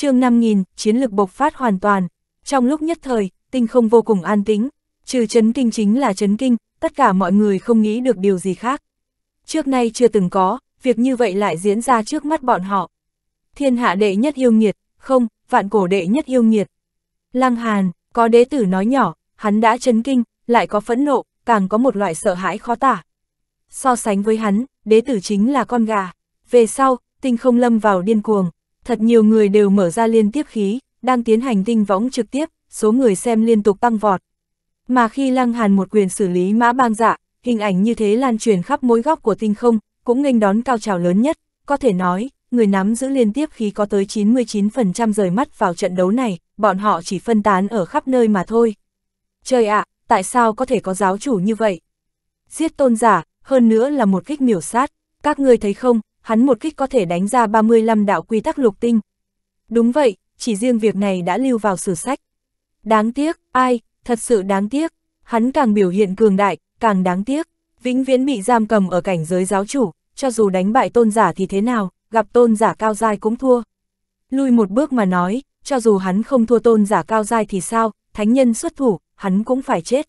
chương 5000, chiến lực bộc phát hoàn toàn. Trong lúc nhất thời, tinh không vô cùng an tĩnh, trừ chấn kinh chính là chấn kinh, tất cả mọi người không nghĩ được điều gì khác. Trước nay chưa từng có, việc như vậy lại diễn ra trước mắt bọn họ. Thiên hạ đệ nhất yêu nghiệt, không, vạn cổ đệ nhất yêu nghiệt. Lăng Hàn, có đế tử nói nhỏ, hắn đã chấn kinh, lại có phẫn nộ, càng có một loại sợ hãi khó tả. So sánh với hắn, đế tử chính là con gà. Về sau, tinh không lâm vào điên cuồng, thật nhiều người đều mở ra liên tiếp khí, đang tiến hành tinh võng trực tiếp, số người xem liên tục tăng vọt. Mà khi Lăng Hàn một quyền xử lý mã bang dạ, hình ảnh như thế lan truyền khắp mỗi góc của tinh không, cũng nghênh đón cao trào lớn nhất, có thể nói, người nắm giữ liên tiếp khí có tới 99% rời mắt vào trận đấu này, bọn họ chỉ phân tán ở khắp nơi mà thôi. Trời ạ, tại sao có thể có giáo chủ như vậy? Giết tôn giả, hơn nữa là một kích miểu sát, các ngươi thấy không, hắn một kích có thể đánh ra 35 đạo quy tắc lục tinh. Đúng vậy, chỉ riêng việc này đã lưu vào sử sách. Đáng tiếc, ai, thật sự đáng tiếc, hắn càng biểu hiện cường đại, càng đáng tiếc, vĩnh viễn bị giam cầm ở cảnh giới giáo chủ, cho dù đánh bại tôn giả thì thế nào, gặp tôn giả cao dai cũng thua. Lui một bước mà nói, cho dù hắn không thua tôn giả cao dai thì sao, thánh nhân xuất thủ, hắn cũng phải chết.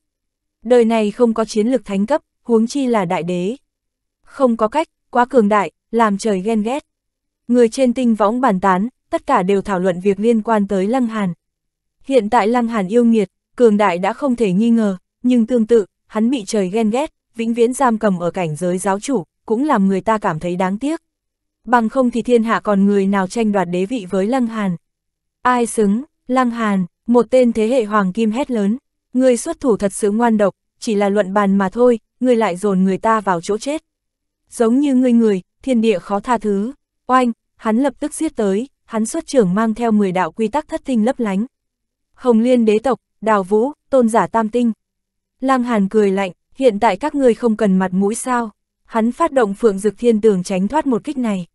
Đời này không có chiến lược thánh cấp, huống chi là đại đế. Không có cách, quá cường đại, làm trời ghen ghét. Người trên tinh võng bàn tán, tất cả đều thảo luận việc liên quan tới Lăng Hàn. Hiện tại Lăng Hàn yêu nghiệt, cường đại đã không thể nghi ngờ, nhưng tương tự, hắn bị trời ghen ghét, vĩnh viễn giam cầm ở cảnh giới giáo chủ, cũng làm người ta cảm thấy đáng tiếc. Bằng không thì thiên hạ còn người nào tranh đoạt đế vị với Lăng Hàn. Ai xứng, Lăng Hàn, một tên thế hệ hoàng kim hét lớn, người xuất thủ thật sự ngoan độc, chỉ là luận bàn mà thôi, người lại dồn người ta vào chỗ chết. Giống như ngươi người, thiên địa khó tha thứ. Oanh, hắn lập tức giết tới, hắn xuất trưởng mang theo 10 đạo quy tắc thất tinh lấp lánh. Hồng Liên đế tộc, Đào Vũ, tôn giả tam tinh. Lang Hàn cười lạnh, hiện tại các ngươi không cần mặt mũi sao? Hắn phát động Phượng Dực Thiên Tường tránh thoát một kích này.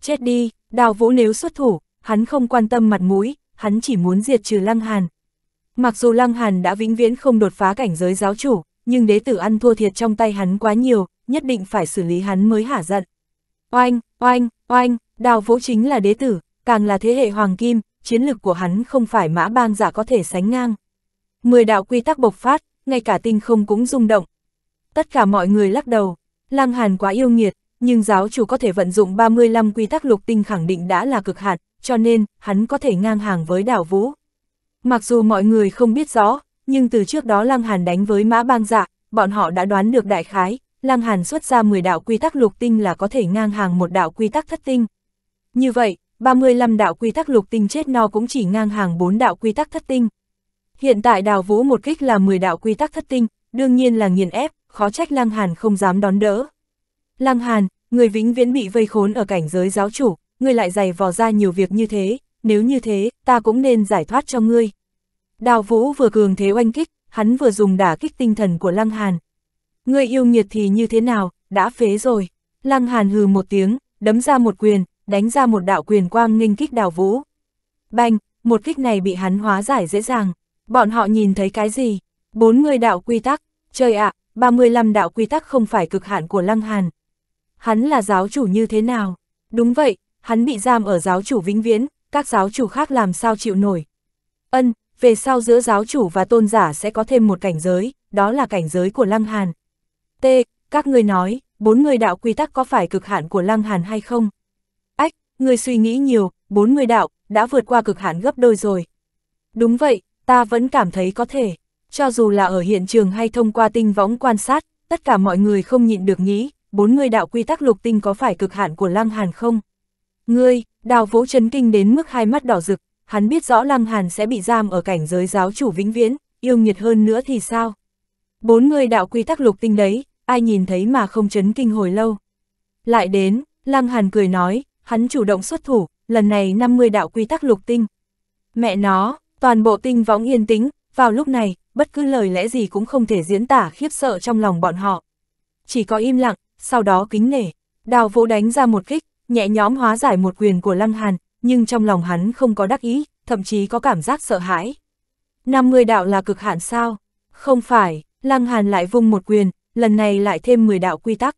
Chết đi, Đào Vũ nếu xuất thủ, hắn không quan tâm mặt mũi, hắn chỉ muốn diệt trừ Lăng Hàn. Mặc dù Lăng Hàn đã vĩnh viễn không đột phá cảnh giới giáo chủ, nhưng đế tử ăn thua thiệt trong tay hắn quá nhiều, nhất định phải xử lý hắn mới hả giận. Oanh, oanh, oanh, đào vũ chính là đế tử, càng là thế hệ hoàng kim, chiến lực của hắn không phải mã bang giả có thể sánh ngang. Mười đạo quy tắc bộc phát, ngay cả tinh không cũng rung động. Tất cả mọi người lắc đầu, lang hàn quá yêu nghiệt, nhưng giáo chủ có thể vận dụng 35 quy tắc lục tinh khẳng định đã là cực hạn, cho nên hắn có thể ngang hàng với đảo vũ. Mặc dù mọi người không biết rõ, nhưng từ trước đó Lang Hàn đánh với mã bang giả, bọn họ đã đoán được đại khái, Lăng Hàn xuất ra 10 đạo quy tắc lục tinh là có thể ngang hàng một đạo quy tắc thất tinh. Như vậy, 35 đạo quy tắc lục tinh chết no cũng chỉ ngang hàng 4 đạo quy tắc thất tinh. Hiện tại đào vũ một kích là 10 đạo quy tắc thất tinh, đương nhiên là nghiền ép, khó trách Lăng Hàn không dám đón đỡ. Lăng Hàn, người vĩnh viễn bị vây khốn ở cảnh giới giáo chủ, người lại dày vò ra nhiều việc như thế, nếu như thế, ta cũng nên giải thoát cho ngươi. Đào Vũ vừa cường thế oanh kích, hắn vừa dùng đả kích tinh thần của Lăng Hàn, Ngươi yêu nghiệt thì như thế nào, đã phế rồi. Lăng Hàn hừ một tiếng, đấm ra một quyền, đánh ra một đạo quyền quang nghênh kích đào vũ. Banh, một kích này bị hắn hóa giải dễ dàng. Bọn họ nhìn thấy cái gì? Bốn người đạo quy tắc, trời ạ, à, 35 đạo quy tắc không phải cực hạn của Lăng Hàn. Hắn là giáo chủ như thế nào? Đúng vậy, hắn bị giam ở giáo chủ vĩnh viễn, các giáo chủ khác làm sao chịu nổi. Ân, về sau giữa giáo chủ và tôn giả sẽ có thêm một cảnh giới, đó là cảnh giới của Lăng Hàn, T, các người nói, bốn người đạo quy tắc có phải cực hạn của Lăng Hàn hay không? Ách, người suy nghĩ nhiều, bốn người đạo, đã vượt qua cực hạn gấp đôi rồi. Đúng vậy, ta vẫn cảm thấy có thể. Cho dù là ở hiện trường hay thông qua tinh võng quan sát, tất cả mọi người không nhịn được nghĩ, bốn người đạo quy tắc lục tinh có phải cực hạn của Lăng Hàn không? Ngươi, đào vỗ chấn kinh đến mức hai mắt đỏ rực, hắn biết rõ Lăng Hàn sẽ bị giam ở cảnh giới giáo chủ vĩnh viễn, yêu nghiệt hơn nữa thì sao? Bốn người đạo quy tắc lục tinh đấy, ai nhìn thấy mà không chấn kinh hồi lâu. Lại đến, Lăng Hàn cười nói, hắn chủ động xuất thủ, lần này 50 đạo quy tắc lục tinh. Mẹ nó, toàn bộ tinh võng yên tĩnh, vào lúc này, bất cứ lời lẽ gì cũng không thể diễn tả khiếp sợ trong lòng bọn họ. Chỉ có im lặng, sau đó kính nể, đào vũ đánh ra một kích, nhẹ nhóm hóa giải một quyền của Lăng Hàn, nhưng trong lòng hắn không có đắc ý, thậm chí có cảm giác sợ hãi. 50 đạo là cực hạn sao? Không phải, Lăng Hàn lại vung một quyền, lần này lại thêm 10 đạo quy tắc.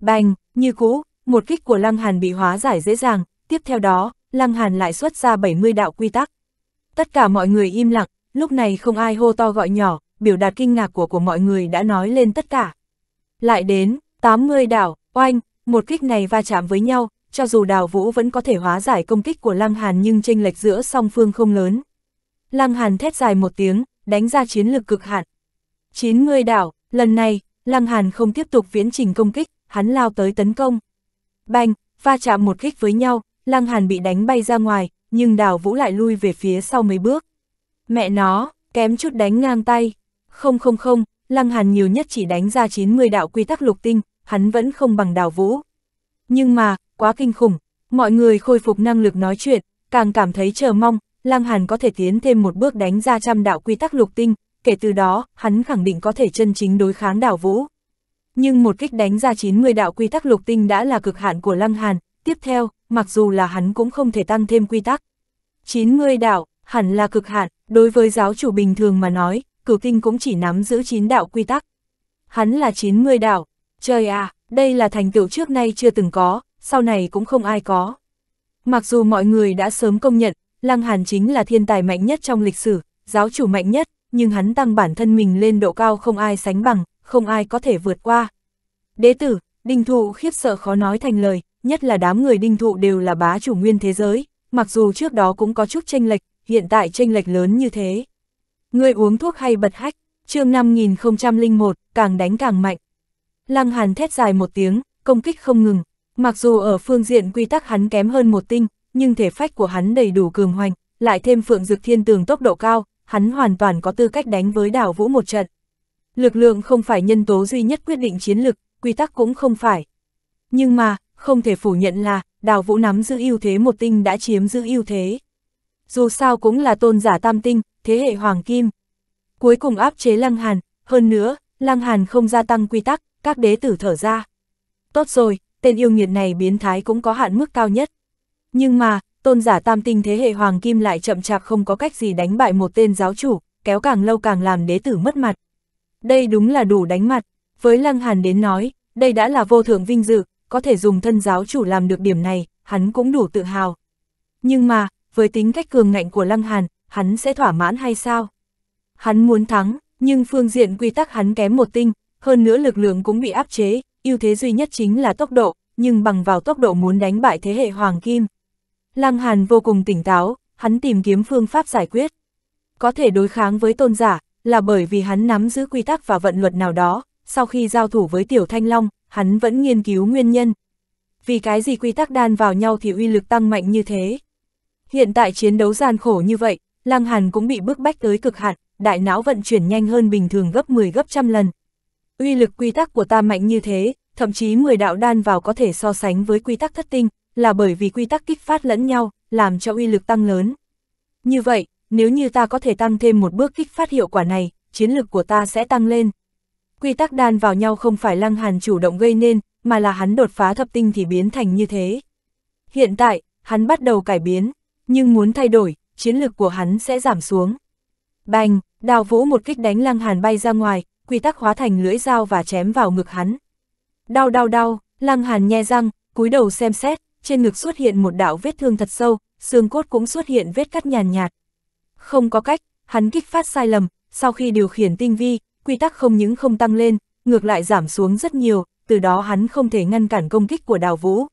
Bành, như cũ, một kích của Lăng Hàn bị hóa giải dễ dàng, tiếp theo đó, Lăng Hàn lại xuất ra 70 đạo quy tắc. Tất cả mọi người im lặng, lúc này không ai hô to gọi nhỏ, biểu đạt kinh ngạc của của mọi người đã nói lên tất cả. Lại đến, 80 đảo, oanh, một kích này va chạm với nhau, cho dù đào vũ vẫn có thể hóa giải công kích của Lăng Hàn nhưng chênh lệch giữa song phương không lớn. Lăng Hàn thét dài một tiếng, đánh ra chiến lực cực hạn, Chín người đảo, lần này, Lăng Hàn không tiếp tục viễn trình công kích, hắn lao tới tấn công. Bành, va chạm một kích với nhau, Lăng Hàn bị đánh bay ra ngoài, nhưng đào vũ lại lui về phía sau mấy bước. Mẹ nó, kém chút đánh ngang tay. Không không không, Lăng Hàn nhiều nhất chỉ đánh ra 90 đạo quy tắc lục tinh, hắn vẫn không bằng đào vũ. Nhưng mà, quá kinh khủng, mọi người khôi phục năng lực nói chuyện, càng cảm thấy chờ mong, Lăng Hàn có thể tiến thêm một bước đánh ra trăm đạo quy tắc lục tinh, kể từ đó, hắn khẳng định có thể chân chính đối kháng đảo vũ. Nhưng một kích đánh ra 90 đạo quy tắc lục tinh đã là cực hạn của Lăng Hàn, tiếp theo, mặc dù là hắn cũng không thể tăng thêm quy tắc. 90 đạo, hẳn là cực hạn, đối với giáo chủ bình thường mà nói, cửu tinh cũng chỉ nắm giữ 9 đạo quy tắc. Hắn là 90 đạo, trời à, đây là thành tựu trước nay chưa từng có, sau này cũng không ai có. Mặc dù mọi người đã sớm công nhận, Lăng Hàn chính là thiên tài mạnh nhất trong lịch sử, giáo chủ mạnh nhất, nhưng hắn tăng bản thân mình lên độ cao không ai sánh bằng, không ai có thể vượt qua. Đế tử, đinh thụ khiếp sợ khó nói thành lời, nhất là đám người đinh thụ đều là bá chủ nguyên thế giới, mặc dù trước đó cũng có chút tranh lệch, hiện tại tranh lệch lớn như thế. Người uống thuốc hay bật hách, chương 5001, càng đánh càng mạnh. Lăng Hàn thét dài một tiếng, công kích không ngừng, mặc dù ở phương diện quy tắc hắn kém hơn một tinh, nhưng thể phách của hắn đầy đủ cường hoành, lại thêm phượng dực thiên tường tốc độ cao, hắn hoàn toàn có tư cách đánh với đào vũ một trận. Lực lượng không phải nhân tố duy nhất quyết định chiến lực, quy tắc cũng không phải. Nhưng mà, không thể phủ nhận là, đào vũ nắm giữ ưu thế một tinh đã chiếm giữ ưu thế. Dù sao cũng là tôn giả tam tinh, thế hệ hoàng kim. Cuối cùng áp chế lăng hàn, hơn nữa, lăng hàn không gia tăng quy tắc, các đế tử thở ra. Tốt rồi, tên yêu nghiệt này biến thái cũng có hạn mức cao nhất. Nhưng mà, tôn giả tam tinh thế hệ hoàng kim lại chậm chạp không có cách gì đánh bại một tên giáo chủ, kéo càng lâu càng làm đế tử mất mặt. Đây đúng là đủ đánh mặt, với Lăng Hàn đến nói, đây đã là vô thượng vinh dự, có thể dùng thân giáo chủ làm được điểm này, hắn cũng đủ tự hào. Nhưng mà, với tính cách cường ngạnh của Lăng Hàn, hắn sẽ thỏa mãn hay sao? Hắn muốn thắng, nhưng phương diện quy tắc hắn kém một tinh, hơn nữa lực lượng cũng bị áp chế, ưu thế duy nhất chính là tốc độ, nhưng bằng vào tốc độ muốn đánh bại thế hệ Hoàng Kim, Lăng Hàn vô cùng tỉnh táo, hắn tìm kiếm phương pháp giải quyết. Có thể đối kháng với tôn giả, là bởi vì hắn nắm giữ quy tắc và vận luật nào đó, sau khi giao thủ với Tiểu Thanh Long, hắn vẫn nghiên cứu nguyên nhân. Vì cái gì quy tắc đan vào nhau thì uy lực tăng mạnh như thế? Hiện tại chiến đấu gian khổ như vậy, Lăng Hàn cũng bị bức bách tới cực hạn, đại não vận chuyển nhanh hơn bình thường gấp 10 gấp trăm lần. Uy lực quy tắc của ta mạnh như thế, thậm chí 10 đạo đan vào có thể so sánh với quy tắc thất tinh, là bởi vì quy tắc kích phát lẫn nhau, làm cho uy lực tăng lớn. Như vậy, nếu như ta có thể tăng thêm một bước kích phát hiệu quả này, chiến lực của ta sẽ tăng lên. Quy tắc đan vào nhau không phải Lăng Hàn chủ động gây nên, mà là hắn đột phá thập tinh thì biến thành như thế. Hiện tại, hắn bắt đầu cải biến, nhưng muốn thay đổi, chiến lực của hắn sẽ giảm xuống. Bành, đào vũ một kích đánh Lăng Hàn bay ra ngoài, quy tắc hóa thành lưỡi dao và chém vào ngực hắn. Đau đau đau, Lăng Hàn nhe răng, cúi đầu xem xét, trên ngực xuất hiện một đạo vết thương thật sâu, xương cốt cũng xuất hiện vết cắt nhàn nhạt, Không có cách, hắn kích phát sai lầm, sau khi điều khiển tinh vi, quy tắc không những không tăng lên, ngược lại giảm xuống rất nhiều, từ đó hắn không thể ngăn cản công kích của đào vũ.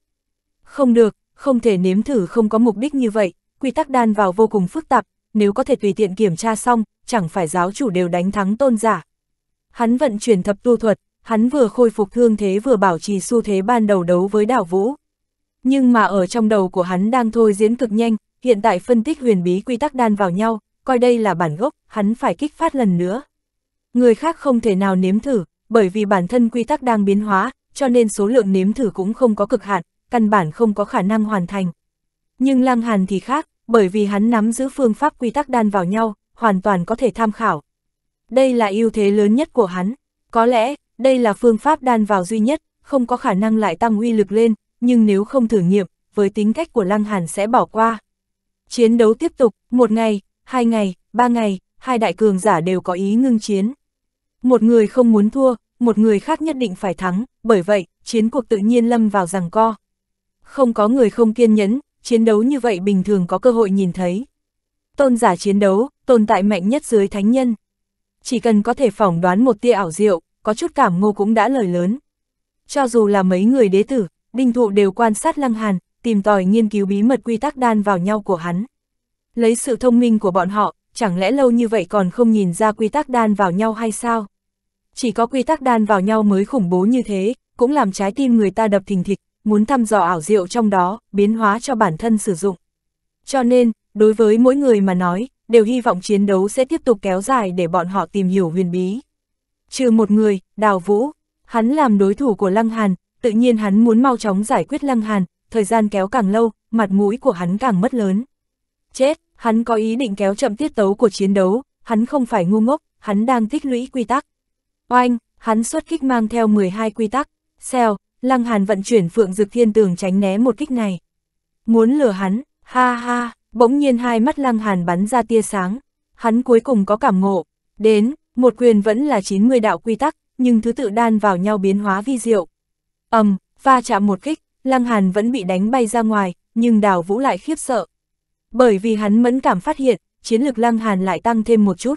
Không được, không thể nếm thử không có mục đích như vậy, quy tắc đan vào vô cùng phức tạp, nếu có thể tùy tiện kiểm tra xong, chẳng phải giáo chủ đều đánh thắng tôn giả. Hắn vận chuyển thập tu thuật, hắn vừa khôi phục thương thế vừa bảo trì xu thế ban đầu đấu với đào vũ. Nhưng mà ở trong đầu của hắn đang thôi diễn cực nhanh, hiện tại phân tích huyền bí quy tắc đan vào nhau, coi đây là bản gốc, hắn phải kích phát lần nữa. Người khác không thể nào nếm thử, bởi vì bản thân quy tắc đang biến hóa, cho nên số lượng nếm thử cũng không có cực hạn, căn bản không có khả năng hoàn thành. Nhưng Lăng Hàn thì khác, bởi vì hắn nắm giữ phương pháp quy tắc đan vào nhau, hoàn toàn có thể tham khảo. Đây là ưu thế lớn nhất của hắn, có lẽ đây là phương pháp đan vào duy nhất, không có khả năng lại tăng uy lực lên, nhưng nếu không thử nghiệm, với tính cách của Lăng Hàn sẽ bỏ qua. Chiến đấu tiếp tục, một ngày, hai ngày, ba ngày, hai đại cường giả đều có ý ngưng chiến. Một người không muốn thua, một người khác nhất định phải thắng, bởi vậy, chiến cuộc tự nhiên lâm vào rằng co. Không có người không kiên nhẫn, chiến đấu như vậy bình thường có cơ hội nhìn thấy. Tôn giả chiến đấu, tồn tại mạnh nhất dưới thánh nhân. Chỉ cần có thể phỏng đoán một tia ảo diệu, có chút cảm ngô cũng đã lời lớn. Cho dù là mấy người đế tử, Đinh Thụ đều quan sát Lăng Hàn, tìm tòi nghiên cứu bí mật quy tắc đan vào nhau của hắn. Lấy sự thông minh của bọn họ, chẳng lẽ lâu như vậy còn không nhìn ra quy tắc đan vào nhau hay sao? Chỉ có quy tắc đan vào nhau mới khủng bố như thế, cũng làm trái tim người ta đập thình thịch, muốn thăm dò ảo diệu trong đó, biến hóa cho bản thân sử dụng. Cho nên, đối với mỗi người mà nói, đều hy vọng chiến đấu sẽ tiếp tục kéo dài để bọn họ tìm hiểu huyền bí. Trừ một người, Đào Vũ, hắn làm đối thủ của Lăng Hàn, tự nhiên hắn muốn mau chóng giải quyết Lăng Hàn, thời gian kéo càng lâu, mặt mũi của hắn càng mất lớn. Chết, hắn có ý định kéo chậm tiết tấu của chiến đấu, hắn không phải ngu ngốc, hắn đang tích lũy quy tắc. Oanh, hắn xuất kích mang theo 12 quy tắc, xèo, Lăng Hàn vận chuyển Phượng dược Thiên Tường tránh né một kích này. Muốn lừa hắn, ha ha, bỗng nhiên hai mắt Lăng Hàn bắn ra tia sáng, hắn cuối cùng có cảm ngộ, đến, một quyền vẫn là 90 đạo quy tắc, nhưng thứ tự đan vào nhau biến hóa vi diệu ầm, um, va chạm một kích, Lăng Hàn vẫn bị đánh bay ra ngoài, nhưng Đào Vũ lại khiếp sợ. Bởi vì hắn mẫn cảm phát hiện, chiến lực Lăng Hàn lại tăng thêm một chút.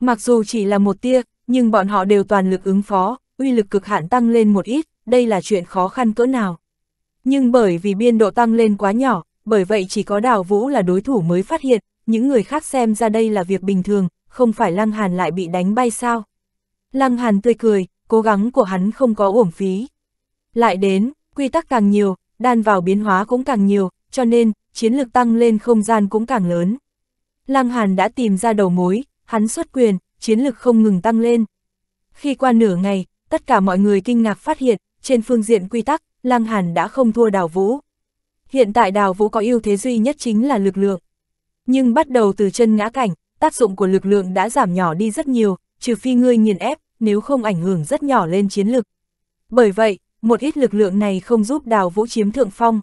Mặc dù chỉ là một tia, nhưng bọn họ đều toàn lực ứng phó, uy lực cực hạn tăng lên một ít, đây là chuyện khó khăn cỡ nào. Nhưng bởi vì biên độ tăng lên quá nhỏ, bởi vậy chỉ có Đào Vũ là đối thủ mới phát hiện, những người khác xem ra đây là việc bình thường, không phải Lăng Hàn lại bị đánh bay sao. Lăng Hàn tươi cười, cố gắng của hắn không có uổng phí. Lại đến, quy tắc càng nhiều, đan vào biến hóa cũng càng nhiều, cho nên, chiến lược tăng lên không gian cũng càng lớn. Lăng Hàn đã tìm ra đầu mối, hắn xuất quyền, chiến lực không ngừng tăng lên. Khi qua nửa ngày, tất cả mọi người kinh ngạc phát hiện, trên phương diện quy tắc, Lăng Hàn đã không thua Đào Vũ. Hiện tại Đào Vũ có ưu thế duy nhất chính là lực lượng. Nhưng bắt đầu từ chân ngã cảnh, tác dụng của lực lượng đã giảm nhỏ đi rất nhiều, trừ phi ngươi nghiền ép, nếu không ảnh hưởng rất nhỏ lên chiến lực. Bởi vậy, một ít lực lượng này không giúp đào vũ chiếm thượng phong.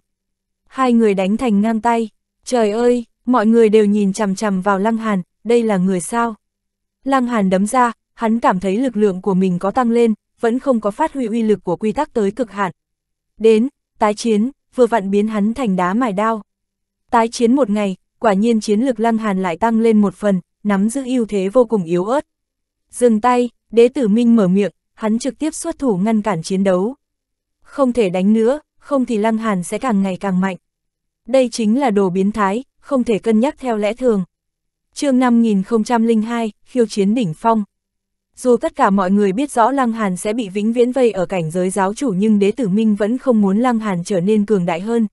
Hai người đánh thành ngang tay, trời ơi, mọi người đều nhìn chằm chằm vào Lăng Hàn, đây là người sao? Lăng Hàn đấm ra, hắn cảm thấy lực lượng của mình có tăng lên, vẫn không có phát huy uy lực của quy tắc tới cực hạn. Đến, tái chiến, vừa vặn biến hắn thành đá mài đao. Tái chiến một ngày, quả nhiên chiến lực Lăng Hàn lại tăng lên một phần, nắm giữ ưu thế vô cùng yếu ớt. Dừng tay, đế tử Minh mở miệng, hắn trực tiếp xuất thủ ngăn cản chiến đấu không thể đánh nữa, không thì Lăng Hàn sẽ càng ngày càng mạnh. Đây chính là đồ biến thái, không thể cân nhắc theo lẽ thường. chương 5002, khiêu chiến đỉnh phong. Dù tất cả mọi người biết rõ Lăng Hàn sẽ bị vĩnh viễn vây ở cảnh giới giáo chủ nhưng đế tử Minh vẫn không muốn Lăng Hàn trở nên cường đại hơn.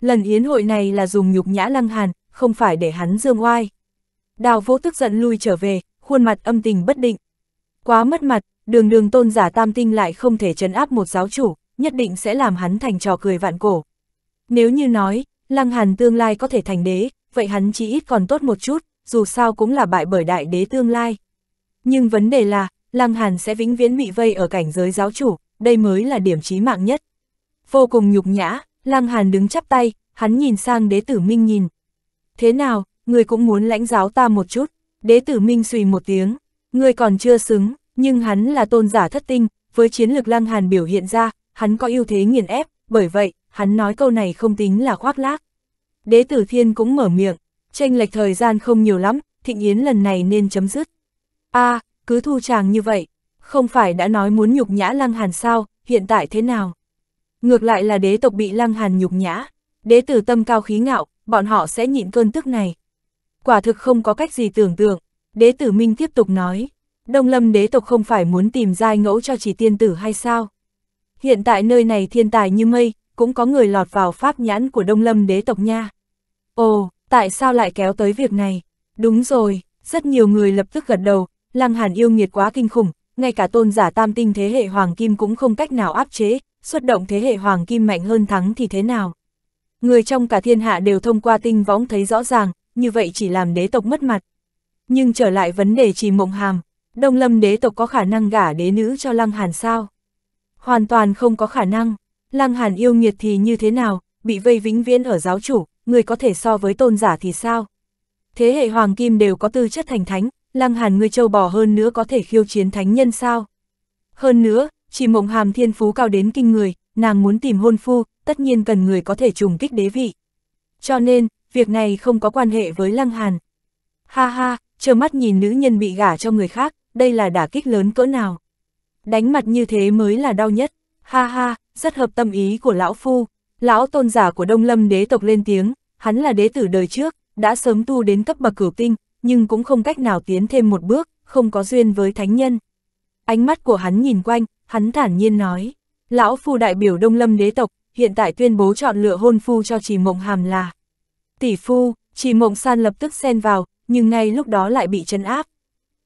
Lần yến hội này là dùng nhục nhã Lăng Hàn, không phải để hắn dương oai. Đào vô tức giận lui trở về, khuôn mặt âm tình bất định. Quá mất mặt, đường đường tôn giả tam tinh lại không thể trấn áp một giáo chủ, nhất định sẽ làm hắn thành trò cười vạn cổ. Nếu như nói, Lăng Hàn tương lai có thể thành đế, vậy hắn chỉ ít còn tốt một chút, dù sao cũng là bại bởi đại đế tương lai. Nhưng vấn đề là, Lăng Hàn sẽ vĩnh viễn bị vây ở cảnh giới giáo chủ, đây mới là điểm chí mạng nhất. Vô cùng nhục nhã, Lăng Hàn đứng chắp tay, hắn nhìn sang đế tử Minh nhìn. Thế nào, người cũng muốn lãnh giáo ta một chút, đế tử Minh xùy một tiếng, người còn chưa xứng, nhưng hắn là tôn giả thất tinh, với chiến lược Lăng Hàn biểu hiện ra, hắn có ưu thế nghiền ép, bởi vậy, hắn nói câu này không tính là khoác lác. Đế tử thiên cũng mở miệng, tranh lệch thời gian không nhiều lắm, thịnh yến lần này nên chấm dứt. a à, cứ thu chàng như vậy, không phải đã nói muốn nhục nhã lăng hàn sao, hiện tại thế nào? Ngược lại là đế tộc bị lăng hàn nhục nhã, đế tử tâm cao khí ngạo, bọn họ sẽ nhịn cơn tức này. Quả thực không có cách gì tưởng tượng, đế tử minh tiếp tục nói, đông lâm đế tộc không phải muốn tìm giai ngẫu cho chỉ tiên tử hay sao? Hiện tại nơi này thiên tài như mây, cũng có người lọt vào pháp nhãn của Đông Lâm đế tộc nha. Ồ, tại sao lại kéo tới việc này? Đúng rồi, rất nhiều người lập tức gật đầu, Lăng Hàn yêu nghiệt quá kinh khủng, ngay cả tôn giả tam tinh thế hệ Hoàng Kim cũng không cách nào áp chế, xuất động thế hệ Hoàng Kim mạnh hơn thắng thì thế nào? Người trong cả thiên hạ đều thông qua tinh võng thấy rõ ràng, như vậy chỉ làm đế tộc mất mặt. Nhưng trở lại vấn đề trì mộng hàm, Đông Lâm đế tộc có khả năng gả đế nữ cho Lăng Hàn sao? Hoàn toàn không có khả năng, Lăng Hàn yêu nghiệt thì như thế nào, bị vây vĩnh viễn ở giáo chủ, người có thể so với tôn giả thì sao? Thế hệ hoàng kim đều có tư chất thành thánh, Lăng Hàn người châu bò hơn nữa có thể khiêu chiến thánh nhân sao? Hơn nữa, chỉ mộng hàm thiên phú cao đến kinh người, nàng muốn tìm hôn phu, tất nhiên cần người có thể trùng kích đế vị. Cho nên, việc này không có quan hệ với Lăng Hàn. Ha ha, trơ mắt nhìn nữ nhân bị gả cho người khác, đây là đả kích lớn cỡ nào đánh mặt như thế mới là đau nhất, ha ha, rất hợp tâm ý của lão phu, lão tôn giả của Đông Lâm đế tộc lên tiếng, hắn là đế tử đời trước, đã sớm tu đến cấp bậc cửu tinh, nhưng cũng không cách nào tiến thêm một bước, không có duyên với thánh nhân. Ánh mắt của hắn nhìn quanh, hắn thản nhiên nói, lão phu đại biểu Đông Lâm đế tộc, hiện tại tuyên bố chọn lựa hôn phu cho Trì Mộng Hàm là tỷ phu, Trì Mộng San lập tức xen vào, nhưng ngay lúc đó lại bị trấn áp.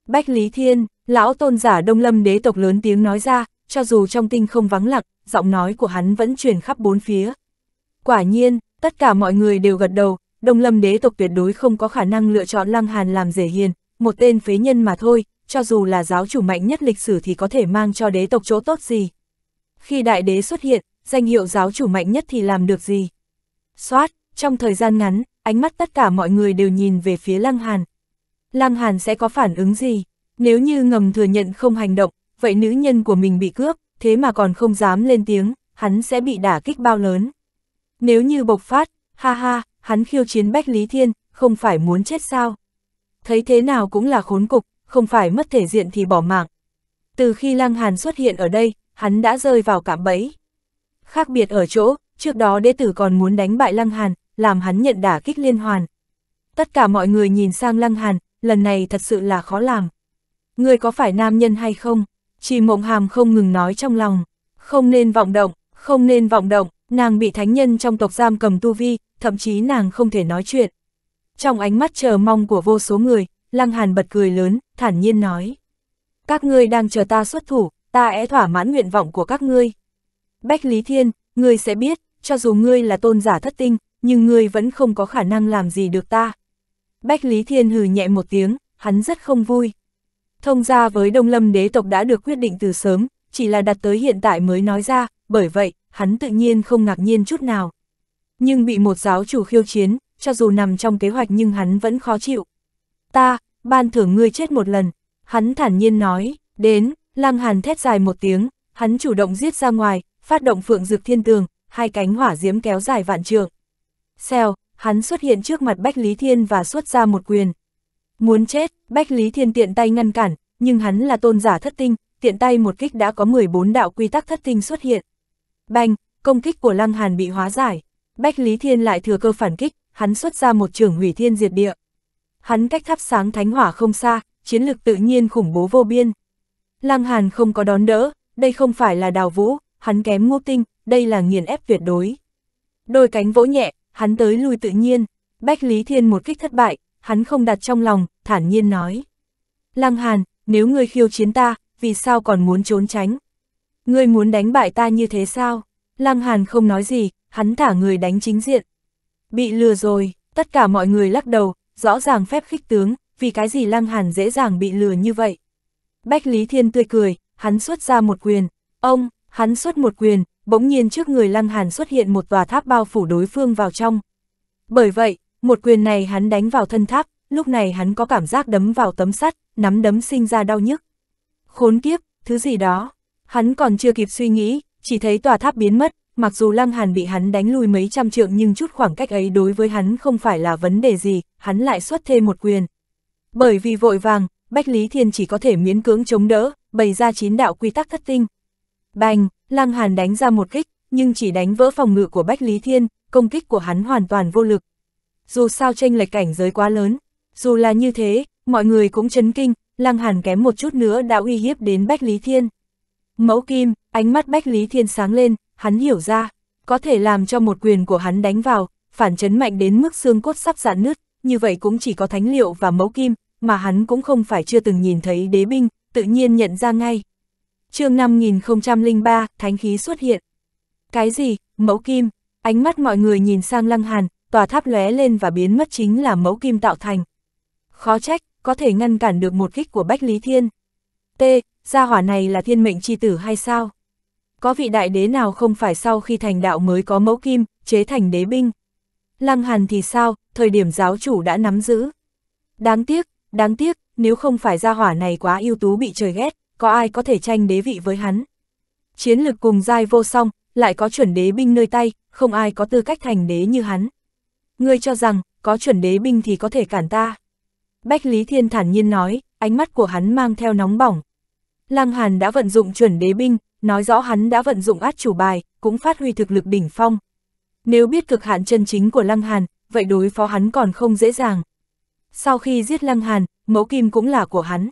Bách Lý Thiên, Lão tôn giả Đông Lâm đế tộc lớn tiếng nói ra, cho dù trong tinh không vắng lặng, giọng nói của hắn vẫn truyền khắp bốn phía. Quả nhiên, tất cả mọi người đều gật đầu, Đông Lâm đế tộc tuyệt đối không có khả năng lựa chọn Lăng Hàn làm rể hiền, một tên phế nhân mà thôi, cho dù là giáo chủ mạnh nhất lịch sử thì có thể mang cho đế tộc chỗ tốt gì. Khi đại đế xuất hiện, danh hiệu giáo chủ mạnh nhất thì làm được gì? Xoát, trong thời gian ngắn, ánh mắt tất cả mọi người đều nhìn về phía Lăng Hàn. Lăng Hàn sẽ có phản ứng gì? Nếu như ngầm thừa nhận không hành động, vậy nữ nhân của mình bị cướp, thế mà còn không dám lên tiếng, hắn sẽ bị đả kích bao lớn. Nếu như bộc phát, ha ha, hắn khiêu chiến Bách Lý Thiên, không phải muốn chết sao. Thấy thế nào cũng là khốn cục, không phải mất thể diện thì bỏ mạng. Từ khi Lăng Hàn xuất hiện ở đây, hắn đã rơi vào cạm bẫy. Khác biệt ở chỗ, trước đó đệ tử còn muốn đánh bại Lăng Hàn, làm hắn nhận đả kích liên hoàn. Tất cả mọi người nhìn sang Lăng Hàn, lần này thật sự là khó làm. Ngươi có phải nam nhân hay không? Chỉ mộng hàm không ngừng nói trong lòng. Không nên vọng động, không nên vọng động, nàng bị thánh nhân trong tộc giam cầm tu vi, thậm chí nàng không thể nói chuyện. Trong ánh mắt chờ mong của vô số người, Lăng Hàn bật cười lớn, thản nhiên nói. Các ngươi đang chờ ta xuất thủ, ta é thỏa mãn nguyện vọng của các ngươi. Bách Lý Thiên, ngươi sẽ biết, cho dù ngươi là tôn giả thất tinh, nhưng ngươi vẫn không có khả năng làm gì được ta. Bách Lý Thiên hừ nhẹ một tiếng, hắn rất không vui. Thông gia với Đông Lâm đế tộc đã được quyết định từ sớm, chỉ là đặt tới hiện tại mới nói ra, bởi vậy, hắn tự nhiên không ngạc nhiên chút nào. Nhưng bị một giáo chủ khiêu chiến, cho dù nằm trong kế hoạch nhưng hắn vẫn khó chịu. Ta, ban thưởng ngươi chết một lần, hắn thản nhiên nói, đến, lăng hàn thét dài một tiếng, hắn chủ động giết ra ngoài, phát động phượng dược thiên tường, hai cánh hỏa diễm kéo dài vạn trượng. Xèo, hắn xuất hiện trước mặt Bách Lý Thiên và xuất ra một quyền, Muốn chết, Bách Lý Thiên tiện tay ngăn cản, nhưng hắn là tôn giả thất tinh, tiện tay một kích đã có 14 đạo quy tắc thất tinh xuất hiện. Bành, công kích của Lăng Hàn bị hóa giải. Bách Lý Thiên lại thừa cơ phản kích, hắn xuất ra một trường hủy thiên diệt địa. Hắn cách thắp sáng thánh hỏa không xa, chiến lực tự nhiên khủng bố vô biên. Lăng Hàn không có đón đỡ, đây không phải là đào vũ, hắn kém ngô tinh, đây là nghiền ép tuyệt đối. Đôi cánh vỗ nhẹ, hắn tới lui tự nhiên, Bách Lý Thiên một kích thất bại, hắn không đặt trong lòng, thản nhiên nói. Lăng Hàn, nếu ngươi khiêu chiến ta, vì sao còn muốn trốn tránh? Ngươi muốn đánh bại ta như thế sao? Lăng Hàn không nói gì, hắn thả người đánh chính diện. Bị lừa rồi, tất cả mọi người lắc đầu, rõ ràng phép khích tướng, vì cái gì Lăng Hàn dễ dàng bị lừa như vậy. Bách Lý Thiên tươi cười, hắn xuất ra một quyền, ông, hắn xuất một quyền, bỗng nhiên trước người Lăng Hàn xuất hiện một tòa tháp bao phủ đối phương vào trong. Bởi vậy, một quyền này hắn đánh vào thân tháp, lúc này hắn có cảm giác đấm vào tấm sắt, nắm đấm sinh ra đau nhức. Khốn kiếp, thứ gì đó. Hắn còn chưa kịp suy nghĩ, chỉ thấy tòa tháp biến mất, mặc dù Lăng Hàn bị hắn đánh lui mấy trăm trượng nhưng chút khoảng cách ấy đối với hắn không phải là vấn đề gì, hắn lại xuất thêm một quyền. Bởi vì vội vàng, Bách Lý Thiên chỉ có thể miễn cưỡng chống đỡ, bày ra chín đạo quy tắc thất tinh. Bành, Lăng Hàn đánh ra một kích, nhưng chỉ đánh vỡ phòng ngự của Bách Lý Thiên, công kích của hắn hoàn toàn vô lực, dù sao tranh lệch cảnh giới quá lớn. Dù là như thế, mọi người cũng chấn kinh, Lăng Hàn kém một chút nữa đã uy hiếp đến Bách Lý Thiên. Mẫu kim, ánh mắt Bách Lý Thiên sáng lên, hắn hiểu ra, có thể làm cho một quyền của hắn đánh vào, phản chấn mạnh đến mức xương cốt sắp giãn nứt, như vậy cũng chỉ có thánh liệu và mẫu kim, mà hắn cũng không phải chưa từng nhìn thấy đế binh, tự nhiên nhận ra ngay. chương 5003, thánh khí xuất hiện. Cái gì, mẫu kim, ánh mắt mọi người nhìn sang Lăng Hàn, tòa tháp lóe lên và biến mất chính là mẫu kim tạo thành. Khó trách, có thể ngăn cản được một kích của Bách Lý Thiên. T, gia hỏa này là thiên mệnh chi tử hay sao? Có vị đại đế nào không phải sau khi thành đạo mới có mẫu kim, chế thành đế binh? Lăng Hàn thì sao, thời điểm giáo chủ đã nắm giữ. Đáng tiếc, đáng tiếc, nếu không phải gia hỏa này quá ưu tú bị trời ghét, có ai có thể tranh đế vị với hắn. Chiến lực cùng giai vô song, lại có chuẩn đế binh nơi tay, không ai có tư cách thành đế như hắn ngươi cho rằng, có chuẩn đế binh thì có thể cản ta. Bách Lý Thiên thản nhiên nói, ánh mắt của hắn mang theo nóng bỏng. Lăng Hàn đã vận dụng chuẩn đế binh, nói rõ hắn đã vận dụng át chủ bài, cũng phát huy thực lực đỉnh phong. Nếu biết cực hạn chân chính của Lăng Hàn, vậy đối phó hắn còn không dễ dàng. Sau khi giết Lăng Hàn, mẫu kim cũng là của hắn.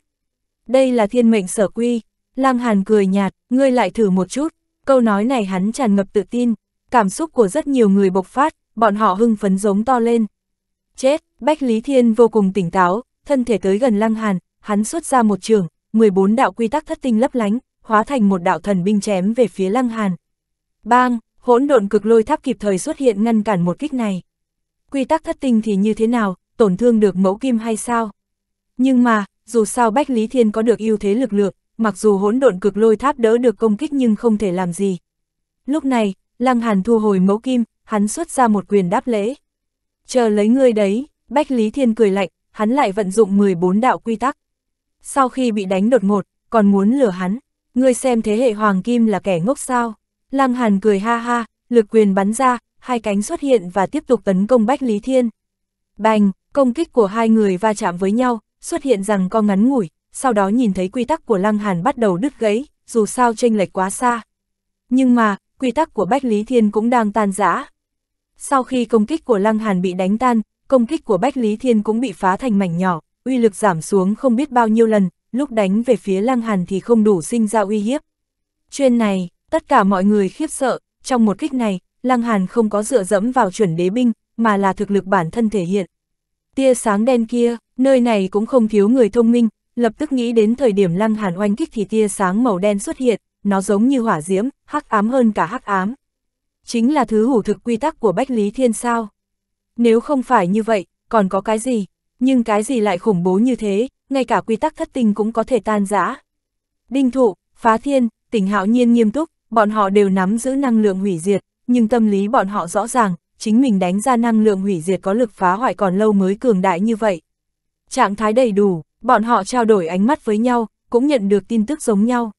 Đây là thiên mệnh sở quy. Lăng Hàn cười nhạt, ngươi lại thử một chút. Câu nói này hắn tràn ngập tự tin, cảm xúc của rất nhiều người bộc phát, bọn họ hưng phấn giống to lên. Chết, Bách Lý Thiên vô cùng tỉnh táo, thân thể tới gần Lăng Hàn, hắn xuất ra một trường, 14 đạo quy tắc thất tinh lấp lánh, hóa thành một đạo thần binh chém về phía Lăng Hàn. Bang, hỗn độn cực lôi tháp kịp thời xuất hiện ngăn cản một kích này. Quy tắc thất tinh thì như thế nào, tổn thương được mẫu kim hay sao? Nhưng mà, dù sao Bách Lý Thiên có được ưu thế lực lượng, mặc dù hỗn độn cực lôi tháp đỡ được công kích nhưng không thể làm gì. Lúc này, Lăng Hàn thu hồi mẫu kim, hắn xuất ra một quyền đáp lễ. Chờ lấy ngươi đấy, Bách Lý Thiên cười lạnh, hắn lại vận dụng 14 đạo quy tắc. Sau khi bị đánh đột ngột, còn muốn lừa hắn, ngươi xem thế hệ Hoàng Kim là kẻ ngốc sao. Lăng Hàn cười ha ha, lực quyền bắn ra, hai cánh xuất hiện và tiếp tục tấn công Bách Lý Thiên. Bành, công kích của hai người va chạm với nhau, xuất hiện rằng con ngắn ngủi, sau đó nhìn thấy quy tắc của Lăng Hàn bắt đầu đứt gãy, dù sao chênh lệch quá xa. Nhưng mà, quy tắc của Bách Lý Thiên cũng đang tan rã, sau khi công kích của Lăng Hàn bị đánh tan, công kích của Bách Lý Thiên cũng bị phá thành mảnh nhỏ, uy lực giảm xuống không biết bao nhiêu lần, lúc đánh về phía Lăng Hàn thì không đủ sinh ra uy hiếp. Chuyên này, tất cả mọi người khiếp sợ, trong một kích này, Lăng Hàn không có dựa dẫm vào chuẩn đế binh, mà là thực lực bản thân thể hiện. Tia sáng đen kia, nơi này cũng không thiếu người thông minh, lập tức nghĩ đến thời điểm Lăng Hàn oanh kích thì tia sáng màu đen xuất hiện, nó giống như hỏa diễm, hắc ám hơn cả hắc ám chính là thứ hủ thực quy tắc của Bách Lý Thiên sao. Nếu không phải như vậy, còn có cái gì, nhưng cái gì lại khủng bố như thế, ngay cả quy tắc thất tinh cũng có thể tan rã. Đinh thụ, phá thiên, tỉnh hạo nhiên nghiêm túc, bọn họ đều nắm giữ năng lượng hủy diệt, nhưng tâm lý bọn họ rõ ràng, chính mình đánh ra năng lượng hủy diệt có lực phá hoại còn lâu mới cường đại như vậy. Trạng thái đầy đủ, bọn họ trao đổi ánh mắt với nhau, cũng nhận được tin tức giống nhau.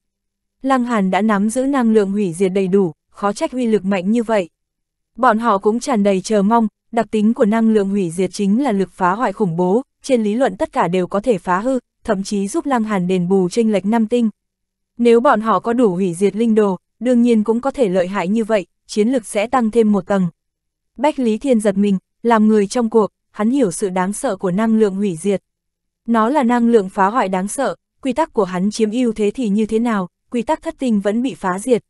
Lăng Hàn đã nắm giữ năng lượng hủy diệt đầy đủ, khó trách uy lực mạnh như vậy. Bọn họ cũng tràn đầy chờ mong, đặc tính của năng lượng hủy diệt chính là lực phá hoại khủng bố, trên lý luận tất cả đều có thể phá hư, thậm chí giúp Lăng Hàn đền bù tranh lệch năm tinh. Nếu bọn họ có đủ hủy diệt linh đồ, đương nhiên cũng có thể lợi hại như vậy, chiến lực sẽ tăng thêm một tầng. Bách Lý Thiên giật mình, làm người trong cuộc, hắn hiểu sự đáng sợ của năng lượng hủy diệt. Nó là năng lượng phá hoại đáng sợ, quy tắc của hắn chiếm ưu thế thì như thế nào, quy tắc thất tinh vẫn bị phá diệt,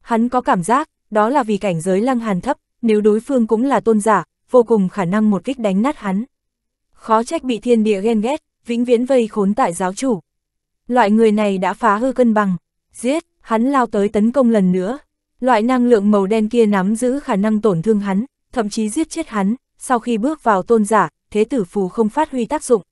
Hắn có cảm giác, đó là vì cảnh giới lăng hàn thấp, nếu đối phương cũng là tôn giả, vô cùng khả năng một kích đánh nát hắn. Khó trách bị thiên địa ghen ghét, vĩnh viễn vây khốn tại giáo chủ. Loại người này đã phá hư cân bằng, giết, hắn lao tới tấn công lần nữa. Loại năng lượng màu đen kia nắm giữ khả năng tổn thương hắn, thậm chí giết chết hắn, sau khi bước vào tôn giả, thế tử phù không phát huy tác dụng.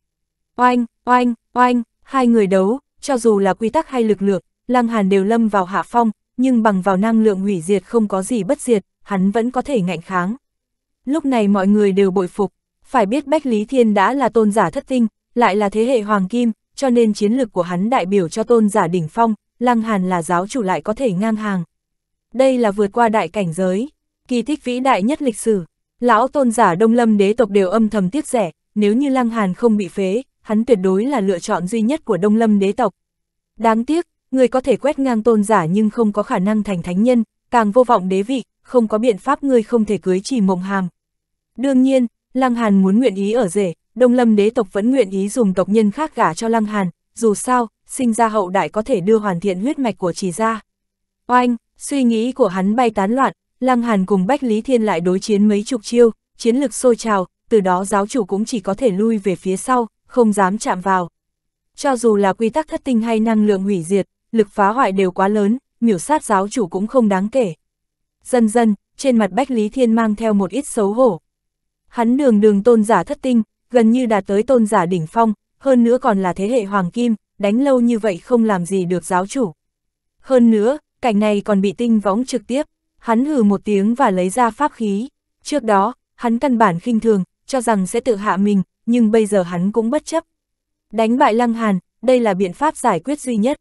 Oanh, oanh, oanh, hai người đấu, cho dù là quy tắc hay lực lượng, Lăng Hàn đều lâm vào hạ phong, nhưng bằng vào năng lượng hủy diệt không có gì bất diệt, hắn vẫn có thể ngạnh kháng. Lúc này mọi người đều bội phục, phải biết Bách Lý Thiên đã là tôn giả thất tinh, lại là thế hệ hoàng kim, cho nên chiến lực của hắn đại biểu cho tôn giả đỉnh phong, Lăng Hàn là giáo chủ lại có thể ngang hàng. Đây là vượt qua đại cảnh giới, kỳ tích vĩ đại nhất lịch sử. Lão tôn giả Đông Lâm đế tộc đều âm thầm tiếc rẻ, nếu như Lăng Hàn không bị phế, hắn tuyệt đối là lựa chọn duy nhất của Đông Lâm đế tộc. Đáng tiếc, người có thể quét ngang tôn giả nhưng không có khả năng thành thánh nhân, càng vô vọng đế vị, không có biện pháp ngươi không thể cưới chỉ mộng hàm. Đương nhiên, Lăng Hàn muốn nguyện ý ở rể, Đông Lâm đế tộc vẫn nguyện ý dùng tộc nhân khác gả cho Lăng Hàn, dù sao, sinh ra hậu đại có thể đưa hoàn thiện huyết mạch của chỉ ra. Oanh, suy nghĩ của hắn bay tán loạn, Lăng Hàn cùng Bách Lý Thiên lại đối chiến mấy chục chiêu, chiến lực sôi trào, từ đó giáo chủ cũng chỉ có thể lui về phía sau, không dám chạm vào. Cho dù là quy tắc thất tinh hay năng lượng hủy diệt, lực phá hoại đều quá lớn, miểu sát giáo chủ cũng không đáng kể. Dần dần, trên mặt Bách Lý Thiên mang theo một ít xấu hổ. Hắn đường đường tôn giả thất tinh, gần như đạt tới tôn giả đỉnh phong, hơn nữa còn là thế hệ hoàng kim, đánh lâu như vậy không làm gì được giáo chủ. Hơn nữa, cảnh này còn bị tinh võng trực tiếp, hắn hừ một tiếng và lấy ra pháp khí. Trước đó, hắn căn bản khinh thường, cho rằng sẽ tự hạ mình, nhưng bây giờ hắn cũng bất chấp. Đánh bại Lăng Hàn, đây là biện pháp giải quyết duy nhất.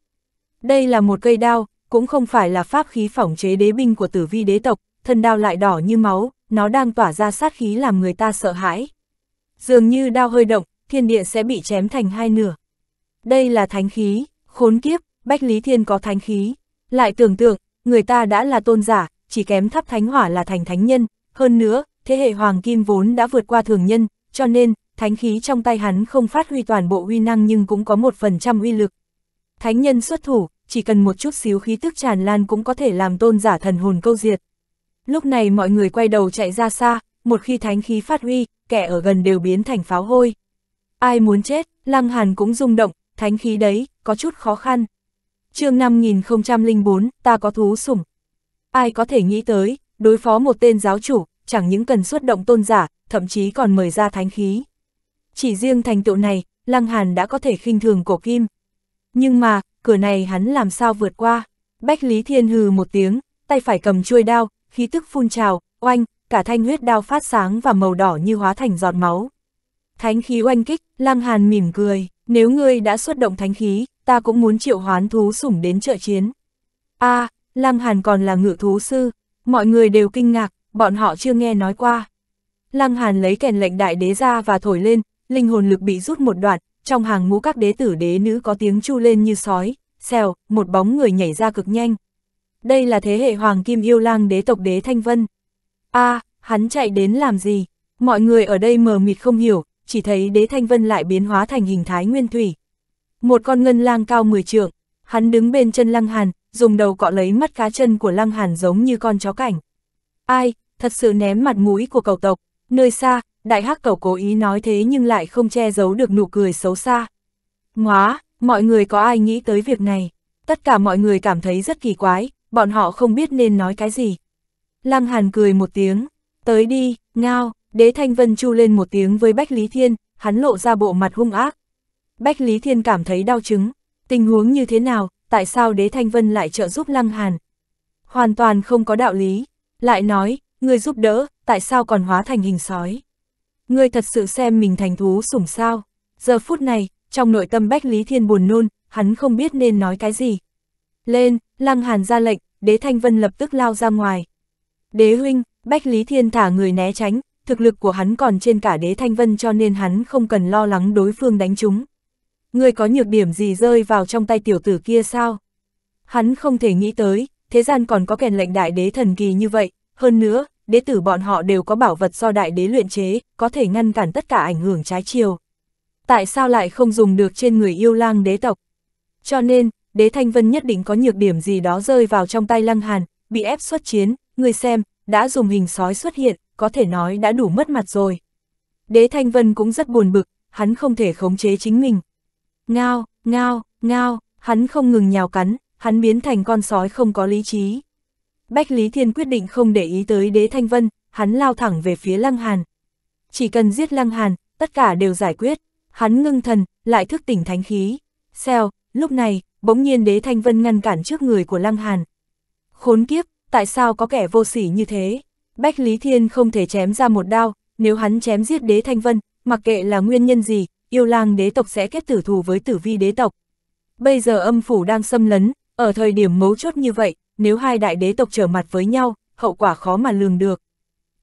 Đây là một cây đao, cũng không phải là pháp khí phỏng chế đế binh của tử vi đế tộc, thân đao lại đỏ như máu, nó đang tỏa ra sát khí làm người ta sợ hãi. Dường như đao hơi động, thiên địa sẽ bị chém thành hai nửa. Đây là thánh khí, khốn kiếp, Bách Lý Thiên có thánh khí. Lại tưởng tượng, người ta đã là tôn giả, chỉ kém thắp thánh hỏa là thành thánh nhân. Hơn nữa, thế hệ hoàng kim vốn đã vượt qua thường nhân, cho nên, thánh khí trong tay hắn không phát huy toàn bộ uy năng nhưng cũng có một phần trăm uy lực, Thánh nhân xuất thủ, chỉ cần một chút xíu khí tức tràn lan cũng có thể làm tôn giả thần hồn câu diệt. Lúc này mọi người quay đầu chạy ra xa, một khi thánh khí phát huy, kẻ ở gần đều biến thành pháo hôi. Ai muốn chết, Lăng Hàn cũng rung động, thánh khí đấy, có chút khó khăn. chương 5004, ta có thú sủng. Ai có thể nghĩ tới, đối phó một tên giáo chủ, chẳng những cần xuất động tôn giả, thậm chí còn mời ra thánh khí. Chỉ riêng thành tựu này, Lăng Hàn đã có thể khinh thường cổ kim. Nhưng mà, cửa này hắn làm sao vượt qua? Bách Lý Thiên hừ một tiếng, tay phải cầm chuôi đao, khí tức phun trào, oanh, cả thanh huyết đao phát sáng và màu đỏ như hóa thành giọt máu. Thánh khí oanh kích, Lăng Hàn mỉm cười, nếu ngươi đã xuất động thánh khí, ta cũng muốn triệu hoán thú sủng đến trợ chiến. a à, Lăng Hàn còn là ngự thú sư, mọi người đều kinh ngạc, bọn họ chưa nghe nói qua. Lăng Hàn lấy kèn lệnh đại đế ra và thổi lên, linh hồn lực bị rút một đoạn, trong hàng ngũ các đế tử đế nữ có tiếng chu lên như sói, xèo, một bóng người nhảy ra cực nhanh. Đây là thế hệ hoàng kim yêu lang đế tộc đế Thanh Vân. a à, hắn chạy đến làm gì? Mọi người ở đây mờ mịt không hiểu, chỉ thấy đế Thanh Vân lại biến hóa thành hình thái nguyên thủy. Một con ngân lang cao 10 trượng, hắn đứng bên chân lăng hàn, dùng đầu cọ lấy mắt cá chân của lăng hàn giống như con chó cảnh. Ai, thật sự ném mặt mũi của cầu tộc, nơi xa, đại hắc Cẩu cố ý nói thế nhưng lại không che giấu được nụ cười xấu xa. Nóa, mọi người có ai nghĩ tới việc này? Tất cả mọi người cảm thấy rất kỳ quái, bọn họ không biết nên nói cái gì. Lăng Hàn cười một tiếng, tới đi, ngao, đế thanh vân chu lên một tiếng với Bách Lý Thiên, hắn lộ ra bộ mặt hung ác. Bách Lý Thiên cảm thấy đau chứng, tình huống như thế nào, tại sao đế thanh vân lại trợ giúp Lăng Hàn? Hoàn toàn không có đạo lý, lại nói, người giúp đỡ, tại sao còn hóa thành hình sói? ngươi thật sự xem mình thành thú sủng sao. Giờ phút này, trong nội tâm Bách Lý Thiên buồn nôn, hắn không biết nên nói cái gì. Lên, Lăng Hàn ra lệnh, Đế Thanh Vân lập tức lao ra ngoài. Đế huynh, Bách Lý Thiên thả người né tránh, thực lực của hắn còn trên cả Đế Thanh Vân cho nên hắn không cần lo lắng đối phương đánh chúng. Ngươi có nhược điểm gì rơi vào trong tay tiểu tử kia sao? Hắn không thể nghĩ tới, thế gian còn có kèn lệnh đại đế thần kỳ như vậy, hơn nữa, đệ tử bọn họ đều có bảo vật do đại đế luyện chế, có thể ngăn cản tất cả ảnh hưởng trái chiều. Tại sao lại không dùng được trên người yêu lang đế tộc? Cho nên, đế Thanh Vân nhất định có nhược điểm gì đó rơi vào trong tay Lăng Hàn, bị ép xuất chiến, người xem, đã dùng hình sói xuất hiện, có thể nói đã đủ mất mặt rồi. Đế Thanh Vân cũng rất buồn bực, hắn không thể khống chế chính mình. Ngao, ngao, ngao, hắn không ngừng nhào cắn, hắn biến thành con sói không có lý trí. Bách Lý Thiên quyết định không để ý tới đế Thanh Vân, hắn lao thẳng về phía Lăng Hàn. Chỉ cần giết Lăng Hàn, tất cả đều giải quyết. Hắn ngưng thần, lại thức tỉnh thánh khí. Xeo, lúc này, bỗng nhiên đế Thanh Vân ngăn cản trước người của Lăng Hàn. Khốn kiếp, tại sao có kẻ vô sỉ như thế? Bách Lý Thiên không thể chém ra một đao, nếu hắn chém giết đế Thanh Vân, mặc kệ là nguyên nhân gì, yêu lang đế tộc sẽ kết tử thù với tử vi đế tộc. Bây giờ âm phủ đang xâm lấn, ở thời điểm mấu chốt như vậy, nếu hai đại đế tộc trở mặt với nhau, hậu quả khó mà lường được.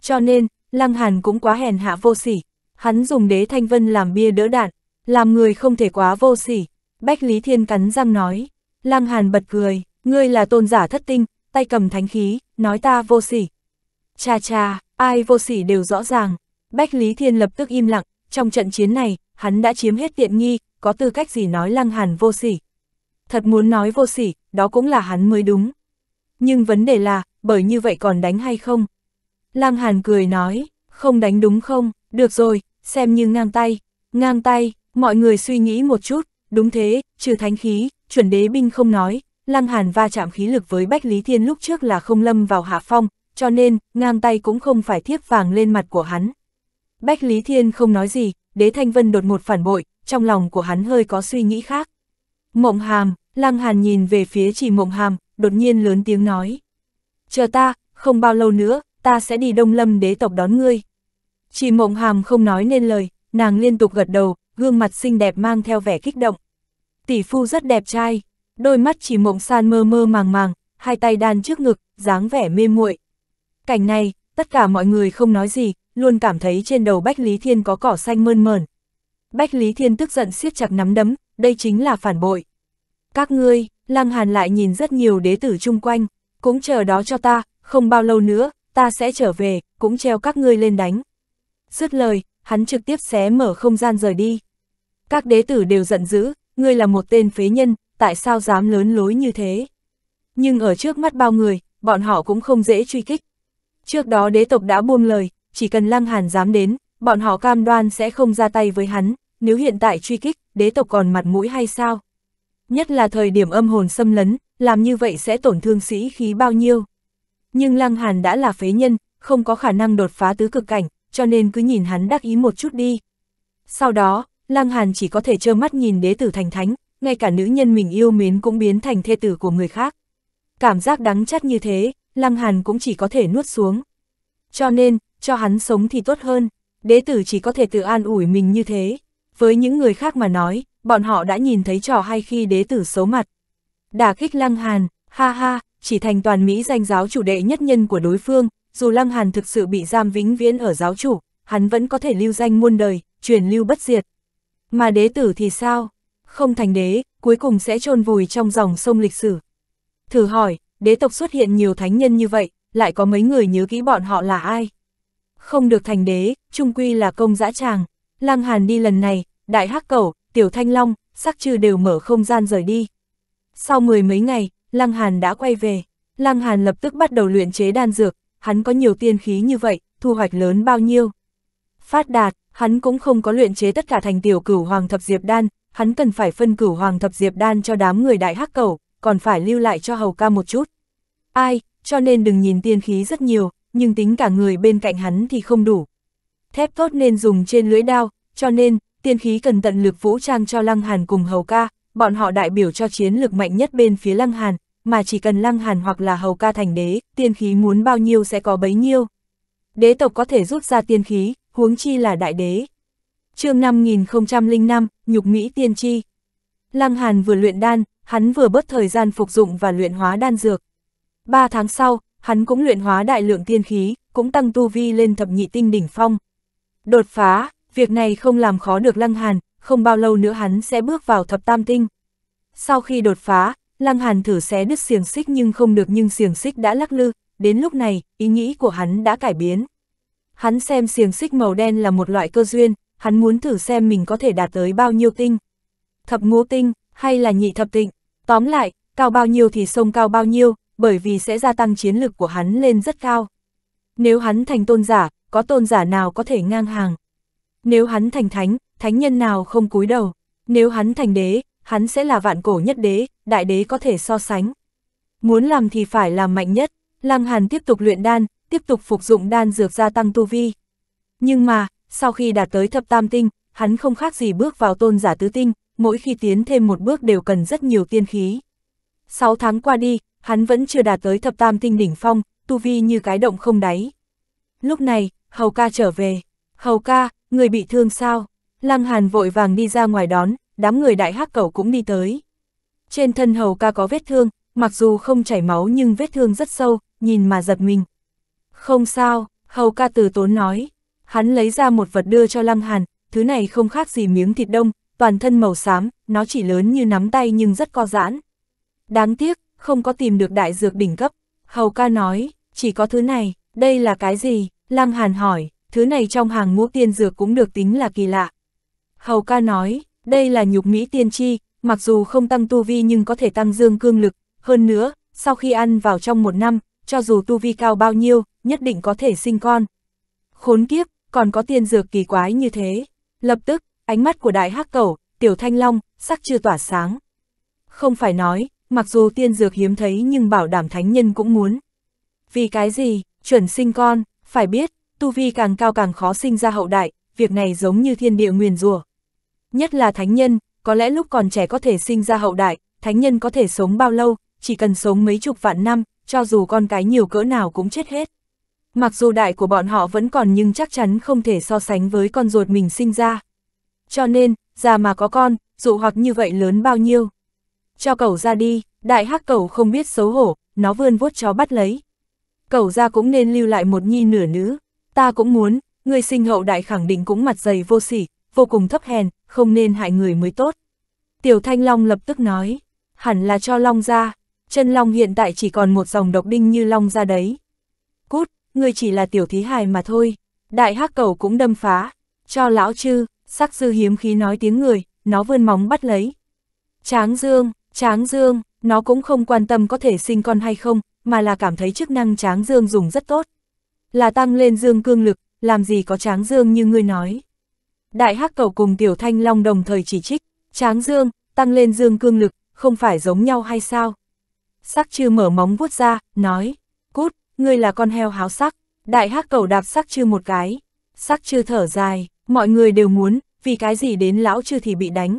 Cho nên, Lăng Hàn cũng quá hèn hạ vô sỉ, hắn dùng đế thanh vân làm bia đỡ đạn, làm người không thể quá vô sỉ. Bách Lý Thiên cắn răng nói, Lăng Hàn bật cười, ngươi là tôn giả thất tinh, tay cầm thánh khí, nói ta vô sỉ. Cha cha, ai vô sỉ đều rõ ràng, Bách Lý Thiên lập tức im lặng, trong trận chiến này, hắn đã chiếm hết tiện nghi, có tư cách gì nói Lăng Hàn vô sỉ. Thật muốn nói vô sỉ, đó cũng là hắn mới đúng nhưng vấn đề là, bởi như vậy còn đánh hay không? Lăng Hàn cười nói, không đánh đúng không, được rồi, xem như ngang tay, ngang tay, mọi người suy nghĩ một chút, đúng thế, trừ thánh khí, chuẩn đế binh không nói, Lăng Hàn va chạm khí lực với Bách Lý Thiên lúc trước là không lâm vào hạ phong, cho nên, ngang tay cũng không phải thiếp vàng lên mặt của hắn. Bách Lý Thiên không nói gì, đế Thanh Vân đột ngột phản bội, trong lòng của hắn hơi có suy nghĩ khác. Mộng hàm, Lăng Hàn nhìn về phía chỉ mộng hàm, đột nhiên lớn tiếng nói. Chờ ta, không bao lâu nữa, ta sẽ đi Đông Lâm đế tộc đón ngươi. Chỉ mộng hàm không nói nên lời, nàng liên tục gật đầu, gương mặt xinh đẹp mang theo vẻ kích động. Tỷ phu rất đẹp trai, đôi mắt chỉ mộng san mơ mơ màng màng, hai tay đan trước ngực, dáng vẻ mê muội. Cảnh này, tất cả mọi người không nói gì, luôn cảm thấy trên đầu Bách Lý Thiên có cỏ xanh mơn mờn. Bách Lý Thiên tức giận siết chặt nắm đấm, đây chính là phản bội các ngươi, Lăng Hàn lại nhìn rất nhiều đế tử chung quanh, cũng chờ đó cho ta, không bao lâu nữa, ta sẽ trở về, cũng treo các ngươi lên đánh. Dứt lời, hắn trực tiếp xé mở không gian rời đi. Các đế tử đều giận dữ, ngươi là một tên phế nhân, tại sao dám lớn lối như thế? Nhưng ở trước mắt bao người, bọn họ cũng không dễ truy kích. Trước đó đế tộc đã buông lời, chỉ cần Lăng Hàn dám đến, bọn họ cam đoan sẽ không ra tay với hắn, nếu hiện tại truy kích, đế tộc còn mặt mũi hay sao? nhất là thời điểm âm hồn xâm lấn, làm như vậy sẽ tổn thương sĩ khí bao nhiêu. Nhưng Lăng Hàn đã là phế nhân, không có khả năng đột phá tứ cực cảnh, cho nên cứ nhìn hắn đắc ý một chút đi. Sau đó, Lăng Hàn chỉ có thể trơ mắt nhìn đế tử thành thánh, ngay cả nữ nhân mình yêu mến cũng biến thành thê tử của người khác. Cảm giác đắng chát như thế, Lăng Hàn cũng chỉ có thể nuốt xuống. Cho nên, cho hắn sống thì tốt hơn, đế tử chỉ có thể tự an ủi mình như thế. Với những người khác mà nói, bọn họ đã nhìn thấy trò hay khi đế tử xấu mặt. Đả kích Lăng Hàn, ha ha, chỉ thành toàn Mỹ danh giáo chủ đệ nhất nhân của đối phương, dù Lăng Hàn thực sự bị giam vĩnh viễn ở giáo chủ, hắn vẫn có thể lưu danh muôn đời, truyền lưu bất diệt. Mà đế tử thì sao? Không thành đế, cuối cùng sẽ chôn vùi trong dòng sông lịch sử. Thử hỏi, đế tộc xuất hiện nhiều thánh nhân như vậy, lại có mấy người nhớ kỹ bọn họ là ai? Không được thành đế, trung quy là công dã tràng. Lăng Hàn đi lần này, đại hắc cầu. Tiểu Thanh Long, sắc trừ đều mở không gian rời đi. Sau mười mấy ngày, Lăng Hàn đã quay về. Lăng Hàn lập tức bắt đầu luyện chế đan dược, hắn có nhiều tiên khí như vậy, thu hoạch lớn bao nhiêu. Phát đạt, hắn cũng không có luyện chế tất cả thành tiểu cửu hoàng thập diệp đan, hắn cần phải phân cửu hoàng thập diệp đan cho đám người đại hắc cầu, còn phải lưu lại cho hầu ca một chút. Ai, cho nên đừng nhìn tiên khí rất nhiều, nhưng tính cả người bên cạnh hắn thì không đủ. Thép tốt nên dùng trên lưỡi đao, cho nên, tiên khí cần tận lực vũ trang cho Lăng Hàn cùng Hầu Ca, bọn họ đại biểu cho chiến lực mạnh nhất bên phía Lăng Hàn, mà chỉ cần Lăng Hàn hoặc là Hầu Ca thành đế, tiên khí muốn bao nhiêu sẽ có bấy nhiêu. Đế tộc có thể rút ra tiên khí, huống chi là đại đế. chương 5005, Nhục Mỹ Tiên Chi Lăng Hàn vừa luyện đan, hắn vừa bớt thời gian phục dụng và luyện hóa đan dược. Ba tháng sau, hắn cũng luyện hóa đại lượng tiên khí, cũng tăng tu vi lên thập nhị tinh đỉnh phong. Đột phá, Việc này không làm khó được Lăng Hàn, không bao lâu nữa hắn sẽ bước vào thập tam tinh. Sau khi đột phá, Lăng Hàn thử xé đứt xiềng xích nhưng không được nhưng xiềng xích đã lắc lư, đến lúc này, ý nghĩ của hắn đã cải biến. Hắn xem xiềng xích màu đen là một loại cơ duyên, hắn muốn thử xem mình có thể đạt tới bao nhiêu tinh. Thập ngũ tinh, hay là nhị thập tịnh, tóm lại, cao bao nhiêu thì sông cao bao nhiêu, bởi vì sẽ gia tăng chiến lực của hắn lên rất cao. Nếu hắn thành tôn giả, có tôn giả nào có thể ngang hàng. Nếu hắn thành thánh, thánh nhân nào không cúi đầu. Nếu hắn thành đế, hắn sẽ là vạn cổ nhất đế, đại đế có thể so sánh. Muốn làm thì phải làm mạnh nhất. Lăng Hàn tiếp tục luyện đan, tiếp tục phục dụng đan dược gia tăng tu vi. Nhưng mà, sau khi đạt tới thập tam tinh, hắn không khác gì bước vào tôn giả tứ tinh, mỗi khi tiến thêm một bước đều cần rất nhiều tiên khí. Sáu tháng qua đi, hắn vẫn chưa đạt tới thập tam tinh đỉnh phong, tu vi như cái động không đáy. Lúc này, Hầu ca trở về. Hầu ca, Người bị thương sao? Lăng Hàn vội vàng đi ra ngoài đón, đám người đại hắc cầu cũng đi tới. Trên thân hầu ca có vết thương, mặc dù không chảy máu nhưng vết thương rất sâu, nhìn mà giật mình. Không sao, hầu ca từ tốn nói. Hắn lấy ra một vật đưa cho Lăng Hàn, thứ này không khác gì miếng thịt đông, toàn thân màu xám, nó chỉ lớn như nắm tay nhưng rất co giãn. Đáng tiếc, không có tìm được đại dược đỉnh cấp. Hầu ca nói, chỉ có thứ này, đây là cái gì? Lăng Hàn hỏi, thứ này trong hàng ngũ tiên dược cũng được tính là kỳ lạ. Hầu ca nói, đây là nhục mỹ tiên chi, mặc dù không tăng tu vi nhưng có thể tăng dương cương lực, hơn nữa, sau khi ăn vào trong một năm, cho dù tu vi cao bao nhiêu, nhất định có thể sinh con. Khốn kiếp, còn có tiên dược kỳ quái như thế. Lập tức, ánh mắt của đại hắc cẩu, tiểu thanh long, sắc chưa tỏa sáng. Không phải nói, mặc dù tiên dược hiếm thấy nhưng bảo đảm thánh nhân cũng muốn. Vì cái gì, chuẩn sinh con, phải biết, tu vi càng cao càng khó sinh ra hậu đại, việc này giống như thiên địa nguyền rùa. Nhất là thánh nhân, có lẽ lúc còn trẻ có thể sinh ra hậu đại, thánh nhân có thể sống bao lâu, chỉ cần sống mấy chục vạn năm, cho dù con cái nhiều cỡ nào cũng chết hết. Mặc dù đại của bọn họ vẫn còn nhưng chắc chắn không thể so sánh với con ruột mình sinh ra. Cho nên, già mà có con, dụ hoặc như vậy lớn bao nhiêu. Cho cậu ra đi, đại hắc cậu không biết xấu hổ, nó vươn vuốt chó bắt lấy. Cậu ra cũng nên lưu lại một nhi nửa nữ ta cũng muốn, người sinh hậu đại khẳng định cũng mặt dày vô sỉ, vô cùng thấp hèn, không nên hại người mới tốt. Tiểu Thanh Long lập tức nói, hẳn là cho Long ra, chân Long hiện tại chỉ còn một dòng độc đinh như Long ra đấy. Cút, người chỉ là tiểu thí hài mà thôi, đại hắc cầu cũng đâm phá, cho lão chư, sắc dư hiếm khí nói tiếng người, nó vươn móng bắt lấy. Tráng dương, tráng dương, nó cũng không quan tâm có thể sinh con hay không, mà là cảm thấy chức năng tráng dương dùng rất tốt là tăng lên dương cương lực, làm gì có tráng dương như ngươi nói. Đại hắc cầu cùng tiểu thanh long đồng thời chỉ trích, tráng dương, tăng lên dương cương lực, không phải giống nhau hay sao? Sắc chư mở móng vuốt ra, nói, cút, ngươi là con heo háo sắc, đại hắc cầu đạp sắc chư một cái, sắc chư thở dài, mọi người đều muốn, vì cái gì đến lão chư thì bị đánh.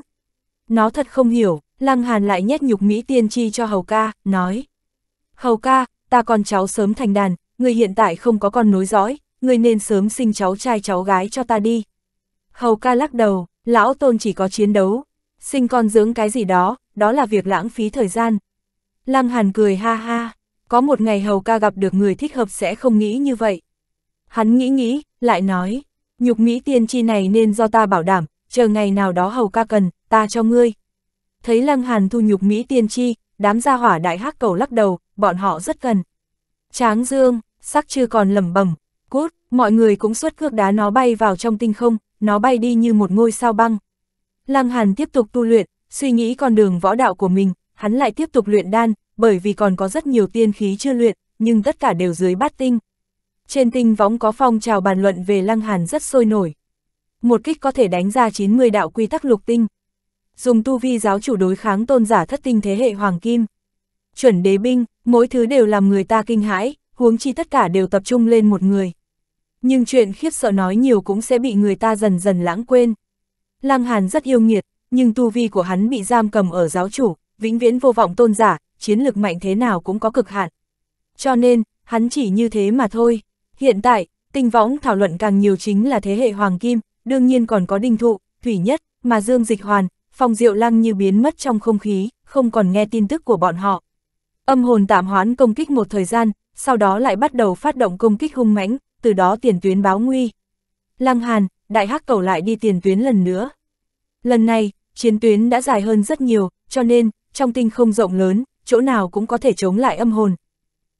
Nó thật không hiểu, lăng hàn lại nhét nhục Mỹ tiên tri cho hầu ca, nói, hầu ca, ta con cháu sớm thành đàn, người hiện tại không có con nối dõi, người nên sớm sinh cháu trai cháu gái cho ta đi. Hầu ca lắc đầu, lão tôn chỉ có chiến đấu, sinh con dưỡng cái gì đó, đó là việc lãng phí thời gian. Lăng Hàn cười ha ha, có một ngày hầu ca gặp được người thích hợp sẽ không nghĩ như vậy. Hắn nghĩ nghĩ, lại nói, nhục mỹ tiên tri này nên do ta bảo đảm, chờ ngày nào đó hầu ca cần, ta cho ngươi. Thấy Lăng Hàn thu nhục mỹ tiên tri, đám gia hỏa đại hắc cầu lắc đầu, bọn họ rất cần. Tráng Dương, sắc chư còn lẩm bẩm, cút, mọi người cũng xuất cước đá nó bay vào trong tinh không, nó bay đi như một ngôi sao băng. Lăng Hàn tiếp tục tu luyện, suy nghĩ con đường võ đạo của mình, hắn lại tiếp tục luyện đan, bởi vì còn có rất nhiều tiên khí chưa luyện, nhưng tất cả đều dưới bát tinh. Trên tinh võng có phong trào bàn luận về Lăng Hàn rất sôi nổi. Một kích có thể đánh ra 90 đạo quy tắc lục tinh. Dùng tu vi giáo chủ đối kháng tôn giả thất tinh thế hệ hoàng kim. Chuẩn đế binh, mỗi thứ đều làm người ta kinh hãi, huống chi tất cả đều tập trung lên một người. Nhưng chuyện khiếp sợ nói nhiều cũng sẽ bị người ta dần dần lãng quên. Lăng Hàn rất yêu nghiệt, nhưng tu vi của hắn bị giam cầm ở giáo chủ, vĩnh viễn vô vọng tôn giả, chiến lực mạnh thế nào cũng có cực hạn. Cho nên, hắn chỉ như thế mà thôi. Hiện tại, tinh võng thảo luận càng nhiều chính là thế hệ Hoàng Kim, đương nhiên còn có Đinh Thụ, Thủy Nhất, mà Dương Dịch Hoàn, Phong Diệu Lăng như biến mất trong không khí, không còn nghe tin tức của bọn họ. Âm hồn tạm hoãn công kích một thời gian, sau đó lại bắt đầu phát động công kích hung mãnh, từ đó tiền tuyến báo nguy. Lăng Hàn, đại hắc cầu lại đi tiền tuyến lần nữa. Lần này, chiến tuyến đã dài hơn rất nhiều, cho nên, trong tinh không rộng lớn, chỗ nào cũng có thể chống lại âm hồn.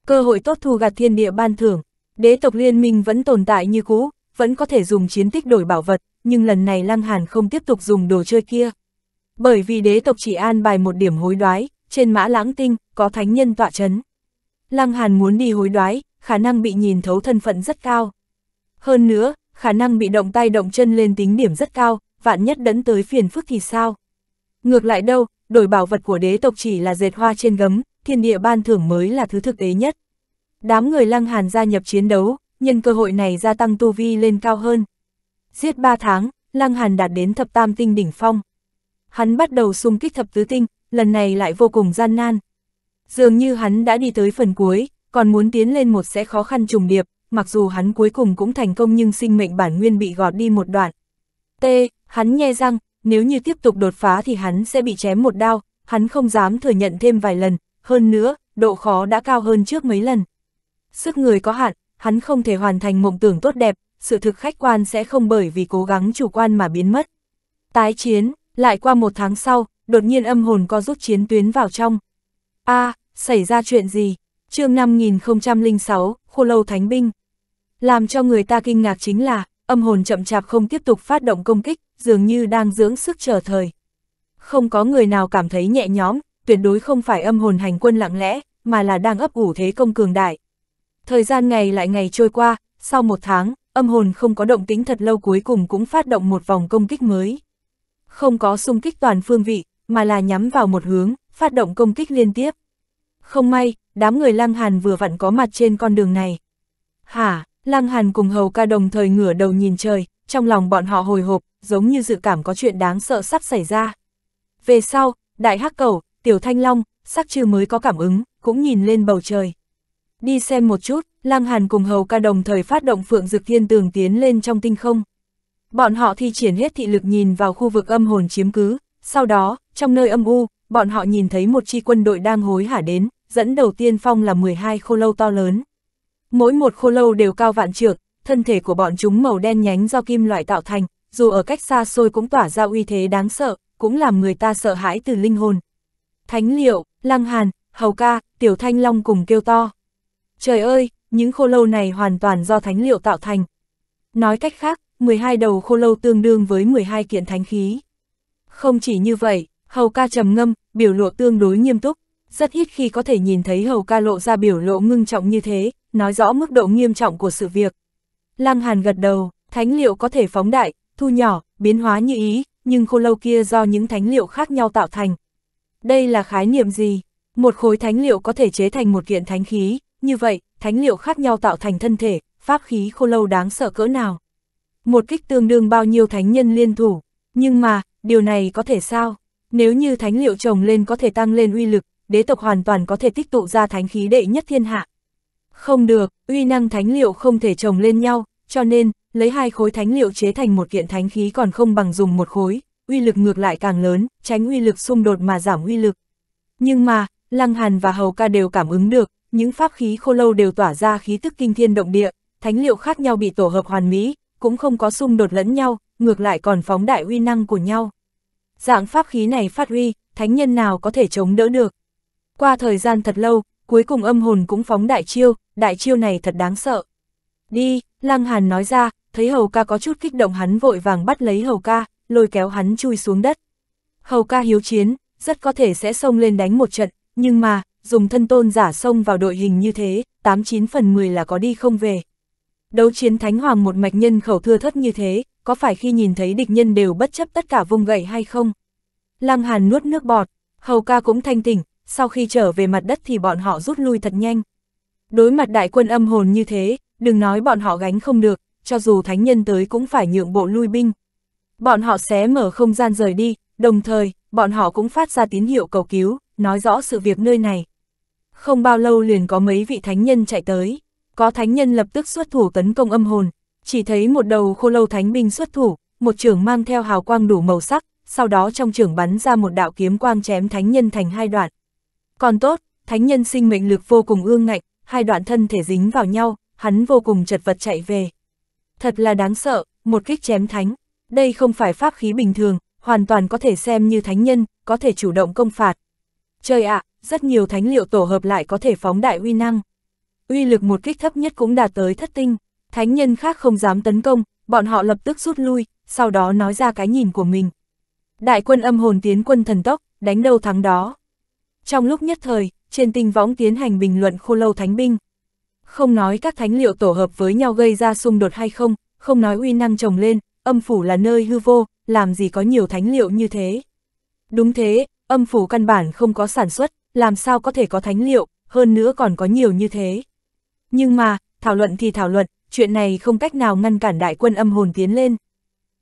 Cơ hội tốt thu gạt thiên địa ban thưởng, đế tộc liên minh vẫn tồn tại như cũ, vẫn có thể dùng chiến tích đổi bảo vật, nhưng lần này Lăng Hàn không tiếp tục dùng đồ chơi kia. Bởi vì đế tộc chỉ an bài một điểm hối đoái, trên mã lãng tinh, có thánh nhân tọa chấn. Lăng Hàn muốn đi hối đoái, khả năng bị nhìn thấu thân phận rất cao. Hơn nữa, khả năng bị động tay động chân lên tính điểm rất cao, vạn nhất đấn tới phiền phức thì sao? Ngược lại đâu, đổi bảo vật của đế tộc chỉ là dệt hoa trên gấm, thiên địa ban thưởng mới là thứ thực tế nhất. Đám người Lăng Hàn gia nhập chiến đấu, nhân cơ hội này gia tăng tu vi lên cao hơn. Giết 3 tháng, Lăng Hàn đạt đến thập tam tinh đỉnh phong. Hắn bắt đầu xung kích thập tứ tinh, lần này lại vô cùng gian nan. Dường như hắn đã đi tới phần cuối, còn muốn tiến lên một sẽ khó khăn trùng điệp, mặc dù hắn cuối cùng cũng thành công nhưng sinh mệnh bản nguyên bị gọt đi một đoạn. T, hắn nghe răng, nếu như tiếp tục đột phá thì hắn sẽ bị chém một đao, hắn không dám thừa nhận thêm vài lần, hơn nữa, độ khó đã cao hơn trước mấy lần. Sức người có hạn, hắn không thể hoàn thành mộng tưởng tốt đẹp, sự thực khách quan sẽ không bởi vì cố gắng chủ quan mà biến mất. Tái chiến, lại qua một tháng sau, đột nhiên âm hồn co rút chiến tuyến vào trong. a à, xảy ra chuyện gì? chương 5006, khô lâu thánh binh. Làm cho người ta kinh ngạc chính là, âm hồn chậm chạp không tiếp tục phát động công kích, dường như đang dưỡng sức chờ thời. Không có người nào cảm thấy nhẹ nhõm, tuyệt đối không phải âm hồn hành quân lặng lẽ, mà là đang ấp ủ thế công cường đại. Thời gian ngày lại ngày trôi qua, sau một tháng, âm hồn không có động tính thật lâu cuối cùng cũng phát động một vòng công kích mới. Không có xung kích toàn phương vị, mà là nhắm vào một hướng, phát động công kích liên tiếp. Không may, đám người Lăng Hàn vừa vặn có mặt trên con đường này. Hả, Lăng Hàn cùng Hầu ca đồng thời ngửa đầu nhìn trời, trong lòng bọn họ hồi hộp, giống như dự cảm có chuyện đáng sợ sắp xảy ra. Về sau, Đại Hắc Cầu, Tiểu Thanh Long, Sắc Trư mới có cảm ứng, cũng nhìn lên bầu trời. Đi xem một chút, Lăng Hàn cùng Hầu ca đồng thời phát động Phượng Dực Thiên Tường tiến lên trong tinh không. Bọn họ thi triển hết thị lực nhìn vào khu vực âm hồn chiếm cứ, sau đó, trong nơi âm u, bọn họ nhìn thấy một chi quân đội đang hối hả đến, dẫn đầu tiên phong là 12 khô lâu to lớn. Mỗi một khô lâu đều cao vạn trượng, thân thể của bọn chúng màu đen nhánh do kim loại tạo thành, dù ở cách xa xôi cũng tỏa ra uy thế đáng sợ, cũng làm người ta sợ hãi từ linh hồn. Thánh liệu, lăng hàn, hầu ca, tiểu thanh long cùng kêu to. Trời ơi, những khô lâu này hoàn toàn do thánh liệu tạo thành. Nói cách khác, 12 đầu khô lâu tương đương với 12 kiện thánh khí. Không chỉ như vậy, hầu ca trầm ngâm, biểu lộ tương đối nghiêm túc, rất ít khi có thể nhìn thấy hầu ca lộ ra biểu lộ ngưng trọng như thế, nói rõ mức độ nghiêm trọng của sự việc. Lăng Hàn gật đầu, thánh liệu có thể phóng đại, thu nhỏ, biến hóa như ý, nhưng khô lâu kia do những thánh liệu khác nhau tạo thành. Đây là khái niệm gì? Một khối thánh liệu có thể chế thành một kiện thánh khí, như vậy, thánh liệu khác nhau tạo thành thân thể, pháp khí khô lâu đáng sợ cỡ nào? Một kích tương đương bao nhiêu thánh nhân liên thủ, nhưng mà, điều này có thể sao? Nếu như thánh liệu trồng lên có thể tăng lên uy lực, đế tộc hoàn toàn có thể tích tụ ra thánh khí đệ nhất thiên hạ. Không được, uy năng thánh liệu không thể trồng lên nhau, cho nên, lấy hai khối thánh liệu chế thành một kiện thánh khí còn không bằng dùng một khối, uy lực ngược lại càng lớn, tránh uy lực xung đột mà giảm uy lực. Nhưng mà, Lăng Hàn và Hầu Ca đều cảm ứng được, những pháp khí khô lâu đều tỏa ra khí tức kinh thiên động địa, thánh liệu khác nhau bị tổ hợp hoàn mỹ, cũng không có xung đột lẫn nhau, ngược lại còn phóng đại uy năng của nhau. Dạng pháp khí này phát huy, thánh nhân nào có thể chống đỡ được. Qua thời gian thật lâu, cuối cùng âm hồn cũng phóng đại chiêu, đại chiêu này thật đáng sợ. Đi, Lăng Hàn nói ra, thấy Hầu ca có chút kích động hắn vội vàng bắt lấy Hầu ca, lôi kéo hắn chui xuống đất. Hầu ca hiếu chiến, rất có thể sẽ xông lên đánh một trận, nhưng mà, dùng thân tôn giả xông vào đội hình như thế, 89 phần 10 là có đi không về. Đấu chiến Thánh Hoàng một mạch nhân khẩu thưa thất như thế, có phải khi nhìn thấy địch nhân đều bất chấp tất cả vung gậy hay không? Lăng Hàn nuốt nước bọt, Hầu ca cũng thanh tỉnh, sau khi trở về mặt đất thì bọn họ rút lui thật nhanh. Đối mặt đại quân âm hồn như thế, đừng nói bọn họ gánh không được, cho dù thánh nhân tới cũng phải nhượng bộ lui binh. Bọn họ xé mở không gian rời đi, đồng thời, bọn họ cũng phát ra tín hiệu cầu cứu, nói rõ sự việc nơi này. Không bao lâu liền có mấy vị thánh nhân chạy tới có thánh nhân lập tức xuất thủ tấn công âm hồn, chỉ thấy một đầu khô lâu thánh binh xuất thủ, một trường mang theo hào quang đủ màu sắc, sau đó trong trường bắn ra một đạo kiếm quang chém thánh nhân thành hai đoạn. Còn tốt, thánh nhân sinh mệnh lực vô cùng ương ngạnh, hai đoạn thân thể dính vào nhau, hắn vô cùng chật vật chạy về. Thật là đáng sợ, một kích chém thánh, đây không phải pháp khí bình thường, hoàn toàn có thể xem như thánh nhân, có thể chủ động công phạt. Trời ạ, rất nhiều thánh liệu tổ hợp lại có thể phóng đại uy năng uy lực một kích thấp nhất cũng đạt tới thất tinh, thánh nhân khác không dám tấn công, bọn họ lập tức rút lui, sau đó nói ra cái nhìn của mình. Đại quân âm hồn tiến quân thần tốc, đánh đâu thắng đó. Trong lúc nhất thời, trên tinh võng tiến hành bình luận khô lâu thánh binh. Không nói các thánh liệu tổ hợp với nhau gây ra xung đột hay không, không nói uy năng trồng lên, âm phủ là nơi hư vô, làm gì có nhiều thánh liệu như thế. Đúng thế, âm phủ căn bản không có sản xuất, làm sao có thể có thánh liệu, hơn nữa còn có nhiều như thế. Nhưng mà, thảo luận thì thảo luận, chuyện này không cách nào ngăn cản đại quân âm hồn tiến lên.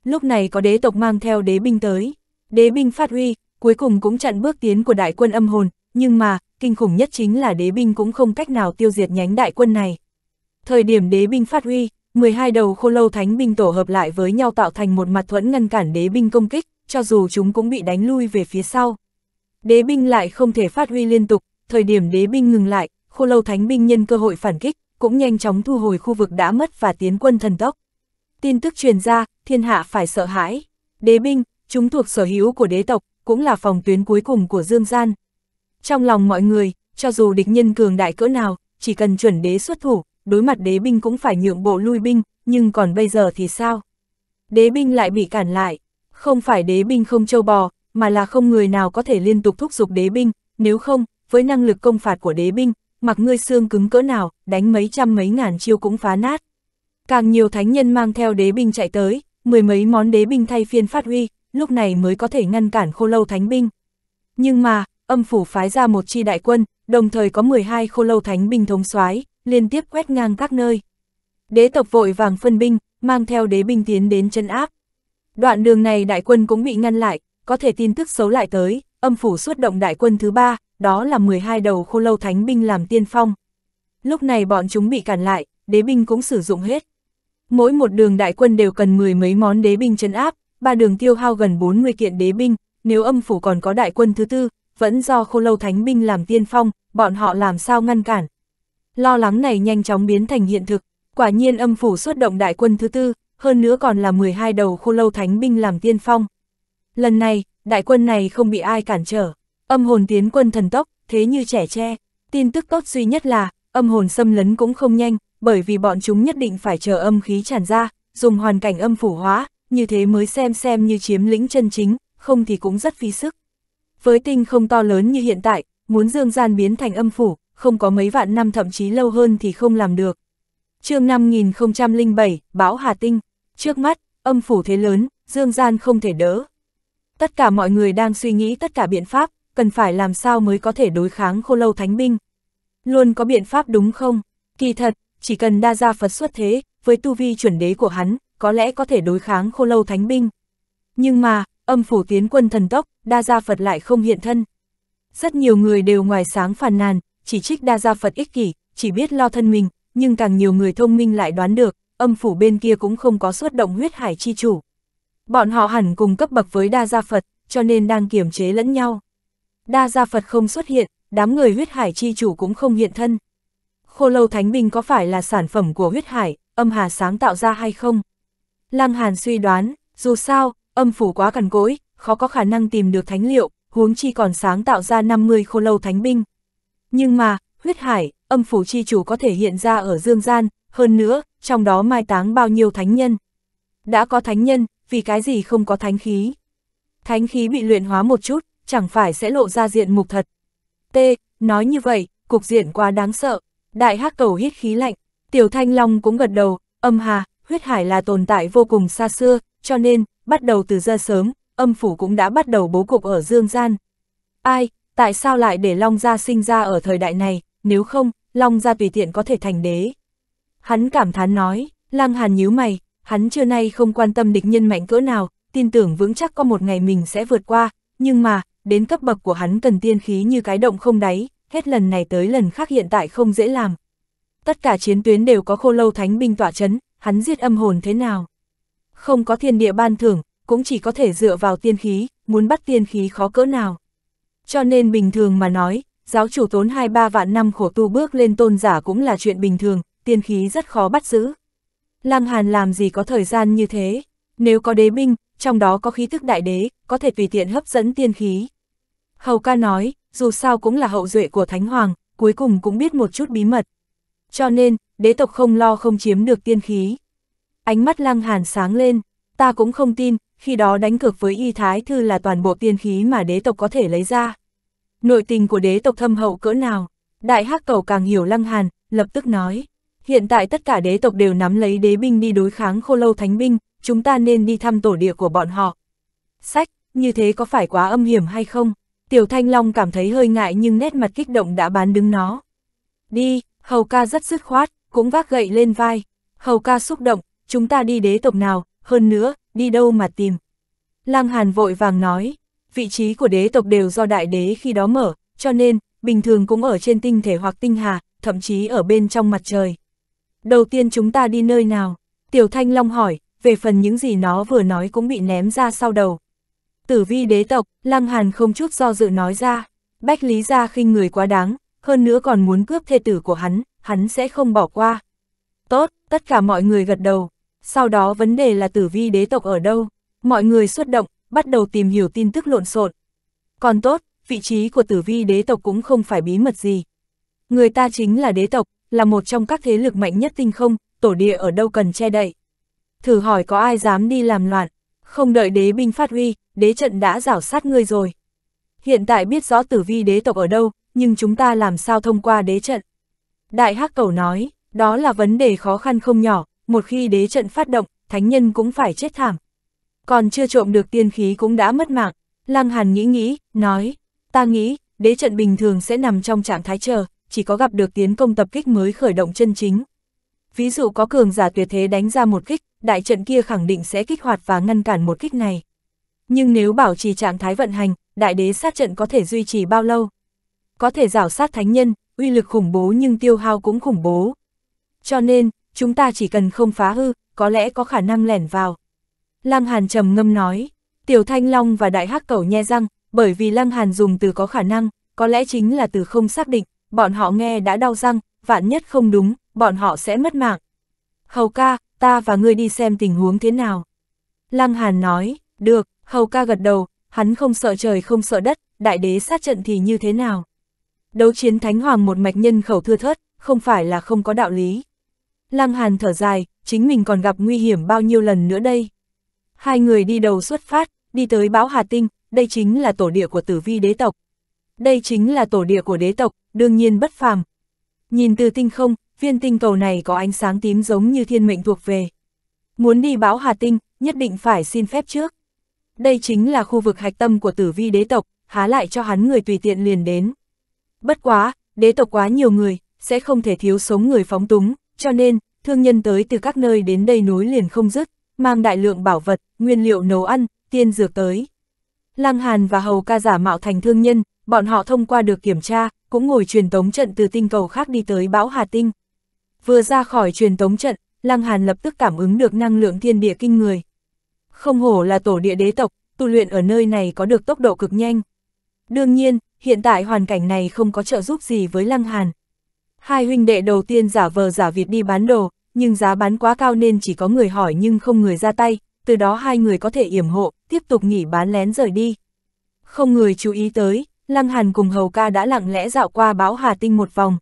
Lúc này có đế tộc mang theo đế binh tới, đế binh phát huy, cuối cùng cũng chặn bước tiến của đại quân âm hồn, nhưng mà, kinh khủng nhất chính là đế binh cũng không cách nào tiêu diệt nhánh đại quân này. Thời điểm đế binh phát huy, 12 đầu khô lâu thánh binh tổ hợp lại với nhau tạo thành một mặt thuẫn ngăn cản đế binh công kích, cho dù chúng cũng bị đánh lui về phía sau. Đế binh lại không thể phát huy liên tục, thời điểm đế binh ngừng lại, khô lâu thánh binh nhân cơ hội phản kích, cũng nhanh chóng thu hồi khu vực đã mất và tiến quân thần tốc. Tin tức truyền ra, thiên hạ phải sợ hãi. Đế binh, chúng thuộc sở hữu của đế tộc, cũng là phòng tuyến cuối cùng của Dương Gian. Trong lòng mọi người, cho dù địch nhân cường đại cỡ nào, chỉ cần chuẩn đế xuất thủ, đối mặt đế binh cũng phải nhượng bộ lui binh, nhưng còn bây giờ thì sao? Đế binh lại bị cản lại, không phải đế binh không châu bò, mà là không người nào có thể liên tục thúc giục đế binh, nếu không, với năng lực công phạt của đế binh, mặc ngươi xương cứng cỡ nào, đánh mấy trăm mấy ngàn chiêu cũng phá nát. Càng nhiều thánh nhân mang theo đế binh chạy tới, mười mấy món đế binh thay phiên phát huy, lúc này mới có thể ngăn cản khô lâu thánh binh. Nhưng mà, âm phủ phái ra một chi đại quân, đồng thời có 12 khô lâu thánh binh thống soái liên tiếp quét ngang các nơi. Đế tộc vội vàng phân binh, mang theo đế binh tiến đến chân áp. Đoạn đường này đại quân cũng bị ngăn lại, có thể tin tức xấu lại tới, âm phủ xuất động đại quân thứ ba, đó là 12 đầu khô lâu thánh binh làm tiên phong. Lúc này bọn chúng bị cản lại, đế binh cũng sử dụng hết. Mỗi một đường đại quân đều cần mười mấy món đế binh chấn áp, ba đường tiêu hao gần 40 kiện đế binh, nếu âm phủ còn có đại quân thứ tư, vẫn do khô lâu thánh binh làm tiên phong, bọn họ làm sao ngăn cản. Lo lắng này nhanh chóng biến thành hiện thực, quả nhiên âm phủ xuất động đại quân thứ tư, hơn nữa còn là 12 đầu khô lâu thánh binh làm tiên phong. Lần này, đại quân này không bị ai cản trở. Âm hồn tiến quân thần tốc, thế như trẻ tre. Tin tức tốt duy nhất là, âm hồn xâm lấn cũng không nhanh, bởi vì bọn chúng nhất định phải chờ âm khí tràn ra, dùng hoàn cảnh âm phủ hóa, như thế mới xem xem như chiếm lĩnh chân chính, không thì cũng rất phí sức. Với tinh không to lớn như hiện tại, muốn dương gian biến thành âm phủ, không có mấy vạn năm thậm chí lâu hơn thì không làm được. chương 5007, Bão Hà Tinh, trước mắt, âm phủ thế lớn, dương gian không thể đỡ. Tất cả mọi người đang suy nghĩ tất cả biện pháp, cần phải làm sao mới có thể đối kháng khô lâu thánh binh. Luôn có biện pháp đúng không? Kỳ thật, chỉ cần đa gia Phật xuất thế, với tu vi chuẩn đế của hắn, có lẽ có thể đối kháng khô lâu thánh binh. Nhưng mà, âm phủ tiến quân thần tốc, đa gia Phật lại không hiện thân. Rất nhiều người đều ngoài sáng phàn nàn, chỉ trích đa gia Phật ích kỷ, chỉ biết lo thân mình, nhưng càng nhiều người thông minh lại đoán được, âm phủ bên kia cũng không có xuất động huyết hải chi chủ. Bọn họ hẳn cùng cấp bậc với đa gia Phật, cho nên đang kiểm chế lẫn nhau. Đa Gia Phật không xuất hiện, đám người huyết hải chi chủ cũng không hiện thân. Khô lâu thánh binh có phải là sản phẩm của huyết hải, âm hà sáng tạo ra hay không? Lăng Hàn suy đoán, dù sao, âm phủ quá cằn cỗi, khó có khả năng tìm được thánh liệu, huống chi còn sáng tạo ra 50 khô lâu thánh binh. Nhưng mà, huyết hải, âm phủ chi chủ có thể hiện ra ở dương gian, hơn nữa, trong đó mai táng bao nhiêu thánh nhân. Đã có thánh nhân, vì cái gì không có thánh khí? Thánh khí bị luyện hóa một chút, chẳng phải sẽ lộ ra diện mục thật. T, nói như vậy, cục diện quá đáng sợ. Đại hắc cầu hít khí lạnh, tiểu thanh long cũng gật đầu, âm hà, huyết hải là tồn tại vô cùng xa xưa, cho nên, bắt đầu từ giờ sớm, âm phủ cũng đã bắt đầu bố cục ở dương gian. Ai, tại sao lại để long gia sinh ra ở thời đại này, nếu không, long gia tùy tiện có thể thành đế. Hắn cảm thán nói, lăng hàn nhíu mày, hắn trưa nay không quan tâm địch nhân mạnh cỡ nào, tin tưởng vững chắc có một ngày mình sẽ vượt qua, nhưng mà, đến cấp bậc của hắn cần tiên khí như cái động không đáy, hết lần này tới lần khác hiện tại không dễ làm. Tất cả chiến tuyến đều có khô lâu thánh binh tỏa chấn, hắn giết âm hồn thế nào? Không có thiên địa ban thưởng, cũng chỉ có thể dựa vào tiên khí, muốn bắt tiên khí khó cỡ nào. Cho nên bình thường mà nói, giáo chủ tốn 2-3 vạn năm khổ tu bước lên tôn giả cũng là chuyện bình thường, tiên khí rất khó bắt giữ. Lăng Hàn làm gì có thời gian như thế? Nếu có đế binh, trong đó có khí thức đại đế, có thể tùy tiện hấp dẫn tiên khí. Hầu ca nói, dù sao cũng là hậu duệ của Thánh Hoàng, cuối cùng cũng biết một chút bí mật. Cho nên, đế tộc không lo không chiếm được tiên khí. Ánh mắt lăng hàn sáng lên, ta cũng không tin, khi đó đánh cược với y thái thư là toàn bộ tiên khí mà đế tộc có thể lấy ra. Nội tình của đế tộc thâm hậu cỡ nào, đại hắc cầu càng hiểu lăng hàn, lập tức nói. Hiện tại tất cả đế tộc đều nắm lấy đế binh đi đối kháng khô lâu thánh binh, chúng ta nên đi thăm tổ địa của bọn họ. Sách, như thế có phải quá âm hiểm hay không? Tiểu Thanh Long cảm thấy hơi ngại nhưng nét mặt kích động đã bán đứng nó. Đi, Hầu ca rất dứt khoát, cũng vác gậy lên vai. Hầu ca xúc động, chúng ta đi đế tộc nào, hơn nữa, đi đâu mà tìm. Lang Hàn vội vàng nói, vị trí của đế tộc đều do đại đế khi đó mở, cho nên, bình thường cũng ở trên tinh thể hoặc tinh hà, thậm chí ở bên trong mặt trời. Đầu tiên chúng ta đi nơi nào? Tiểu Thanh Long hỏi, về phần những gì nó vừa nói cũng bị ném ra sau đầu. Tử vi đế tộc, Lăng Hàn không chút do dự nói ra, Bách Lý Gia khinh người quá đáng, hơn nữa còn muốn cướp thê tử của hắn, hắn sẽ không bỏ qua. Tốt, tất cả mọi người gật đầu, sau đó vấn đề là tử vi đế tộc ở đâu, mọi người xuất động, bắt đầu tìm hiểu tin tức lộn xộn. Còn tốt, vị trí của tử vi đế tộc cũng không phải bí mật gì. Người ta chính là đế tộc, là một trong các thế lực mạnh nhất tinh không, tổ địa ở đâu cần che đậy. Thử hỏi có ai dám đi làm loạn, không đợi đế binh phát huy, đế trận đã rảo sát ngươi rồi. Hiện tại biết rõ tử vi đế tộc ở đâu, nhưng chúng ta làm sao thông qua đế trận? Đại hắc cầu nói, đó là vấn đề khó khăn không nhỏ, một khi đế trận phát động, thánh nhân cũng phải chết thảm. Còn chưa trộm được tiên khí cũng đã mất mạng, Lăng Hàn nghĩ nghĩ, nói, ta nghĩ, đế trận bình thường sẽ nằm trong trạng thái chờ, chỉ có gặp được tiến công tập kích mới khởi động chân chính ví dụ có cường giả tuyệt thế đánh ra một kích, đại trận kia khẳng định sẽ kích hoạt và ngăn cản một kích này. Nhưng nếu bảo trì trạng thái vận hành, đại đế sát trận có thể duy trì bao lâu? Có thể rảo sát thánh nhân, uy lực khủng bố nhưng tiêu hao cũng khủng bố. Cho nên, chúng ta chỉ cần không phá hư, có lẽ có khả năng lẻn vào. Lăng Hàn trầm ngâm nói, Tiểu Thanh Long và Đại Hắc Cẩu nhe răng, bởi vì Lăng Hàn dùng từ có khả năng, có lẽ chính là từ không xác định, bọn họ nghe đã đau răng, vạn nhất không đúng, bọn họ sẽ mất mạng. Hầu ca, ta và ngươi đi xem tình huống thế nào. Lăng Hàn nói, được, Hầu ca gật đầu, hắn không sợ trời không sợ đất, đại đế sát trận thì như thế nào. Đấu chiến Thánh Hoàng một mạch nhân khẩu thưa thớt, không phải là không có đạo lý. Lăng Hàn thở dài, chính mình còn gặp nguy hiểm bao nhiêu lần nữa đây. Hai người đi đầu xuất phát, đi tới bão Hà Tinh, đây chính là tổ địa của tử vi đế tộc. Đây chính là tổ địa của đế tộc, đương nhiên bất phàm. Nhìn từ tinh không, viên tinh cầu này có ánh sáng tím giống như thiên mệnh thuộc về. Muốn đi báo Hà Tinh, nhất định phải xin phép trước. Đây chính là khu vực hạch tâm của tử vi đế tộc, há lại cho hắn người tùy tiện liền đến. Bất quá, đế tộc quá nhiều người, sẽ không thể thiếu sống người phóng túng, cho nên, thương nhân tới từ các nơi đến đây nối liền không dứt, mang đại lượng bảo vật, nguyên liệu nấu ăn, tiên dược tới. Lăng Hàn và Hầu ca giả mạo thành thương nhân, bọn họ thông qua được kiểm tra, cũng ngồi truyền tống trận từ tinh cầu khác đi tới bão Hà Tinh. Vừa ra khỏi truyền tống trận, Lăng Hàn lập tức cảm ứng được năng lượng thiên địa kinh người. Không hổ là tổ địa đế tộc, tu luyện ở nơi này có được tốc độ cực nhanh. Đương nhiên, hiện tại hoàn cảnh này không có trợ giúp gì với Lăng Hàn. Hai huynh đệ đầu tiên giả vờ giả việc đi bán đồ, nhưng giá bán quá cao nên chỉ có người hỏi nhưng không người ra tay, từ đó hai người có thể yểm hộ, tiếp tục nghỉ bán lén rời đi. Không người chú ý tới, Lăng Hàn cùng Hầu Ca đã lặng lẽ dạo qua báo Hà Tinh một vòng.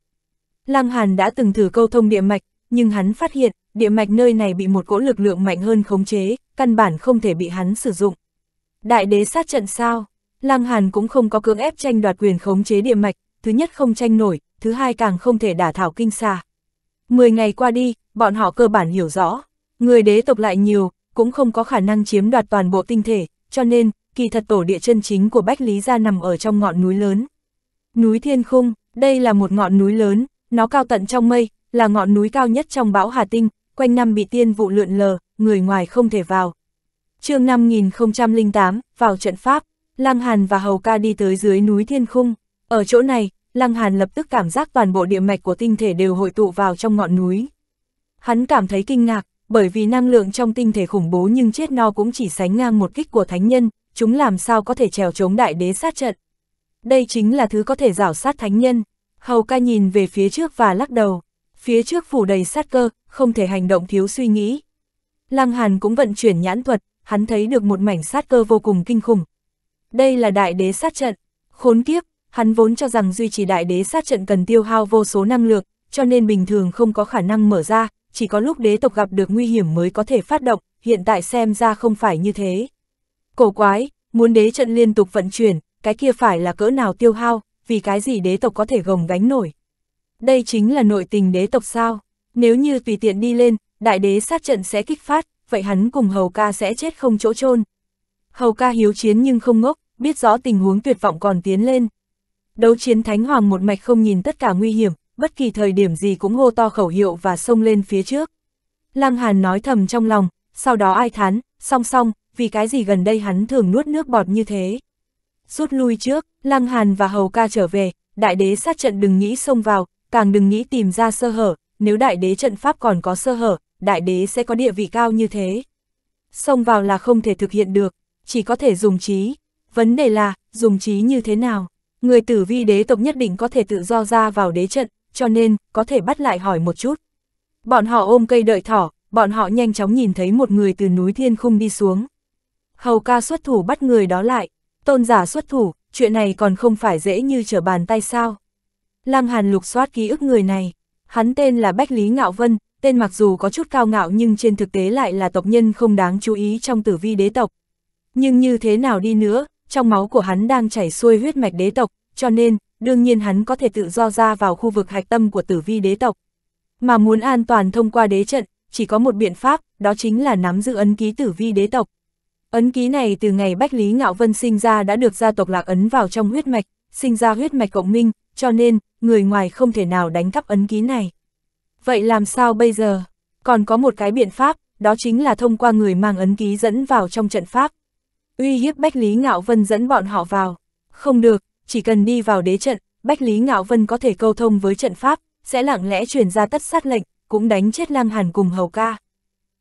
Lăng Hàn đã từng thử câu thông địa mạch, nhưng hắn phát hiện, địa mạch nơi này bị một cỗ lực lượng mạnh hơn khống chế, căn bản không thể bị hắn sử dụng. Đại đế sát trận sao? Lăng Hàn cũng không có cưỡng ép tranh đoạt quyền khống chế địa mạch, thứ nhất không tranh nổi, thứ hai càng không thể đả thảo kinh xa. Mười ngày qua đi, bọn họ cơ bản hiểu rõ, người đế tộc lại nhiều, cũng không có khả năng chiếm đoạt toàn bộ tinh thể, cho nên, kỳ thật tổ địa chân chính của Bách Lý Gia nằm ở trong ngọn núi lớn. Núi Thiên Khung, đây là một ngọn núi lớn, nó cao tận trong mây, là ngọn núi cao nhất trong bão Hà Tinh, quanh năm bị tiên vụ lượn lờ, người ngoài không thể vào. chương 5008, vào trận Pháp, Lăng Hàn và Hầu Ca đi tới dưới núi Thiên Khung. Ở chỗ này, Lăng Hàn lập tức cảm giác toàn bộ địa mạch của tinh thể đều hội tụ vào trong ngọn núi. Hắn cảm thấy kinh ngạc, bởi vì năng lượng trong tinh thể khủng bố nhưng chết no cũng chỉ sánh ngang một kích của thánh nhân, chúng làm sao có thể trèo chống đại đế sát trận. Đây chính là thứ có thể rảo sát thánh nhân. Hầu ca nhìn về phía trước và lắc đầu. Phía trước phủ đầy sát cơ, không thể hành động thiếu suy nghĩ. Lăng Hàn cũng vận chuyển nhãn thuật, hắn thấy được một mảnh sát cơ vô cùng kinh khủng. Đây là đại đế sát trận. Khốn kiếp, hắn vốn cho rằng duy trì đại đế sát trận cần tiêu hao vô số năng lượng, cho nên bình thường không có khả năng mở ra, chỉ có lúc đế tộc gặp được nguy hiểm mới có thể phát động, hiện tại xem ra không phải như thế. Cổ quái, muốn đế trận liên tục vận chuyển, cái kia phải là cỡ nào tiêu hao, vì cái gì đế tộc có thể gồng gánh nổi. Đây chính là nội tình đế tộc sao, nếu như tùy tiện đi lên, đại đế sát trận sẽ kích phát, vậy hắn cùng hầu ca sẽ chết không chỗ chôn Hầu ca hiếu chiến nhưng không ngốc, biết rõ tình huống tuyệt vọng còn tiến lên. Đấu chiến Thánh Hoàng một mạch không nhìn tất cả nguy hiểm, bất kỳ thời điểm gì cũng hô to khẩu hiệu và xông lên phía trước. Lăng Hàn nói thầm trong lòng, sau đó ai thán, song song, vì cái gì gần đây hắn thường nuốt nước bọt như thế rút lui trước, Lăng Hàn và Hầu Ca trở về, đại đế sát trận đừng nghĩ xông vào, càng đừng nghĩ tìm ra sơ hở, nếu đại đế trận pháp còn có sơ hở, đại đế sẽ có địa vị cao như thế. Xông vào là không thể thực hiện được, chỉ có thể dùng trí. Vấn đề là, dùng trí như thế nào? Người tử vi đế tộc nhất định có thể tự do ra vào đế trận, cho nên, có thể bắt lại hỏi một chút. Bọn họ ôm cây đợi thỏ, bọn họ nhanh chóng nhìn thấy một người từ núi thiên khung đi xuống. Hầu ca xuất thủ bắt người đó lại, Tôn giả xuất thủ, chuyện này còn không phải dễ như trở bàn tay sao. Lăng Hàn lục soát ký ức người này, hắn tên là Bách Lý Ngạo Vân, tên mặc dù có chút cao ngạo nhưng trên thực tế lại là tộc nhân không đáng chú ý trong tử vi đế tộc. Nhưng như thế nào đi nữa, trong máu của hắn đang chảy xuôi huyết mạch đế tộc, cho nên, đương nhiên hắn có thể tự do ra vào khu vực hạch tâm của tử vi đế tộc. Mà muốn an toàn thông qua đế trận, chỉ có một biện pháp, đó chính là nắm giữ ấn ký tử vi đế tộc. Ấn ký này từ ngày Bách Lý Ngạo Vân sinh ra đã được gia tộc Lạc Ấn vào trong huyết mạch, sinh ra huyết mạch cộng minh, cho nên, người ngoài không thể nào đánh cắp ấn ký này. Vậy làm sao bây giờ? Còn có một cái biện pháp, đó chính là thông qua người mang ấn ký dẫn vào trong trận pháp. Uy hiếp Bách Lý Ngạo Vân dẫn bọn họ vào. Không được, chỉ cần đi vào đế trận, Bách Lý Ngạo Vân có thể câu thông với trận pháp, sẽ lặng lẽ truyền ra tất sát lệnh, cũng đánh chết lang Hàn cùng Hầu Ca.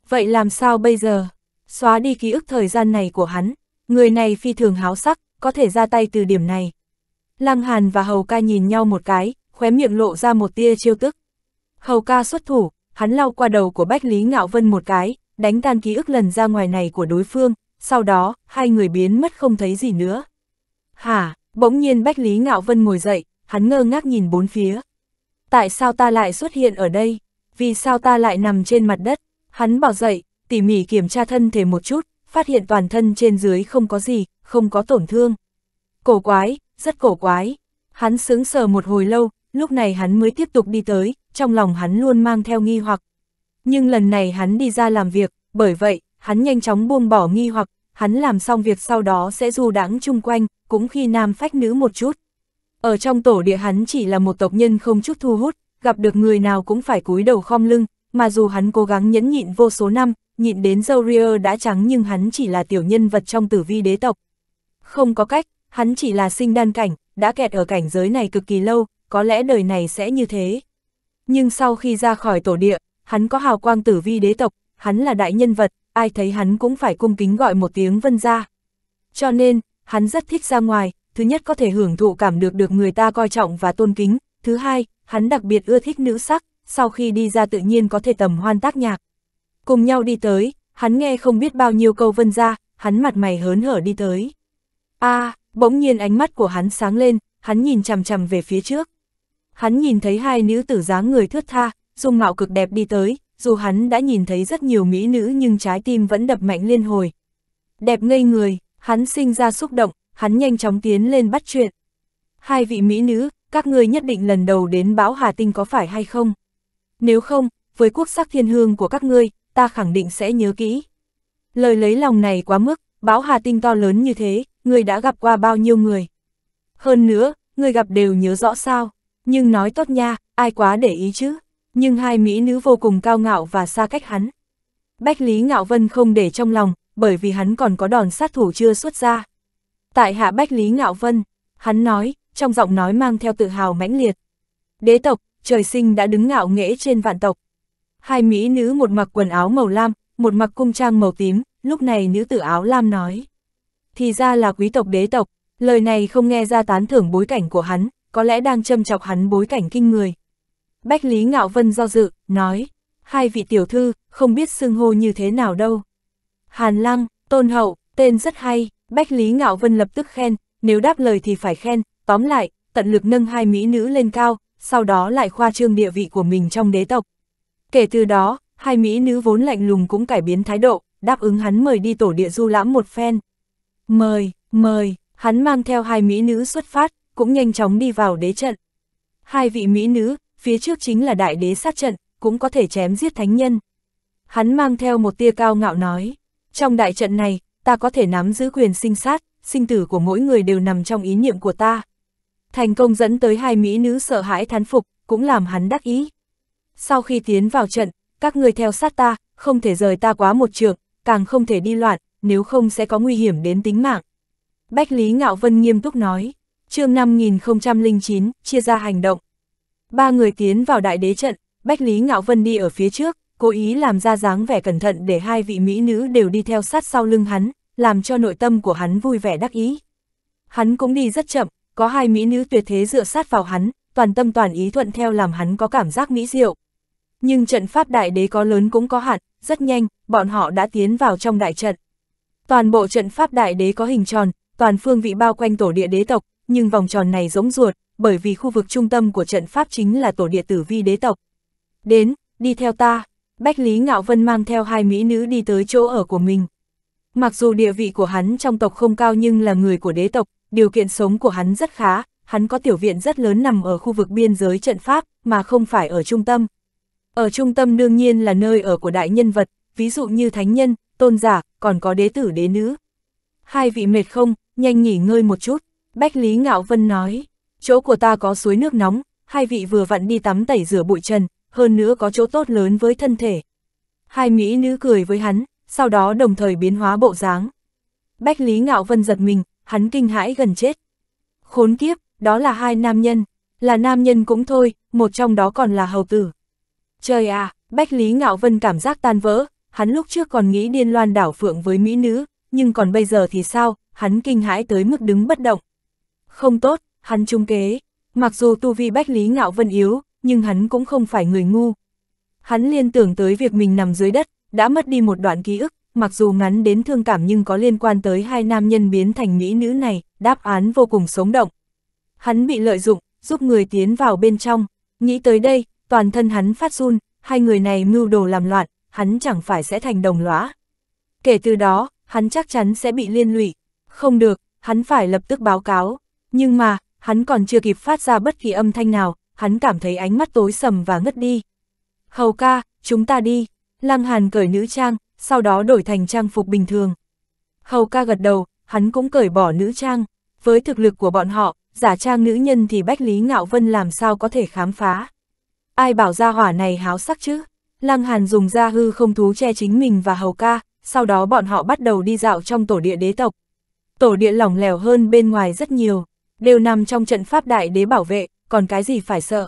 Vậy làm sao bây giờ? xóa đi ký ức thời gian này của hắn, người này phi thường háo sắc, có thể ra tay từ điểm này. Lăng Hàn và Hầu ca nhìn nhau một cái, khóe miệng lộ ra một tia chiêu tức. Hầu ca xuất thủ, hắn lau qua đầu của Bách Lý Ngạo Vân một cái, đánh tan ký ức lần ra ngoài này của đối phương, sau đó, hai người biến mất không thấy gì nữa. Hả, bỗng nhiên Bách Lý Ngạo Vân ngồi dậy, hắn ngơ ngác nhìn bốn phía. Tại sao ta lại xuất hiện ở đây? Vì sao ta lại nằm trên mặt đất? Hắn bỏ dậy, tỉ mỉ kiểm tra thân thể một chút, phát hiện toàn thân trên dưới không có gì, không có tổn thương. Cổ quái, rất cổ quái. Hắn sững sờ một hồi lâu, lúc này hắn mới tiếp tục đi tới, trong lòng hắn luôn mang theo nghi hoặc. Nhưng lần này hắn đi ra làm việc, bởi vậy, hắn nhanh chóng buông bỏ nghi hoặc, hắn làm xong việc sau đó sẽ du đãng chung quanh, cũng khi nam phách nữ một chút. Ở trong tổ địa hắn chỉ là một tộc nhân không chút thu hút, gặp được người nào cũng phải cúi đầu khom lưng, mà dù hắn cố gắng nhẫn nhịn vô số năm, nhịn đến dâu đã trắng nhưng hắn chỉ là tiểu nhân vật trong tử vi đế tộc. Không có cách, hắn chỉ là sinh đan cảnh, đã kẹt ở cảnh giới này cực kỳ lâu, có lẽ đời này sẽ như thế. Nhưng sau khi ra khỏi tổ địa, hắn có hào quang tử vi đế tộc, hắn là đại nhân vật, ai thấy hắn cũng phải cung kính gọi một tiếng vân ra. Cho nên, hắn rất thích ra ngoài, thứ nhất có thể hưởng thụ cảm được được người ta coi trọng và tôn kính, thứ hai, hắn đặc biệt ưa thích nữ sắc, sau khi đi ra tự nhiên có thể tầm hoan tác nhạc. Cùng nhau đi tới, hắn nghe không biết bao nhiêu câu vân ra, hắn mặt mày hớn hở đi tới. a à, bỗng nhiên ánh mắt của hắn sáng lên, hắn nhìn chằm chằm về phía trước. Hắn nhìn thấy hai nữ tử dáng người thướt tha, dung mạo cực đẹp đi tới, dù hắn đã nhìn thấy rất nhiều mỹ nữ nhưng trái tim vẫn đập mạnh liên hồi. Đẹp ngây người, hắn sinh ra xúc động, hắn nhanh chóng tiến lên bắt chuyện. Hai vị mỹ nữ, các ngươi nhất định lần đầu đến bão Hà Tinh có phải hay không? nếu không, với quốc sắc thiên hương của các ngươi, ta khẳng định sẽ nhớ kỹ. Lời lấy lòng này quá mức, bão hà tinh to lớn như thế, ngươi đã gặp qua bao nhiêu người. Hơn nữa, ngươi gặp đều nhớ rõ sao, nhưng nói tốt nha, ai quá để ý chứ. Nhưng hai mỹ nữ vô cùng cao ngạo và xa cách hắn. Bách Lý Ngạo Vân không để trong lòng, bởi vì hắn còn có đòn sát thủ chưa xuất ra. Tại hạ Bách Lý Ngạo Vân, hắn nói, trong giọng nói mang theo tự hào mãnh liệt. Đế tộc, trời sinh đã đứng ngạo nghễ trên vạn tộc. Hai mỹ nữ một mặc quần áo màu lam, một mặc cung trang màu tím, lúc này nữ tử áo lam nói. Thì ra là quý tộc đế tộc, lời này không nghe ra tán thưởng bối cảnh của hắn, có lẽ đang châm chọc hắn bối cảnh kinh người. Bách Lý Ngạo Vân do dự, nói, hai vị tiểu thư, không biết xưng hô như thế nào đâu. Hàn Lăng, Tôn Hậu, tên rất hay, Bách Lý Ngạo Vân lập tức khen, nếu đáp lời thì phải khen, tóm lại, tận lực nâng hai mỹ nữ lên cao, sau đó lại khoa trương địa vị của mình trong đế tộc. Kể từ đó, hai mỹ nữ vốn lạnh lùng cũng cải biến thái độ, đáp ứng hắn mời đi tổ địa du lãm một phen. Mời, mời, hắn mang theo hai mỹ nữ xuất phát, cũng nhanh chóng đi vào đế trận. Hai vị mỹ nữ, phía trước chính là đại đế sát trận, cũng có thể chém giết thánh nhân. Hắn mang theo một tia cao ngạo nói, trong đại trận này, ta có thể nắm giữ quyền sinh sát, sinh tử của mỗi người đều nằm trong ý niệm của ta thành công dẫn tới hai mỹ nữ sợ hãi thán phục, cũng làm hắn đắc ý. Sau khi tiến vào trận, các người theo sát ta, không thể rời ta quá một trường, càng không thể đi loạn, nếu không sẽ có nguy hiểm đến tính mạng. Bách Lý Ngạo Vân nghiêm túc nói, chương 5009, chia ra hành động. Ba người tiến vào đại đế trận, Bách Lý Ngạo Vân đi ở phía trước, cố ý làm ra dáng vẻ cẩn thận để hai vị mỹ nữ đều đi theo sát sau lưng hắn, làm cho nội tâm của hắn vui vẻ đắc ý. Hắn cũng đi rất chậm, có hai mỹ nữ tuyệt thế dựa sát vào hắn, toàn tâm toàn ý thuận theo làm hắn có cảm giác mỹ diệu. Nhưng trận pháp đại đế có lớn cũng có hạn, rất nhanh, bọn họ đã tiến vào trong đại trận. Toàn bộ trận pháp đại đế có hình tròn, toàn phương vị bao quanh tổ địa đế tộc, nhưng vòng tròn này giống ruột, bởi vì khu vực trung tâm của trận pháp chính là tổ địa tử vi đế tộc. Đến, đi theo ta, Bách Lý Ngạo Vân mang theo hai mỹ nữ đi tới chỗ ở của mình. Mặc dù địa vị của hắn trong tộc không cao nhưng là người của đế tộc, điều kiện sống của hắn rất khá, hắn có tiểu viện rất lớn nằm ở khu vực biên giới trận pháp, mà không phải ở trung tâm. Ở trung tâm đương nhiên là nơi ở của đại nhân vật, ví dụ như thánh nhân, tôn giả, còn có đế tử đế nữ. Hai vị mệt không, nhanh nghỉ ngơi một chút, Bách Lý Ngạo Vân nói, chỗ của ta có suối nước nóng, hai vị vừa vặn đi tắm tẩy rửa bụi trần, hơn nữa có chỗ tốt lớn với thân thể. Hai mỹ nữ cười với hắn, sau đó đồng thời biến hóa bộ dáng. Bách Lý Ngạo Vân giật mình, hắn kinh hãi gần chết. Khốn kiếp, đó là hai nam nhân, là nam nhân cũng thôi, một trong đó còn là hầu tử. Trời à, Bách Lý Ngạo Vân cảm giác tan vỡ, hắn lúc trước còn nghĩ điên loan đảo phượng với mỹ nữ, nhưng còn bây giờ thì sao, hắn kinh hãi tới mức đứng bất động. Không tốt, hắn trung kế, mặc dù tu vi Bách Lý Ngạo Vân yếu, nhưng hắn cũng không phải người ngu. Hắn liên tưởng tới việc mình nằm dưới đất, đã mất đi một đoạn ký ức, mặc dù ngắn đến thương cảm nhưng có liên quan tới hai nam nhân biến thành mỹ nữ này, đáp án vô cùng sống động. Hắn bị lợi dụng, giúp người tiến vào bên trong, nghĩ tới đây, toàn thân hắn phát run, hai người này mưu đồ làm loạn, hắn chẳng phải sẽ thành đồng lõa. Kể từ đó, hắn chắc chắn sẽ bị liên lụy, không được, hắn phải lập tức báo cáo, nhưng mà, hắn còn chưa kịp phát ra bất kỳ âm thanh nào, hắn cảm thấy ánh mắt tối sầm và ngất đi. Hầu ca, chúng ta đi, Lăng Hàn cởi nữ trang, sau đó đổi thành trang phục bình thường. Hầu ca gật đầu, hắn cũng cởi bỏ nữ trang. Với thực lực của bọn họ, giả trang nữ nhân thì Bách Lý Ngạo Vân làm sao có thể khám phá. Ai bảo ra hỏa này háo sắc chứ? Lăng Hàn dùng ra hư không thú che chính mình và hầu ca, sau đó bọn họ bắt đầu đi dạo trong tổ địa đế tộc. Tổ địa lỏng lẻo hơn bên ngoài rất nhiều, đều nằm trong trận pháp đại đế bảo vệ, còn cái gì phải sợ.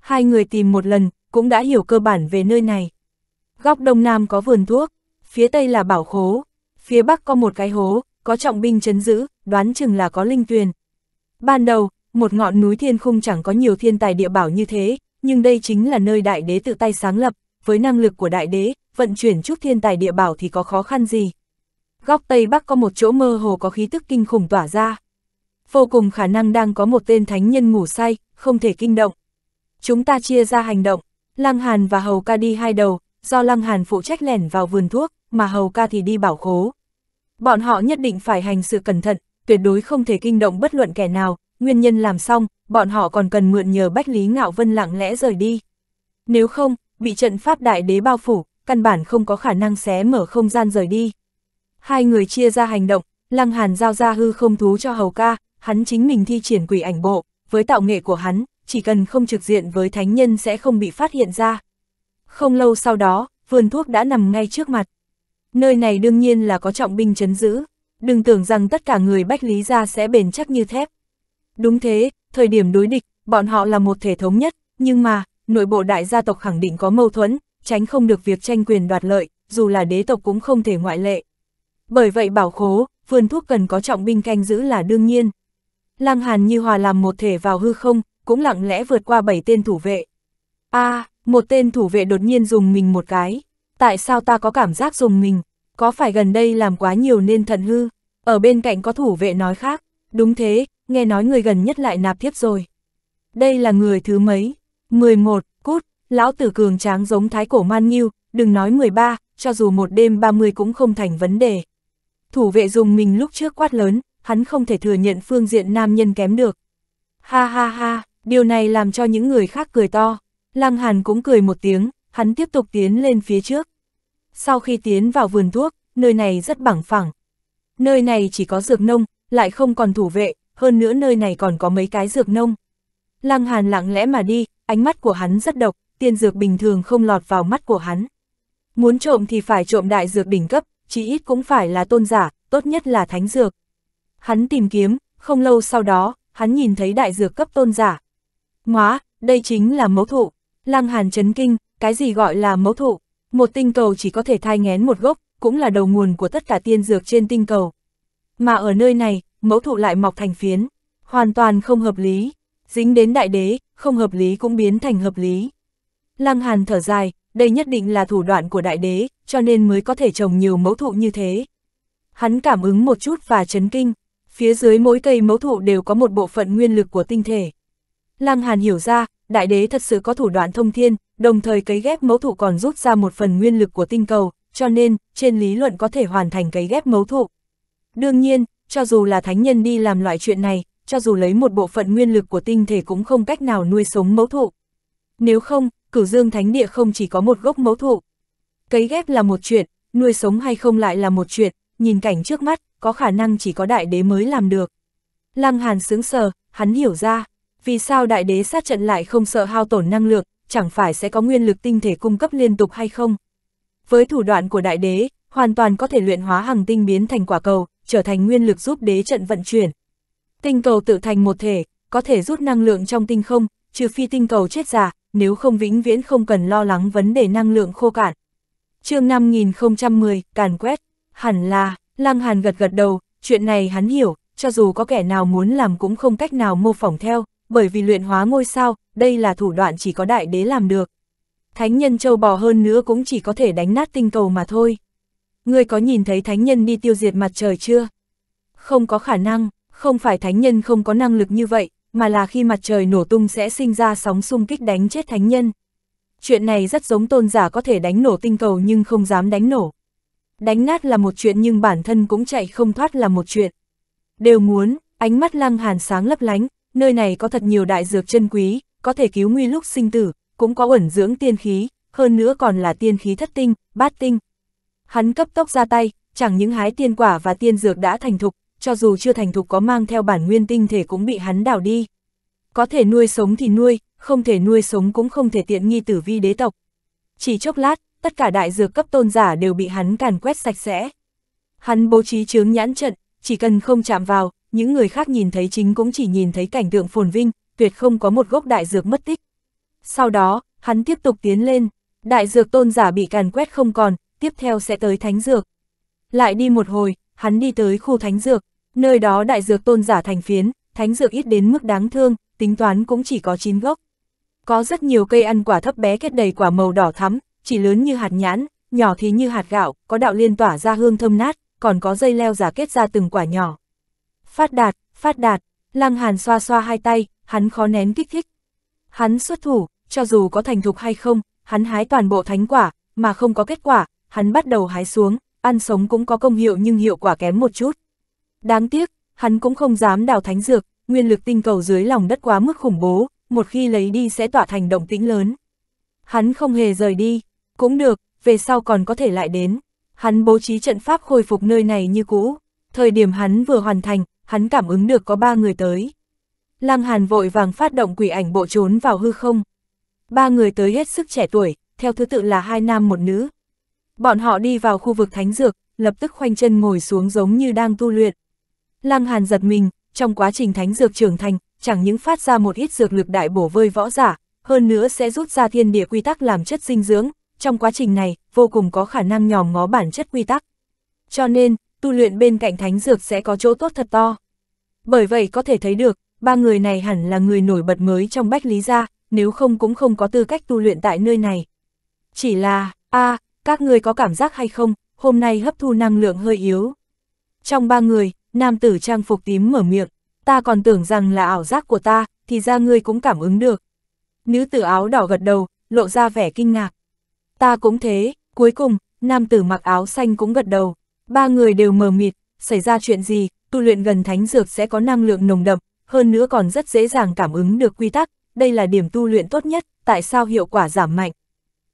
Hai người tìm một lần, cũng đã hiểu cơ bản về nơi này. Góc đông nam có vườn thuốc, phía tây là bảo khố, phía bắc có một cái hố, có trọng binh chấn giữ, đoán chừng là có linh tuyền. Ban đầu, một ngọn núi thiên khung chẳng có nhiều thiên tài địa bảo như thế, nhưng đây chính là nơi đại đế tự tay sáng lập, với năng lực của đại đế, vận chuyển chút thiên tài địa bảo thì có khó khăn gì. Góc Tây Bắc có một chỗ mơ hồ có khí tức kinh khủng tỏa ra. Vô cùng khả năng đang có một tên thánh nhân ngủ say, không thể kinh động. Chúng ta chia ra hành động, Lăng Hàn và Hầu Ca đi hai đầu, do Lăng Hàn phụ trách lẻn vào vườn thuốc, mà hầu ca thì đi bảo khố. Bọn họ nhất định phải hành sự cẩn thận, tuyệt đối không thể kinh động bất luận kẻ nào, nguyên nhân làm xong, bọn họ còn cần mượn nhờ Bách Lý Ngạo Vân lặng lẽ rời đi. Nếu không, bị trận pháp đại đế bao phủ, căn bản không có khả năng xé mở không gian rời đi. Hai người chia ra hành động, Lăng Hàn giao ra hư không thú cho Hầu Ca, hắn chính mình thi triển quỷ ảnh bộ, với tạo nghệ của hắn, chỉ cần không trực diện với thánh nhân sẽ không bị phát hiện ra. Không lâu sau đó, vườn thuốc đã nằm ngay trước mặt. Nơi này đương nhiên là có trọng binh chấn giữ, đừng tưởng rằng tất cả người Bách Lý Gia sẽ bền chắc như thép. Đúng thế, thời điểm đối địch, bọn họ là một thể thống nhất, nhưng mà, nội bộ đại gia tộc khẳng định có mâu thuẫn, tránh không được việc tranh quyền đoạt lợi, dù là đế tộc cũng không thể ngoại lệ. Bởi vậy bảo khố, vườn thuốc cần có trọng binh canh giữ là đương nhiên. Lăng Hàn như hòa làm một thể vào hư không, cũng lặng lẽ vượt qua bảy tên thủ vệ. a à, một tên thủ vệ đột nhiên dùng mình một cái, tại sao ta có cảm giác dùng mình, có phải gần đây làm quá nhiều nên thận hư, ở bên cạnh có thủ vệ nói khác, đúng thế, nghe nói người gần nhất lại nạp tiếp rồi. Đây là người thứ mấy? 11, cút, lão tử cường tráng giống thái cổ man nghiêu, đừng nói 13, cho dù một đêm 30 cũng không thành vấn đề. Thủ vệ dùng mình lúc trước quát lớn, hắn không thể thừa nhận phương diện nam nhân kém được. Ha ha ha, điều này làm cho những người khác cười to, Lăng Hàn cũng cười một tiếng, hắn tiếp tục tiến lên phía trước. Sau khi tiến vào vườn thuốc, nơi này rất bằng phẳng. Nơi này chỉ có dược nông, lại không còn thủ vệ, hơn nữa nơi này còn có mấy cái dược nông. Lăng Hàn lặng lẽ mà đi, ánh mắt của hắn rất độc, tiên dược bình thường không lọt vào mắt của hắn. Muốn trộm thì phải trộm đại dược đỉnh cấp, chỉ ít cũng phải là tôn giả, tốt nhất là thánh dược. Hắn tìm kiếm, không lâu sau đó, hắn nhìn thấy đại dược cấp tôn giả. Ngoá, đây chính là mẫu thụ. Lăng Hàn chấn kinh, cái gì gọi là mẫu thụ? Một tinh cầu chỉ có thể thai ngén một gốc, cũng là đầu nguồn của tất cả tiên dược trên tinh cầu. Mà ở nơi này, mẫu thụ lại mọc thành phiến, hoàn toàn không hợp lý. Dính đến đại đế, không hợp lý cũng biến thành hợp lý. Lăng Hàn thở dài, đây nhất định là thủ đoạn của đại đế, cho nên mới có thể trồng nhiều mẫu thụ như thế. Hắn cảm ứng một chút và chấn kinh, phía dưới mỗi cây mẫu thụ đều có một bộ phận nguyên lực của tinh thể. Lăng Hàn hiểu ra, đại đế thật sự có thủ đoạn thông thiên, đồng thời cấy ghép mẫu thụ còn rút ra một phần nguyên lực của tinh cầu, cho nên, trên lý luận có thể hoàn thành cấy ghép mẫu thụ. Đương nhiên, cho dù là thánh nhân đi làm loại chuyện này, cho dù lấy một bộ phận nguyên lực của tinh thể cũng không cách nào nuôi sống mẫu thụ. Nếu không, cửu dương thánh địa không chỉ có một gốc mẫu thụ. Cấy ghép là một chuyện, nuôi sống hay không lại là một chuyện, nhìn cảnh trước mắt, có khả năng chỉ có đại đế mới làm được. Lăng Hàn sướng sờ, hắn hiểu ra vì sao đại đế sát trận lại không sợ hao tổn năng lượng, chẳng phải sẽ có nguyên lực tinh thể cung cấp liên tục hay không? Với thủ đoạn của đại đế, hoàn toàn có thể luyện hóa hằng tinh biến thành quả cầu, trở thành nguyên lực giúp đế trận vận chuyển. Tinh cầu tự thành một thể, có thể rút năng lượng trong tinh không, trừ phi tinh cầu chết già nếu không vĩnh viễn không cần lo lắng vấn đề năng lượng khô cạn. chương 5010, càn quét, hẳn là, Lăng Hàn gật gật đầu, chuyện này hắn hiểu, cho dù có kẻ nào muốn làm cũng không cách nào mô phỏng theo, bởi vì luyện hóa ngôi sao, đây là thủ đoạn chỉ có đại đế làm được. Thánh nhân châu bò hơn nữa cũng chỉ có thể đánh nát tinh cầu mà thôi. Ngươi có nhìn thấy thánh nhân đi tiêu diệt mặt trời chưa? Không có khả năng, không phải thánh nhân không có năng lực như vậy, mà là khi mặt trời nổ tung sẽ sinh ra sóng xung kích đánh chết thánh nhân. Chuyện này rất giống tôn giả có thể đánh nổ tinh cầu nhưng không dám đánh nổ. Đánh nát là một chuyện nhưng bản thân cũng chạy không thoát là một chuyện. Đều muốn, ánh mắt lăng hàn sáng lấp lánh, nơi này có thật nhiều đại dược chân quý, có thể cứu nguy lúc sinh tử, cũng có ẩn dưỡng tiên khí, hơn nữa còn là tiên khí thất tinh, bát tinh. Hắn cấp tốc ra tay, chẳng những hái tiên quả và tiên dược đã thành thục, cho dù chưa thành thục có mang theo bản nguyên tinh thể cũng bị hắn đảo đi. Có thể nuôi sống thì nuôi, không thể nuôi sống cũng không thể tiện nghi tử vi đế tộc. Chỉ chốc lát, tất cả đại dược cấp tôn giả đều bị hắn càn quét sạch sẽ. Hắn bố trí chướng nhãn trận, chỉ cần không chạm vào, những người khác nhìn thấy chính cũng chỉ nhìn thấy cảnh tượng phồn vinh, tuyệt không có một gốc đại dược mất tích. Sau đó, hắn tiếp tục tiến lên, đại dược tôn giả bị càn quét không còn, tiếp theo sẽ tới thánh dược. Lại đi một hồi, hắn đi tới khu thánh dược, nơi đó đại dược tôn giả thành phiến, thánh dược ít đến mức đáng thương, tính toán cũng chỉ có 9 gốc. Có rất nhiều cây ăn quả thấp bé kết đầy quả màu đỏ thắm, chỉ lớn như hạt nhãn, nhỏ thì như hạt gạo, có đạo liên tỏa ra hương thơm nát, còn có dây leo giả kết ra từng quả nhỏ. Phát đạt, phát đạt, Lăng Hàn xoa xoa hai tay, hắn khó nén kích thích. Hắn xuất thủ, cho dù có thành thục hay không, hắn hái toàn bộ thánh quả, mà không có kết quả, hắn bắt đầu hái xuống, ăn sống cũng có công hiệu nhưng hiệu quả kém một chút. Đáng tiếc, hắn cũng không dám đào thánh dược, nguyên lực tinh cầu dưới lòng đất quá mức khủng bố, một khi lấy đi sẽ tỏa thành động tĩnh lớn. Hắn không hề rời đi, cũng được, về sau còn có thể lại đến. Hắn bố trí trận pháp khôi phục nơi này như cũ. Thời điểm hắn vừa hoàn thành, hắn cảm ứng được có ba người tới. Lăng Hàn vội vàng phát động quỷ ảnh bộ trốn vào hư không. Ba người tới hết sức trẻ tuổi, theo thứ tự là hai nam một nữ. Bọn họ đi vào khu vực thánh dược, lập tức khoanh chân ngồi xuống giống như đang tu luyện. Lăng Hàn giật mình, trong quá trình thánh dược trưởng thành, chẳng những phát ra một ít dược lực đại bổ vơi võ giả, hơn nữa sẽ rút ra thiên địa quy tắc làm chất dinh dưỡng, trong quá trình này, vô cùng có khả năng nhòm ngó bản chất quy tắc. Cho nên, tu luyện bên cạnh thánh dược sẽ có chỗ tốt thật to. Bởi vậy có thể thấy được, ba người này hẳn là người nổi bật mới trong Bách Lý Gia, nếu không cũng không có tư cách tu luyện tại nơi này. Chỉ là, a à, các người có cảm giác hay không, hôm nay hấp thu năng lượng hơi yếu. Trong ba người, nam tử trang phục tím mở miệng, ta còn tưởng rằng là ảo giác của ta, thì ra ngươi cũng cảm ứng được. Nữ tử áo đỏ gật đầu, lộ ra vẻ kinh ngạc. Ta cũng thế, cuối cùng, nam tử mặc áo xanh cũng gật đầu. Ba người đều mờ mịt, xảy ra chuyện gì, tu luyện gần thánh dược sẽ có năng lượng nồng đậm, hơn nữa còn rất dễ dàng cảm ứng được quy tắc, đây là điểm tu luyện tốt nhất, tại sao hiệu quả giảm mạnh.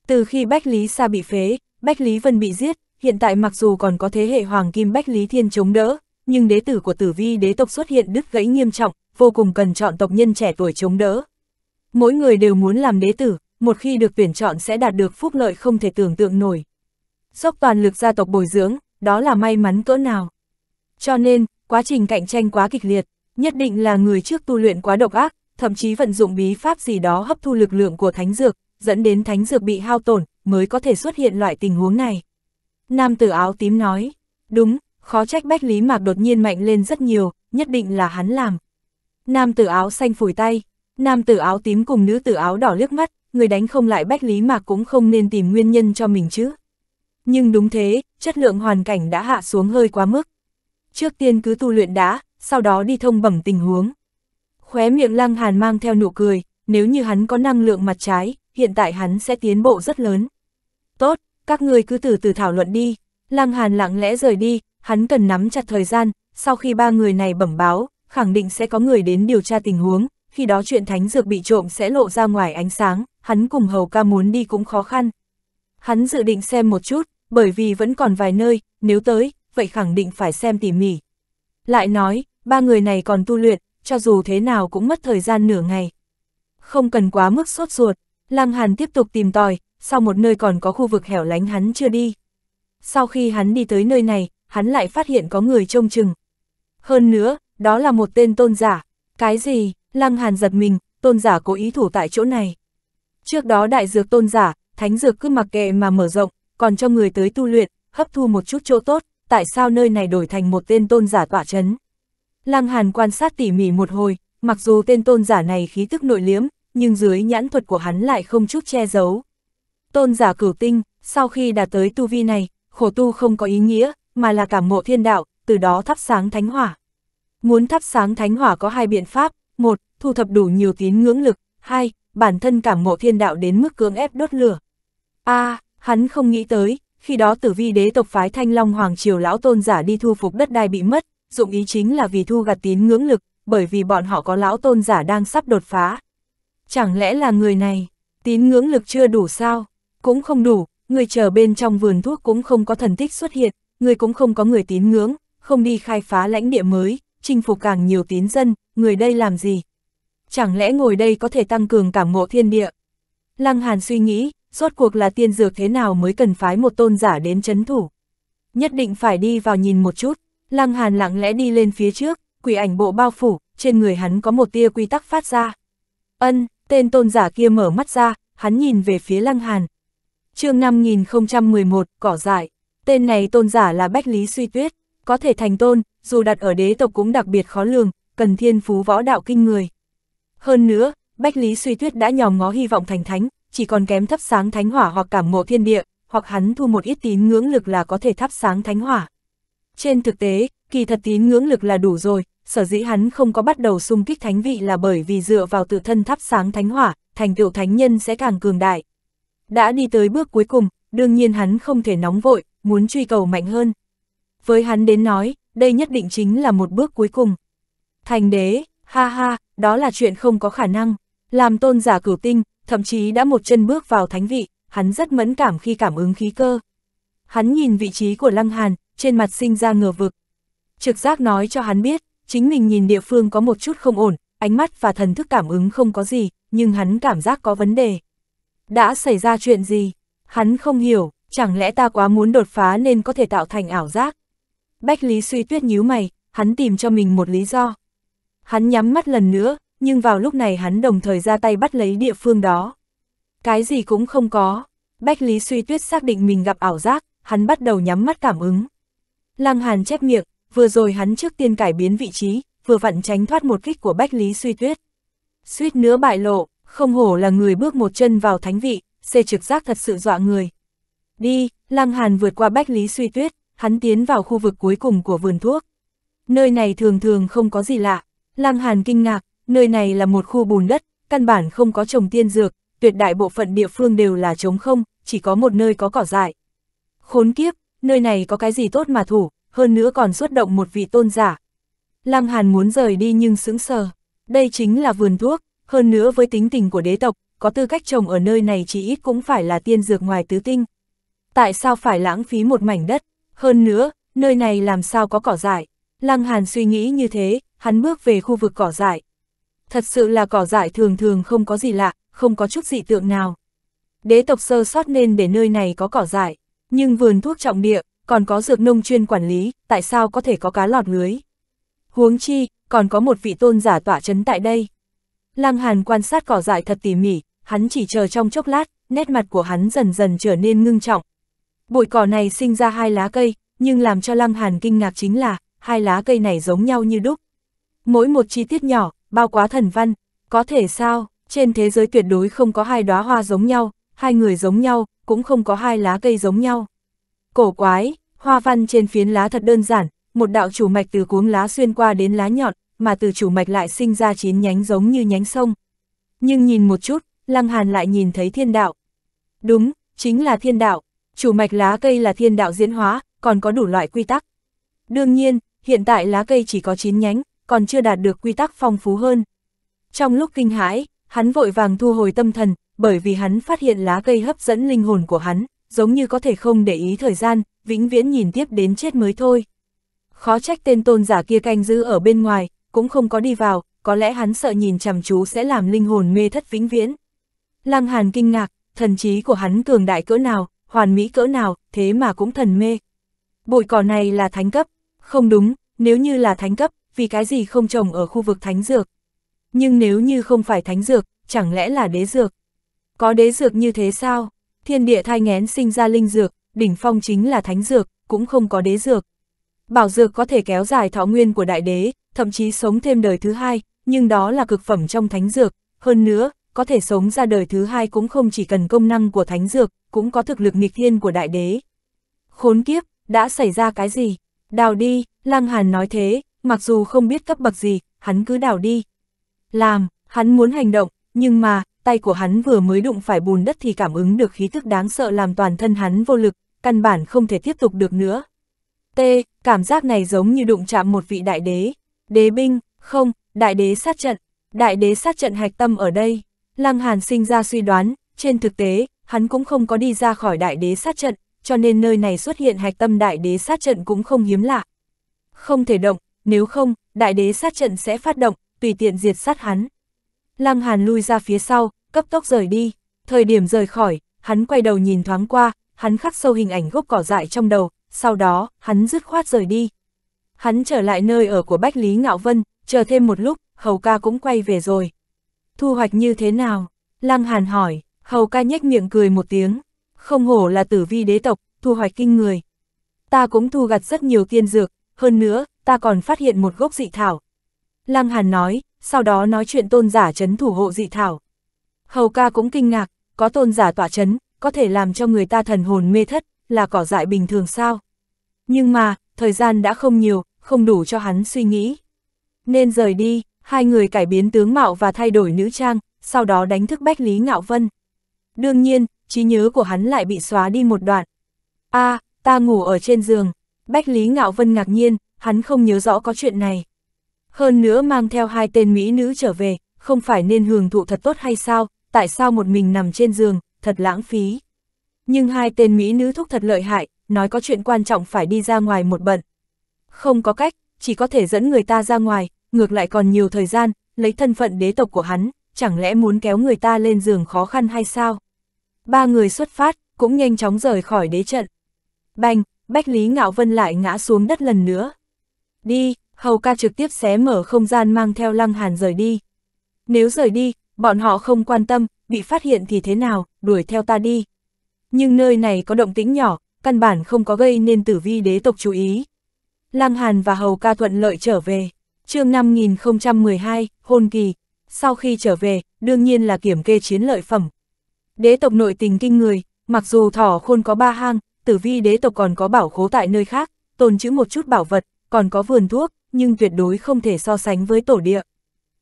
Từ khi Bách Lý Sa bị phế, Bách Lý Vân bị giết, hiện tại mặc dù còn có thế hệ Hoàng Kim Bách Lý Thiên chống đỡ, nhưng đế tử của tử vi đế tộc xuất hiện đứt gãy nghiêm trọng, vô cùng cần chọn tộc nhân trẻ tuổi chống đỡ. Mỗi người đều muốn làm đế tử, một khi được tuyển chọn sẽ đạt được phúc lợi không thể tưởng tượng nổi. Dốc toàn lực gia tộc bồi dưỡng, đó là may mắn cỡ nào. Cho nên, quá trình cạnh tranh quá kịch liệt, nhất định là người trước tu luyện quá độc ác, thậm chí vận dụng bí pháp gì đó hấp thu lực lượng của thánh dược, dẫn đến thánh dược bị hao tổn, mới có thể xuất hiện loại tình huống này. Nam tử áo tím nói, đúng, khó trách Bách Lý Mạc đột nhiên mạnh lên rất nhiều, nhất định là hắn làm. Nam tử áo xanh phủi tay, nam tử áo tím cùng nữ tử áo đỏ liếc mắt, người đánh không lại Bách Lý Mạc cũng không nên tìm nguyên nhân cho mình chứ. Nhưng đúng thế, chất lượng hoàn cảnh đã hạ xuống hơi quá mức. Trước tiên cứ tu luyện đã, sau đó đi thông bẩm tình huống. Khóe miệng Lăng Hàn mang theo nụ cười, nếu như hắn có năng lượng mặt trái, hiện tại hắn sẽ tiến bộ rất lớn. Tốt, các người cứ từ từ thảo luận đi. Lăng Hàn lặng lẽ rời đi, hắn cần nắm chặt thời gian, sau khi ba người này bẩm báo, khẳng định sẽ có người đến điều tra tình huống, khi đó chuyện thánh dược bị trộm sẽ lộ ra ngoài ánh sáng, hắn cùng hầu ca muốn đi cũng khó khăn hắn dự định xem một chút, bởi vì vẫn còn vài nơi, nếu tới, vậy khẳng định phải xem tỉ mỉ. Lại nói, ba người này còn tu luyện, cho dù thế nào cũng mất thời gian nửa ngày. Không cần quá mức sốt ruột, Lăng Hàn tiếp tục tìm tòi, sau một nơi còn có khu vực hẻo lánh hắn chưa đi. Sau khi hắn đi tới nơi này, hắn lại phát hiện có người trông chừng. Hơn nữa, đó là một tên tôn giả. Cái gì? Lăng Hàn giật mình, tôn giả cố ý thủ tại chỗ này. Trước đó đại dược tôn giả, thánh dược cứ mặc kệ mà mở rộng, còn cho người tới tu luyện, hấp thu một chút chỗ tốt, tại sao nơi này đổi thành một tên tôn giả tỏa chấn. Lăng Hàn quan sát tỉ mỉ một hồi, mặc dù tên tôn giả này khí tức nội liếm, nhưng dưới nhãn thuật của hắn lại không chút che giấu. Tôn giả cửu tinh, sau khi đã tới tu vi này, khổ tu không có ý nghĩa, mà là cảm mộ thiên đạo, từ đó thắp sáng thánh hỏa. Muốn thắp sáng thánh hỏa có hai biện pháp, một, thu thập đủ nhiều tín ngưỡng lực, hai, bản thân cảm ngộ thiên đạo đến mức cưỡng ép đốt lửa, a à, hắn không nghĩ tới, khi đó tử vi đế tộc phái thanh long hoàng triều lão tôn giả đi thu phục đất đai bị mất, dụng ý chính là vì thu gặt tín ngưỡng lực, bởi vì bọn họ có lão tôn giả đang sắp đột phá. Chẳng lẽ là người này, tín ngưỡng lực chưa đủ sao? Cũng không đủ, người chờ bên trong vườn thuốc cũng không có thần tích xuất hiện, người cũng không có người tín ngưỡng, không đi khai phá lãnh địa mới, chinh phục càng nhiều tín dân, người đây làm gì? Chẳng lẽ ngồi đây có thể tăng cường cảm ngộ thiên địa? Lăng Hàn suy nghĩ, rốt cuộc là tiên dược thế nào mới cần phái một tôn giả đến chấn thủ. Nhất định phải đi vào nhìn một chút, Lăng Hàn lặng lẽ đi lên phía trước, quỷ ảnh bộ bao phủ, trên người hắn có một tia quy tắc phát ra. Ân, tên tôn giả kia mở mắt ra, hắn nhìn về phía Lăng Hàn. chương 5011, cỏ dại, tên này tôn giả là Bách Lý Suy Tuyết, có thể thành tôn, dù đặt ở đế tộc cũng đặc biệt khó lường, cần thiên phú võ đạo kinh người. Hơn nữa, Bách Lý Suy Tuyết đã nhòm ngó hy vọng thành thánh, chỉ còn kém thắp sáng thánh hỏa hoặc cảm ngộ thiên địa, hoặc hắn thu một ít tín ngưỡng lực là có thể thắp sáng thánh hỏa. Trên thực tế, kỳ thật tín ngưỡng lực là đủ rồi, sở dĩ hắn không có bắt đầu xung kích thánh vị là bởi vì dựa vào tự thân thắp sáng thánh hỏa, thành tựu thánh nhân sẽ càng cường đại. Đã đi tới bước cuối cùng, đương nhiên hắn không thể nóng vội, muốn truy cầu mạnh hơn. Với hắn đến nói, đây nhất định chính là một bước cuối cùng. Thành đế, ha ha, đó là chuyện không có khả năng. Làm tôn giả cửu tinh, thậm chí đã một chân bước vào thánh vị, hắn rất mẫn cảm khi cảm ứng khí cơ. Hắn nhìn vị trí của Lăng Hàn, trên mặt sinh ra ngờ vực. Trực giác nói cho hắn biết, chính mình nhìn địa phương có một chút không ổn, ánh mắt và thần thức cảm ứng không có gì, nhưng hắn cảm giác có vấn đề. Đã xảy ra chuyện gì? Hắn không hiểu, chẳng lẽ ta quá muốn đột phá nên có thể tạo thành ảo giác? Bách Lý suy tuyết nhíu mày, hắn tìm cho mình một lý do. Hắn nhắm mắt lần nữa, nhưng vào lúc này hắn đồng thời ra tay bắt lấy địa phương đó. Cái gì cũng không có, Bách Lý Suy Tuyết xác định mình gặp ảo giác, hắn bắt đầu nhắm mắt cảm ứng. Lăng Hàn chép miệng, vừa rồi hắn trước tiên cải biến vị trí, vừa vặn tránh thoát một kích của Bách Lý Suy Tuyết. Suýt nữa bại lộ, không hổ là người bước một chân vào thánh vị, xê trực giác thật sự dọa người. Đi, Lăng Hàn vượt qua Bách Lý Suy Tuyết, hắn tiến vào khu vực cuối cùng của vườn thuốc. Nơi này thường thường không có gì lạ, Lăng Hàn kinh ngạc, Nơi này là một khu bùn đất, căn bản không có trồng tiên dược, tuyệt đại bộ phận địa phương đều là trống không, chỉ có một nơi có cỏ dại. Khốn kiếp, nơi này có cái gì tốt mà thủ, hơn nữa còn xuất động một vị tôn giả. Lăng Hàn muốn rời đi nhưng sững sờ, đây chính là vườn thuốc, hơn nữa với tính tình của đế tộc, có tư cách trồng ở nơi này chỉ ít cũng phải là tiên dược ngoài tứ tinh. Tại sao phải lãng phí một mảnh đất, hơn nữa, nơi này làm sao có cỏ dại. Lăng Hàn suy nghĩ như thế, hắn bước về khu vực cỏ dại, thật sự là cỏ dại thường thường không có gì lạ, không có chút dị tượng nào. Đế tộc sơ sót nên để nơi này có cỏ dại, nhưng vườn thuốc trọng địa, còn có dược nông chuyên quản lý, tại sao có thể có cá lọt lưới? Huống chi, còn có một vị tôn giả tỏa chấn tại đây. Lăng Hàn quan sát cỏ dại thật tỉ mỉ, hắn chỉ chờ trong chốc lát, nét mặt của hắn dần dần trở nên ngưng trọng. Bụi cỏ này sinh ra hai lá cây, nhưng làm cho Lăng Hàn kinh ngạc chính là, hai lá cây này giống nhau như đúc. Mỗi một chi tiết nhỏ, bao quá thần văn, có thể sao, trên thế giới tuyệt đối không có hai đóa hoa giống nhau, hai người giống nhau, cũng không có hai lá cây giống nhau. Cổ quái, hoa văn trên phiến lá thật đơn giản, một đạo chủ mạch từ cuống lá xuyên qua đến lá nhọn, mà từ chủ mạch lại sinh ra chín nhánh giống như nhánh sông. Nhưng nhìn một chút, Lăng Hàn lại nhìn thấy thiên đạo. Đúng, chính là thiên đạo, chủ mạch lá cây là thiên đạo diễn hóa, còn có đủ loại quy tắc. Đương nhiên, hiện tại lá cây chỉ có chín nhánh, còn chưa đạt được quy tắc phong phú hơn. Trong lúc kinh hãi, hắn vội vàng thu hồi tâm thần, bởi vì hắn phát hiện lá cây hấp dẫn linh hồn của hắn, giống như có thể không để ý thời gian, vĩnh viễn nhìn tiếp đến chết mới thôi. Khó trách tên tôn giả kia canh giữ ở bên ngoài, cũng không có đi vào, có lẽ hắn sợ nhìn chằm chú sẽ làm linh hồn mê thất vĩnh viễn. Lăng Hàn kinh ngạc, thần trí của hắn cường đại cỡ nào, hoàn mỹ cỡ nào, thế mà cũng thần mê. Bụi cỏ này là thánh cấp, không đúng, nếu như là thánh cấp, vì cái gì không trồng ở khu vực thánh dược. Nhưng nếu như không phải thánh dược, chẳng lẽ là đế dược? Có đế dược như thế sao? Thiên địa thai ngén sinh ra linh dược, đỉnh phong chính là thánh dược, cũng không có đế dược. Bảo dược có thể kéo dài thọ nguyên của đại đế, thậm chí sống thêm đời thứ hai, nhưng đó là cực phẩm trong thánh dược. Hơn nữa, có thể sống ra đời thứ hai cũng không chỉ cần công năng của thánh dược, cũng có thực lực nghịch thiên của đại đế. Khốn kiếp, đã xảy ra cái gì? Đào đi, Lăng Hàn nói thế, mặc dù không biết cấp bậc gì, hắn cứ đảo đi. Làm, hắn muốn hành động, nhưng mà, tay của hắn vừa mới đụng phải bùn đất thì cảm ứng được khí thức đáng sợ làm toàn thân hắn vô lực, căn bản không thể tiếp tục được nữa. T, cảm giác này giống như đụng chạm một vị đại đế, đế binh, không, đại đế sát trận, đại đế sát trận hạch tâm ở đây. Lăng Hàn sinh ra suy đoán, trên thực tế, hắn cũng không có đi ra khỏi đại đế sát trận, cho nên nơi này xuất hiện hạch tâm đại đế sát trận cũng không hiếm lạ. Không thể động, nếu không, đại đế sát trận sẽ phát động, tùy tiện diệt sát hắn. Lăng Hàn lui ra phía sau, cấp tốc rời đi, thời điểm rời khỏi, hắn quay đầu nhìn thoáng qua, hắn khắc sâu hình ảnh gốc cỏ dại trong đầu, sau đó, hắn dứt khoát rời đi. Hắn trở lại nơi ở của Bách Lý Ngạo Vân, chờ thêm một lúc, Hầu ca cũng quay về rồi. Thu hoạch như thế nào? Lăng Hàn hỏi, Hầu ca nhếch miệng cười một tiếng, không hổ là tử vi đế tộc, thu hoạch kinh người. Ta cũng thu gặt rất nhiều tiên dược, hơn nữa, ta còn phát hiện một gốc dị thảo. Lăng Hàn nói, sau đó nói chuyện tôn giả chấn thủ hộ dị thảo. Hầu ca cũng kinh ngạc, có tôn giả tỏa chấn, có thể làm cho người ta thần hồn mê thất, là cỏ dại bình thường sao. Nhưng mà, thời gian đã không nhiều, không đủ cho hắn suy nghĩ. Nên rời đi, hai người cải biến tướng mạo và thay đổi nữ trang, sau đó đánh thức Bách Lý Ngạo Vân. Đương nhiên, trí nhớ của hắn lại bị xóa đi một đoạn. a à, ta ngủ ở trên giường. Bách Lý Ngạo Vân ngạc nhiên, hắn không nhớ rõ có chuyện này. Hơn nữa mang theo hai tên mỹ nữ trở về, không phải nên hưởng thụ thật tốt hay sao, tại sao một mình nằm trên giường, thật lãng phí. Nhưng hai tên mỹ nữ thúc thật lợi hại, nói có chuyện quan trọng phải đi ra ngoài một bận. Không có cách, chỉ có thể dẫn người ta ra ngoài, ngược lại còn nhiều thời gian, lấy thân phận đế tộc của hắn, chẳng lẽ muốn kéo người ta lên giường khó khăn hay sao? Ba người xuất phát, cũng nhanh chóng rời khỏi đế trận. Bành, Bách Lý Ngạo Vân lại ngã xuống đất lần nữa. Đi, Hầu ca trực tiếp xé mở không gian mang theo Lăng Hàn rời đi. Nếu rời đi, bọn họ không quan tâm, bị phát hiện thì thế nào, đuổi theo ta đi. Nhưng nơi này có động tĩnh nhỏ, căn bản không có gây nên tử vi đế tộc chú ý. Lăng Hàn và Hầu ca thuận lợi trở về. chương 5012, hôn kỳ. Sau khi trở về, đương nhiên là kiểm kê chiến lợi phẩm. Đế tộc nội tình kinh người, mặc dù thỏ khôn có ba hang, tử vi đế tộc còn có bảo khố tại nơi khác, tồn chữ một chút bảo vật, còn có vườn thuốc, nhưng tuyệt đối không thể so sánh với tổ địa.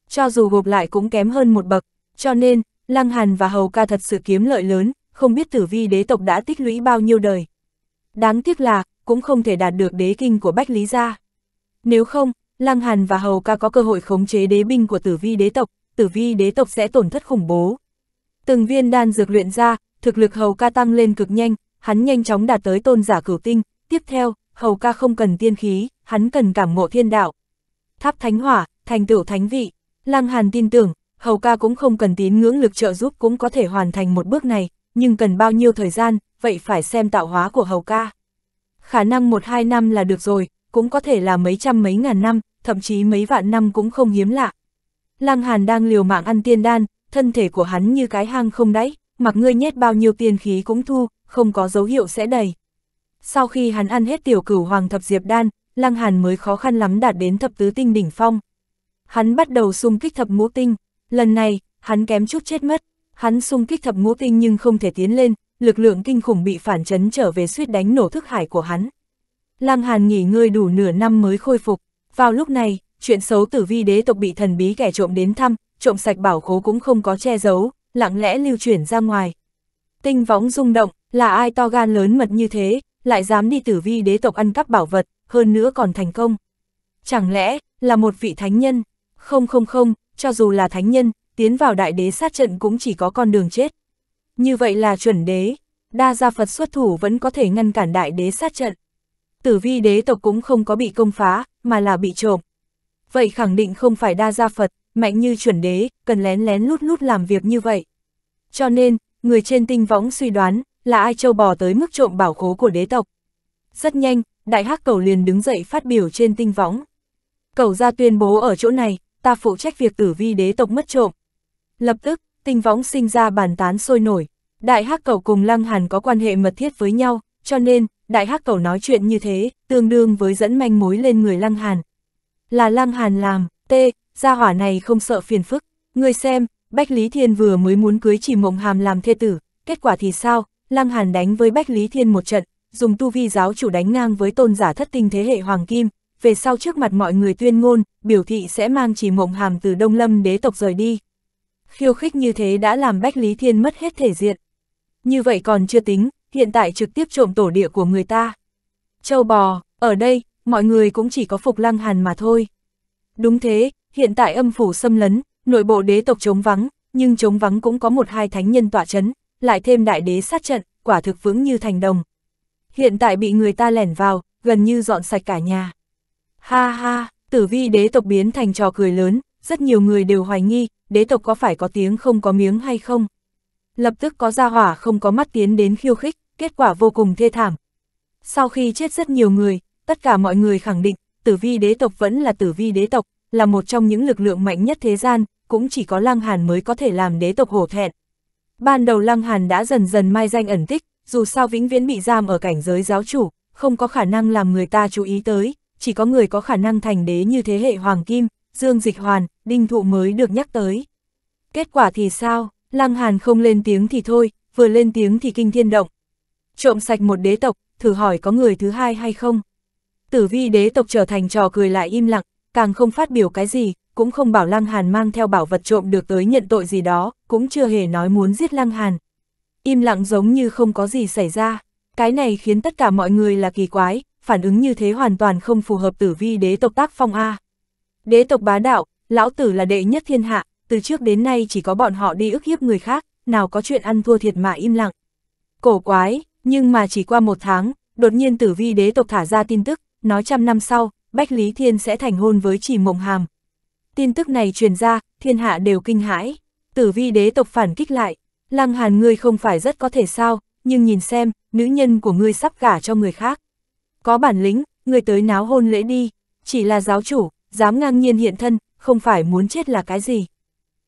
Cho dù gộp lại cũng kém hơn một bậc, cho nên, Lăng Hàn và Hầu Ca thật sự kiếm lợi lớn, không biết tử vi đế tộc đã tích lũy bao nhiêu đời. Đáng tiếc là, cũng không thể đạt được đế kinh của Bách Lý Gia. Nếu không, Lăng Hàn và Hầu Ca có cơ hội khống chế đế binh của tử vi đế tộc, tử vi đế tộc sẽ tổn thất khủng bố. Từng viên đan dược luyện ra, thực lực Hầu Ca tăng lên cực nhanh, hắn nhanh chóng đạt tới tôn giả cửu tinh, tiếp theo, hầu ca không cần tiên khí, hắn cần cảm ngộ thiên đạo. Tháp thánh hỏa, thành tựu thánh vị, Lăng Hàn tin tưởng, hầu ca cũng không cần tín ngưỡng lực trợ giúp cũng có thể hoàn thành một bước này, nhưng cần bao nhiêu thời gian, vậy phải xem tạo hóa của hầu ca. Khả năng một hai năm là được rồi, cũng có thể là mấy trăm mấy ngàn năm, thậm chí mấy vạn năm cũng không hiếm lạ. Lăng Hàn đang liều mạng ăn tiên đan, thân thể của hắn như cái hang không đáy, mặc ngươi nhét bao nhiêu tiên khí cũng thu, không có dấu hiệu sẽ đầy. Sau khi hắn ăn hết tiểu cửu hoàng thập diệp đan, Lăng Hàn mới khó khăn lắm đạt đến thập tứ tinh đỉnh phong. Hắn bắt đầu xung kích thập ngũ tinh, lần này, hắn kém chút chết mất, hắn xung kích thập ngũ tinh nhưng không thể tiến lên, lực lượng kinh khủng bị phản chấn trở về suýt đánh nổ thức hải của hắn. Lăng Hàn nghỉ ngơi đủ nửa năm mới khôi phục, vào lúc này, chuyện xấu tử vi đế tộc bị thần bí kẻ trộm đến thăm, trộm sạch bảo khố cũng không có che giấu, lặng lẽ lưu chuyển ra ngoài. Tinh võng rung động, là ai to gan lớn mật như thế, lại dám đi tử vi đế tộc ăn cắp bảo vật, hơn nữa còn thành công. Chẳng lẽ, là một vị thánh nhân? Không không không, cho dù là thánh nhân, tiến vào đại đế sát trận cũng chỉ có con đường chết. Như vậy là chuẩn đế, đa gia Phật xuất thủ vẫn có thể ngăn cản đại đế sát trận. Tử vi đế tộc cũng không có bị công phá, mà là bị trộm. Vậy khẳng định không phải đa gia Phật, mạnh như chuẩn đế, cần lén lén lút lút làm việc như vậy. Cho nên, người trên tinh võng suy đoán, là ai châu bò tới mức trộm bảo khố của đế tộc. Rất nhanh, đại hắc cầu liền đứng dậy phát biểu trên tinh võng. Cầu ra tuyên bố ở chỗ này, ta phụ trách việc tử vi đế tộc mất trộm. Lập tức, tinh võng sinh ra bàn tán sôi nổi. Đại hắc cầu cùng lăng hàn có quan hệ mật thiết với nhau, cho nên, đại hắc cầu nói chuyện như thế, tương đương với dẫn manh mối lên người lăng hàn. Là lăng hàn làm, tê, gia hỏa này không sợ phiền phức. Người xem, Bách Lý Thiên vừa mới muốn cưới chỉ mộng hàm làm thê tử, kết quả thì sao, Lăng Hàn đánh với Bách Lý Thiên một trận, dùng tu vi giáo chủ đánh ngang với tôn giả thất tinh thế hệ Hoàng Kim, về sau trước mặt mọi người tuyên ngôn, biểu thị sẽ mang chỉ mộng hàm từ Đông Lâm đế tộc rời đi. Khiêu khích như thế đã làm Bách Lý Thiên mất hết thể diện. Như vậy còn chưa tính, hiện tại trực tiếp trộm tổ địa của người ta. Châu bò, ở đây, mọi người cũng chỉ có phục lăng hàn mà thôi. Đúng thế, hiện tại âm phủ xâm lấn, nội bộ đế tộc chống vắng, nhưng chống vắng cũng có một hai thánh nhân tọa chấn, lại thêm đại đế sát trận, quả thực vững như thành đồng. Hiện tại bị người ta lẻn vào, gần như dọn sạch cả nhà. Ha ha, tử vi đế tộc biến thành trò cười lớn, rất nhiều người đều hoài nghi, đế tộc có phải có tiếng không có miếng hay không. Lập tức có ra hỏa không có mắt tiến đến khiêu khích, kết quả vô cùng thê thảm. Sau khi chết rất nhiều người, tất cả mọi người khẳng định, tử vi đế tộc vẫn là tử vi đế tộc, là một trong những lực lượng mạnh nhất thế gian, cũng chỉ có lang hàn mới có thể làm đế tộc hổ thẹn, Ban đầu Lăng Hàn đã dần dần mai danh ẩn tích, dù sao vĩnh viễn bị giam ở cảnh giới giáo chủ, không có khả năng làm người ta chú ý tới, chỉ có người có khả năng thành đế như thế hệ Hoàng Kim, Dương Dịch Hoàn, Đinh Thụ mới được nhắc tới. Kết quả thì sao, Lăng Hàn không lên tiếng thì thôi, vừa lên tiếng thì kinh thiên động. Trộm sạch một đế tộc, thử hỏi có người thứ hai hay không? Tử vi đế tộc trở thành trò cười lại im lặng, càng không phát biểu cái gì, cũng không bảo Lăng Hàn mang theo bảo vật trộm được tới nhận tội gì đó, cũng chưa hề nói muốn giết Lăng Hàn. Im lặng giống như không có gì xảy ra, cái này khiến tất cả mọi người là kỳ quái, phản ứng như thế hoàn toàn không phù hợp tử vi đế tộc tác phong A. Đế tộc bá đạo, lão tử là đệ nhất thiên hạ, từ trước đến nay chỉ có bọn họ đi ức hiếp người khác, nào có chuyện ăn thua thiệt mà im lặng. Cổ quái, nhưng mà chỉ qua một tháng, đột nhiên tử vi đế tộc thả ra tin tức, nói trăm năm sau, Bách Lý Thiên sẽ thành hôn với chỉ mộng hàm. Tin tức này truyền ra, thiên hạ đều kinh hãi. Tử vi đế tộc phản kích lại. Lăng hàn ngươi không phải rất có thể sao, nhưng nhìn xem, nữ nhân của ngươi sắp gả cho người khác. Có bản lĩnh, ngươi tới náo hôn lễ đi. Chỉ là giáo chủ, dám ngang nhiên hiện thân, không phải muốn chết là cái gì.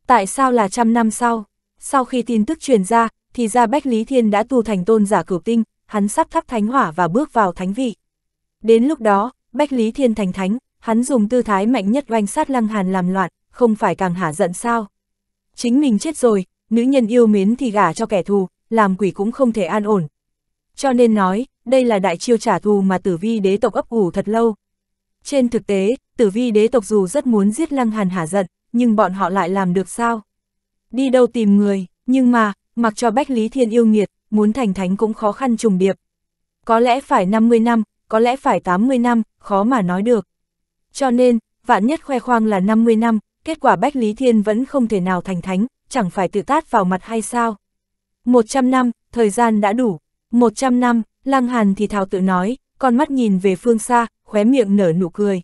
Tại sao là trăm năm sau? Sau khi tin tức truyền ra, thì ra Bách Lý Thiên đã tu thành tôn giả cửu tinh, hắn sắp thắp thánh hỏa và bước vào thánh vị. Đến lúc đó, Bách Lý Thiên thành thánh, hắn dùng tư thái mạnh nhất oanh sát Lăng Hàn làm loạn, không phải càng hả giận sao? Chính mình chết rồi, nữ nhân yêu mến thì gả cho kẻ thù, làm quỷ cũng không thể an ổn. Cho nên nói, đây là đại chiêu trả thù mà tử vi đế tộc ấp ủ thật lâu. Trên thực tế, tử vi đế tộc dù rất muốn giết Lăng Hàn hả giận, nhưng bọn họ lại làm được sao? Đi đâu tìm người, nhưng mà, mặc cho Bách Lý Thiên yêu nghiệt, muốn thành thánh cũng khó khăn trùng điệp. Có lẽ phải 50 năm, có lẽ phải 80 năm, khó mà nói được. Cho nên, vạn nhất khoe khoang là 50 năm, kết quả Bách Lý Thiên vẫn không thể nào thành thánh, chẳng phải tự tát vào mặt hay sao. 100 năm, thời gian đã đủ. 100 năm, Lăng Hàn thì thào tự nói, con mắt nhìn về phương xa, khóe miệng nở nụ cười.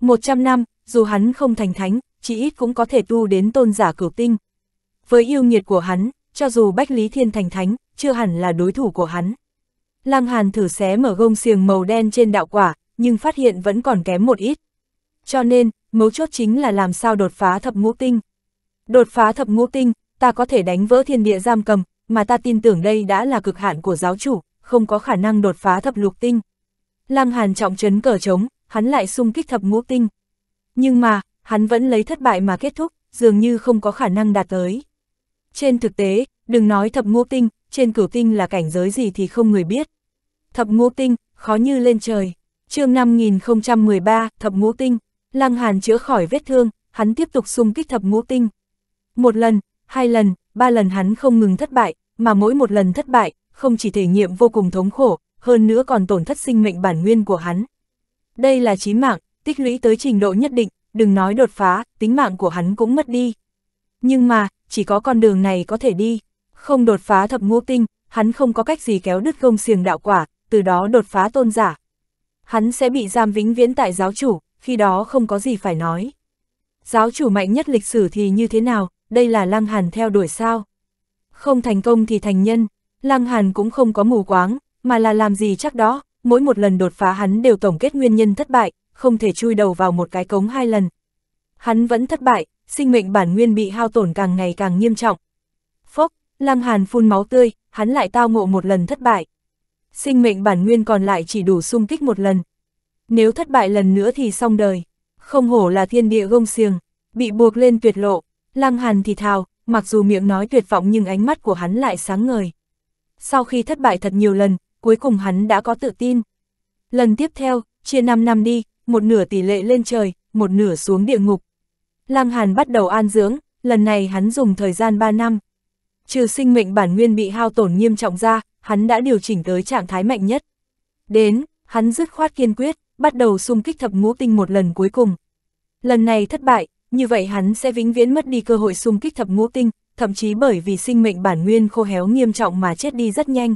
100 năm, dù hắn không thành thánh, chỉ ít cũng có thể tu đến tôn giả cửu tinh. Với yêu nghiệt của hắn, cho dù Bách Lý Thiên thành thánh, chưa hẳn là đối thủ của hắn. Lăng Hàn thử xé mở gông xiềng màu đen trên đạo quả, nhưng phát hiện vẫn còn kém một ít. Cho nên, mấu chốt chính là làm sao đột phá thập ngũ tinh. Đột phá thập ngũ tinh, ta có thể đánh vỡ thiên địa giam cầm, mà ta tin tưởng đây đã là cực hạn của giáo chủ, không có khả năng đột phá thập lục tinh. Lăng Hàn trọng trấn cờ trống, hắn lại xung kích thập ngũ tinh. Nhưng mà, hắn vẫn lấy thất bại mà kết thúc, dường như không có khả năng đạt tới. Trên thực tế, đừng nói thập ngũ tinh, trên cửu tinh là cảnh giới gì thì không người biết. Thập ngũ tinh, khó như lên trời. chương 5013, thập ngũ tinh, Lăng Hàn chữa khỏi vết thương, hắn tiếp tục xung kích thập ngũ tinh. Một lần, hai lần, ba lần hắn không ngừng thất bại, mà mỗi một lần thất bại, không chỉ thể nghiệm vô cùng thống khổ, hơn nữa còn tổn thất sinh mệnh bản nguyên của hắn. Đây là chí mạng, tích lũy tới trình độ nhất định, đừng nói đột phá, tính mạng của hắn cũng mất đi. Nhưng mà, chỉ có con đường này có thể đi. Không đột phá thập ngũ tinh, hắn không có cách gì kéo đứt gông xiềng đạo quả, từ đó đột phá tôn giả. Hắn sẽ bị giam vĩnh viễn tại giáo chủ, khi đó không có gì phải nói. Giáo chủ mạnh nhất lịch sử thì như thế nào, đây là Lăng Hàn theo đuổi sao? Không thành công thì thành nhân, Lăng Hàn cũng không có mù quáng, mà là làm gì chắc đó, mỗi một lần đột phá hắn đều tổng kết nguyên nhân thất bại, không thể chui đầu vào một cái cống hai lần. Hắn vẫn thất bại, sinh mệnh bản nguyên bị hao tổn càng ngày càng nghiêm trọng, Lăng Hàn phun máu tươi, hắn lại tao ngộ một lần thất bại. Sinh mệnh bản nguyên còn lại chỉ đủ sung kích một lần. Nếu thất bại lần nữa thì xong đời. Không hổ là thiên địa gông xiềng, bị buộc lên tuyệt lộ. Lăng Hàn thì thào, mặc dù miệng nói tuyệt vọng nhưng ánh mắt của hắn lại sáng ngời. Sau khi thất bại thật nhiều lần, cuối cùng hắn đã có tự tin. Lần tiếp theo, chia 5 năm đi, một nửa tỷ lệ lên trời, một nửa xuống địa ngục. Lăng Hàn bắt đầu an dưỡng, lần này hắn dùng thời gian 3 năm trừ sinh mệnh bản nguyên bị hao tổn nghiêm trọng ra, hắn đã điều chỉnh tới trạng thái mạnh nhất. Đến, hắn dứt khoát kiên quyết, bắt đầu xung kích thập ngũ tinh một lần cuối cùng. Lần này thất bại, như vậy hắn sẽ vĩnh viễn mất đi cơ hội xung kích thập ngũ tinh, thậm chí bởi vì sinh mệnh bản nguyên khô héo nghiêm trọng mà chết đi rất nhanh.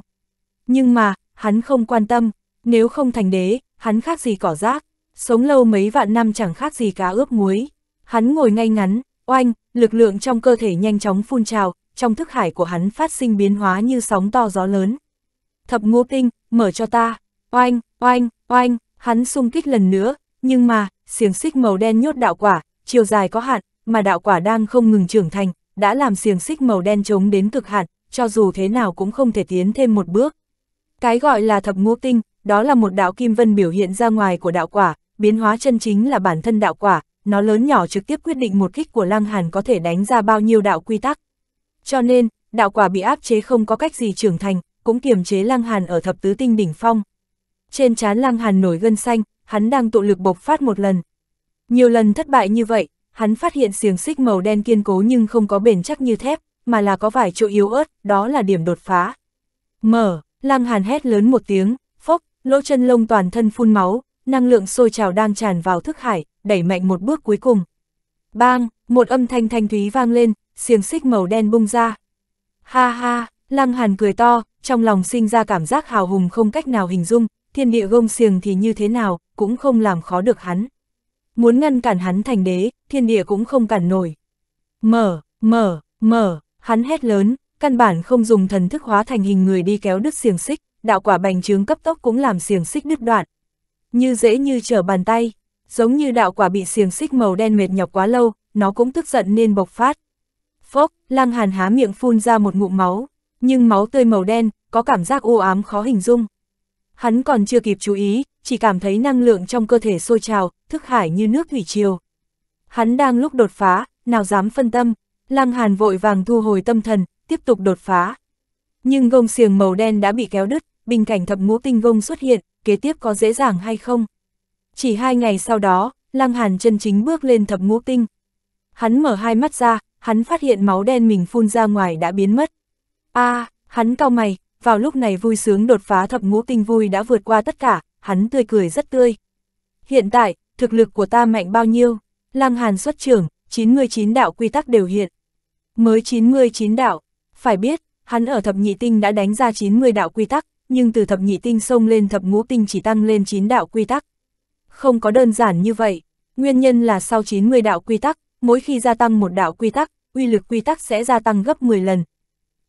Nhưng mà, hắn không quan tâm, nếu không thành đế, hắn khác gì cỏ rác, sống lâu mấy vạn năm chẳng khác gì cá ướp muối. Hắn ngồi ngay ngắn, oanh, lực lượng trong cơ thể nhanh chóng phun trào, trong thức hải của hắn phát sinh biến hóa như sóng to gió lớn. Thập ngô tinh, mở cho ta, oanh, oanh, oanh, hắn xung kích lần nữa, nhưng mà, xiềng xích màu đen nhốt đạo quả, chiều dài có hạn, mà đạo quả đang không ngừng trưởng thành, đã làm xiềng xích màu đen chống đến cực hạn, cho dù thế nào cũng không thể tiến thêm một bước. Cái gọi là thập ngô tinh, đó là một đạo kim vân biểu hiện ra ngoài của đạo quả, biến hóa chân chính là bản thân đạo quả, nó lớn nhỏ trực tiếp quyết định một kích của lang Hàn có thể đánh ra bao nhiêu đạo quy tắc, cho nên, đạo quả bị áp chế không có cách gì trưởng thành, cũng kiềm chế Lăng Hàn ở thập tứ tinh đỉnh phong. Trên trán Lăng Hàn nổi gân xanh, hắn đang tụ lực bộc phát một lần. Nhiều lần thất bại như vậy, hắn phát hiện xiềng xích màu đen kiên cố nhưng không có bền chắc như thép, mà là có vài chỗ yếu ớt, đó là điểm đột phá. Mở, Lăng Hàn hét lớn một tiếng, phốc, lỗ chân lông toàn thân phun máu, năng lượng sôi trào đang tràn vào thức hải, đẩy mạnh một bước cuối cùng. Bang, một âm thanh thanh thúy vang lên, xiềng xích màu đen bung ra. Ha ha, lăng hàn cười to, trong lòng sinh ra cảm giác hào hùng không cách nào hình dung, thiên địa gông xiềng thì như thế nào, cũng không làm khó được hắn. Muốn ngăn cản hắn thành đế, thiên địa cũng không cản nổi. Mở, mở, mở, hắn hét lớn, căn bản không dùng thần thức hóa thành hình người đi kéo đứt xiềng xích, đạo quả bành trướng cấp tốc cũng làm xiềng xích đứt đoạn. Như dễ như trở bàn tay, giống như đạo quả bị xiềng xích màu đen mệt nhọc quá lâu, nó cũng tức giận nên bộc phát. Phốc, Lăng Hàn há miệng phun ra một ngụm máu, nhưng máu tươi màu đen, có cảm giác u ám khó hình dung. Hắn còn chưa kịp chú ý, chỉ cảm thấy năng lượng trong cơ thể sôi trào, thức hải như nước thủy triều. Hắn đang lúc đột phá, nào dám phân tâm, Lăng Hàn vội vàng thu hồi tâm thần, tiếp tục đột phá. Nhưng gông xiềng màu đen đã bị kéo đứt, bình cảnh thập ngũ tinh gông xuất hiện, kế tiếp có dễ dàng hay không? Chỉ hai ngày sau đó, Lăng Hàn chân chính bước lên thập ngũ tinh. Hắn mở hai mắt ra, hắn phát hiện máu đen mình phun ra ngoài đã biến mất. a à, hắn cao mày, vào lúc này vui sướng đột phá thập ngũ tinh vui đã vượt qua tất cả, hắn tươi cười rất tươi. Hiện tại, thực lực của ta mạnh bao nhiêu? Lăng Hàn xuất trưởng, 99 đạo quy tắc đều hiện. Mới 99 đạo, phải biết, hắn ở thập nhị tinh đã đánh ra 90 đạo quy tắc, nhưng từ thập nhị tinh xông lên thập ngũ tinh chỉ tăng lên 9 đạo quy tắc. Không có đơn giản như vậy, nguyên nhân là sau 90 đạo quy tắc, mỗi khi gia tăng một đạo quy tắc, uy lực quy tắc sẽ gia tăng gấp 10 lần.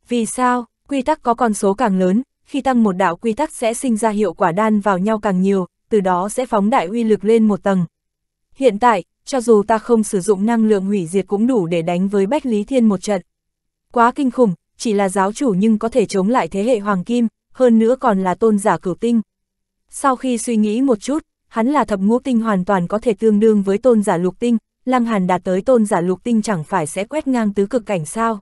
Vì sao, quy tắc có con số càng lớn, khi tăng một đạo quy tắc sẽ sinh ra hiệu quả đan vào nhau càng nhiều, từ đó sẽ phóng đại uy lực lên một tầng. Hiện tại, cho dù ta không sử dụng năng lượng hủy diệt cũng đủ để đánh với Bách Lý Thiên một trận. Quá kinh khủng, chỉ là giáo chủ nhưng có thể chống lại thế hệ Hoàng Kim, hơn nữa còn là tôn giả cửu tinh. Sau khi suy nghĩ một chút, hắn là thập ngũ tinh hoàn toàn có thể tương đương với tôn giả lục tinh, Lăng Hàn đạt tới tôn giả lục tinh chẳng phải sẽ quét ngang tứ cực cảnh sao.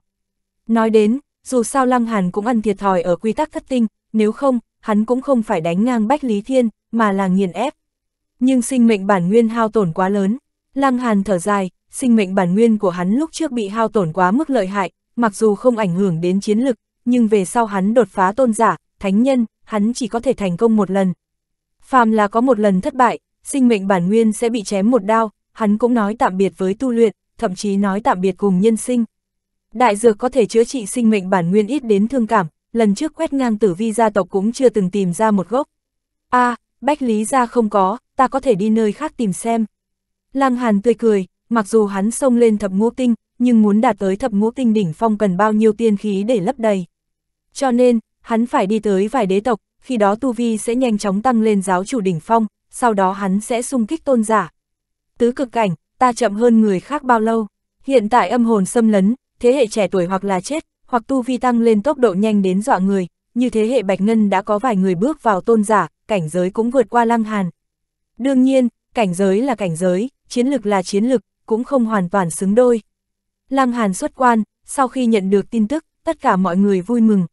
Nói đến, dù sao Lăng Hàn cũng ăn thiệt thòi ở quy tắc thất tinh, nếu không, hắn cũng không phải đánh ngang Bách Lý Thiên, mà là nghiền ép. Nhưng sinh mệnh bản nguyên hao tổn quá lớn, Lăng Hàn thở dài, sinh mệnh bản nguyên của hắn lúc trước bị hao tổn quá mức lợi hại, mặc dù không ảnh hưởng đến chiến lực, nhưng về sau hắn đột phá tôn giả, thánh nhân, hắn chỉ có thể thành công một lần. Phàm là có một lần thất bại, sinh mệnh bản nguyên sẽ bị chém một đao, hắn cũng nói tạm biệt với tu luyện, thậm chí nói tạm biệt cùng nhân sinh. Đại dược có thể chữa trị sinh mệnh bản nguyên ít đến thương cảm, lần trước quét ngang tử vi gia tộc cũng chưa từng tìm ra một gốc. a Bách Lý gia không có, ta có thể đi nơi khác tìm xem. Lăng Hàn tươi cười, mặc dù hắn xông lên thập ngũ tinh, nhưng muốn đạt tới thập ngũ tinh đỉnh phong cần bao nhiêu tiên khí để lấp đầy. Cho nên, hắn phải đi tới vài đế tộc, khi đó tu vi sẽ nhanh chóng tăng lên giáo chủ đỉnh phong, sau đó hắn sẽ xung kích tôn giả, tứ cực cảnh, ta chậm hơn người khác bao lâu. Hiện tại âm hồn xâm lấn, thế hệ trẻ tuổi hoặc là chết, hoặc tu vi tăng lên tốc độ nhanh đến dọa người, như thế hệ Bạch Ngân đã có vài người bước vào tôn giả, cảnh giới cũng vượt qua lăng hàn. Đương nhiên, cảnh giới là cảnh giới, chiến lực là chiến lực, cũng không hoàn toàn xứng đôi. Lăng hàn xuất quan, sau khi nhận được tin tức, tất cả mọi người vui mừng.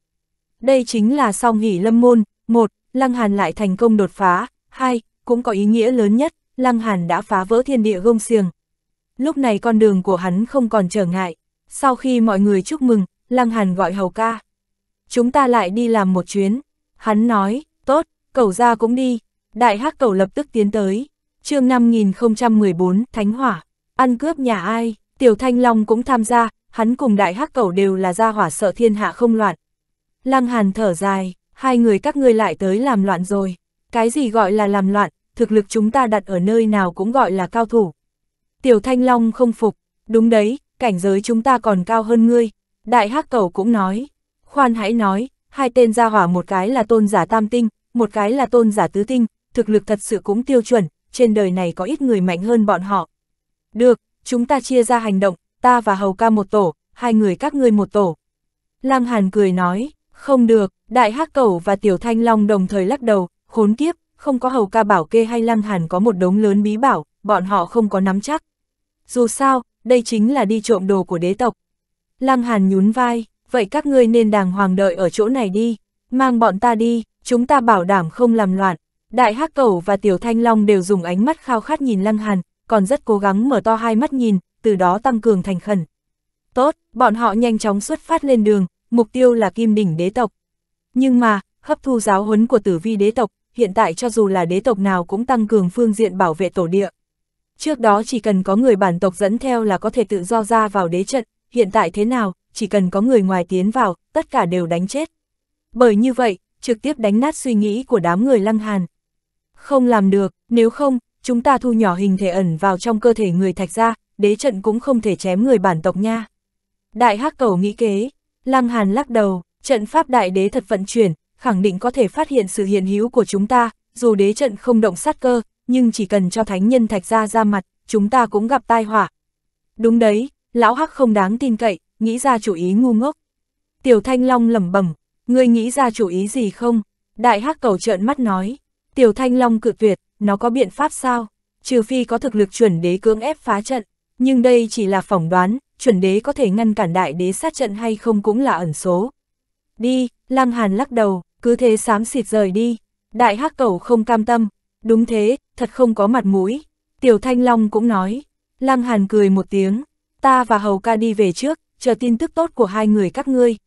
Đây chính là sau nghỉ lâm môn, một, Lăng hàn lại thành công đột phá, hai, cũng có ý nghĩa lớn nhất, Lăng Hàn đã phá vỡ thiên địa gông xiềng. Lúc này con đường của hắn không còn trở ngại. Sau khi mọi người chúc mừng, Lăng Hàn gọi Hầu ca. Chúng ta lại đi làm một chuyến. Hắn nói, tốt, Cầu ra cũng đi. Đại hắc Cầu lập tức tiến tới. chương 5014, Thánh Hỏa. Ăn cướp nhà ai, Tiểu Thanh Long cũng tham gia, hắn cùng đại hắc Cầu đều là gia hỏa sợ thiên hạ không loạn. Lăng Hàn thở dài, hai người các ngươi lại tới làm loạn rồi. Cái gì gọi là làm loạn, thực lực chúng ta đặt ở nơi nào cũng gọi là cao thủ. Tiểu Thanh Long không phục, đúng đấy, cảnh giới chúng ta còn cao hơn ngươi. Đại hắc Cầu cũng nói, khoan hãy nói, hai tên gia hỏa một cái là tôn giả tam tinh, một cái là tôn giả tứ tinh, thực lực thật sự cũng tiêu chuẩn, trên đời này có ít người mạnh hơn bọn họ. Được, chúng ta chia ra hành động, ta và Hầu ca một tổ, hai người các ngươi một tổ. Lam Hàn cười nói, không được, đại hắc Cầu và tiểu thanh long đồng thời lắc đầu, khốn kiếp, không có hầu ca bảo kê hay lăng hàn có một đống lớn bí bảo, bọn họ không có nắm chắc. Dù sao, đây chính là đi trộm đồ của đế tộc. Lăng hàn nhún vai, vậy các ngươi nên đàng hoàng đợi ở chỗ này đi, mang bọn ta đi, chúng ta bảo đảm không làm loạn. Đại hắc cẩu và tiểu thanh long đều dùng ánh mắt khao khát nhìn lăng hàn, còn rất cố gắng mở to hai mắt nhìn, từ đó tăng cường thành khẩn. Tốt, bọn họ nhanh chóng xuất phát lên đường, mục tiêu là kim đỉnh đế tộc. Nhưng mà, hấp thu giáo huấn của tử vi đế tộc, hiện tại cho dù là đế tộc nào cũng tăng cường phương diện bảo vệ tổ địa. Trước đó chỉ cần có người bản tộc dẫn theo là có thể tự do ra vào đế trận, hiện tại thế nào, chỉ cần có người ngoài tiến vào, tất cả đều đánh chết. Bởi như vậy, trực tiếp đánh nát suy nghĩ của đám người lăng hàn. Không làm được, nếu không, chúng ta thu nhỏ hình thể ẩn vào trong cơ thể người thạch ra, đế trận cũng không thể chém người bản tộc nha. Đại hắc cầu nghĩ kế, lăng hàn lắc đầu, trận pháp đại đế thật vận chuyển, khẳng định có thể phát hiện sự hiện hữu của chúng ta, dù đế trận không động sát cơ, nhưng chỉ cần cho thánh nhân thạch ra ra mặt, chúng ta cũng gặp tai họa. Đúng đấy, lão hắc không đáng tin cậy, nghĩ ra chủ ý ngu ngốc. Tiểu Thanh Long lẩm bẩm, ngươi nghĩ ra chủ ý gì không? Đại hắc cầu trợn mắt nói, Tiểu Thanh Long cự tuyệt, nó có biện pháp sao? Trừ phi có thực lực chuẩn đế cưỡng ép phá trận, nhưng đây chỉ là phỏng đoán, chuẩn đế có thể ngăn cản đại đế sát trận hay không cũng là ẩn số. Đi, Lăng Hàn lắc đầu, cứ thế xám xịt rời đi. Đại hắc cẩu không cam tâm, đúng thế, thật không có mặt mũi. Tiểu Thanh Long cũng nói, Lăng Hàn cười một tiếng, ta và Hầu ca đi về trước, chờ tin tức tốt của hai người các ngươi.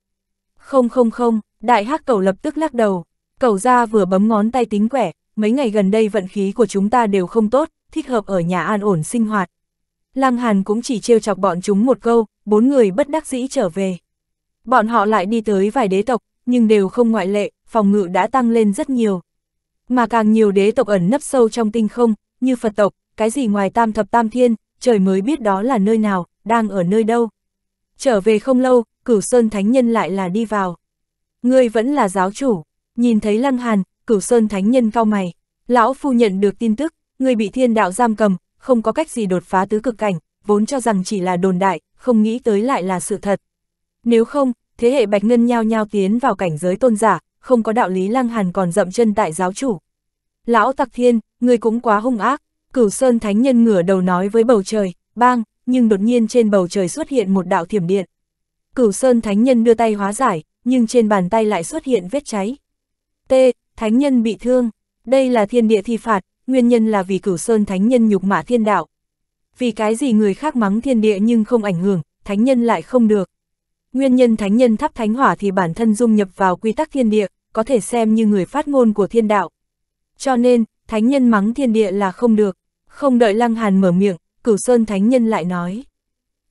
Không không không, đại hắc cẩu lập tức lắc đầu, cẩu ra vừa bấm ngón tay tính quẻ, mấy ngày gần đây vận khí của chúng ta đều không tốt, thích hợp ở nhà an ổn sinh hoạt. Lăng Hàn cũng chỉ trêu chọc bọn chúng một câu, bốn người bất đắc dĩ trở về. Bọn họ lại đi tới vài đế tộc, nhưng đều không ngoại lệ, phòng ngự đã tăng lên rất nhiều. Mà càng nhiều đế tộc ẩn nấp sâu trong tinh không, như Phật tộc, cái gì ngoài tam thập tam thiên, trời mới biết đó là nơi nào, đang ở nơi đâu. Trở về không lâu, cửu sơn thánh nhân lại là đi vào. Ngươi vẫn là giáo chủ, nhìn thấy lăng hàn, cửu sơn thánh nhân cao mày. Lão phu nhận được tin tức, ngươi bị thiên đạo giam cầm, không có cách gì đột phá tứ cực cảnh, vốn cho rằng chỉ là đồn đại, không nghĩ tới lại là sự thật. Nếu không, thế hệ bạch ngân nhao nhao tiến vào cảnh giới tôn giả, không có đạo lý Lăng Hàn còn dậm chân tại giáo chủ. Lão Tặc Thiên, người cũng quá hung ác, cửu sơn thánh nhân ngửa đầu nói với bầu trời, bang, nhưng đột nhiên trên bầu trời xuất hiện một đạo thiểm điện. Cửu sơn thánh nhân đưa tay hóa giải, nhưng trên bàn tay lại xuất hiện vết cháy. T. Thánh nhân bị thương, đây là thiên địa thi phạt, nguyên nhân là vì cửu sơn thánh nhân nhục mạ thiên đạo. Vì cái gì người khác mắng thiên địa nhưng không ảnh hưởng, thánh nhân lại không được. Nguyên nhân thánh nhân thắp thánh hỏa thì bản thân dung nhập vào quy tắc thiên địa, có thể xem như người phát ngôn của thiên đạo. Cho nên, thánh nhân mắng thiên địa là không được, không đợi Lăng Hàn mở miệng, cửu sơn thánh nhân lại nói.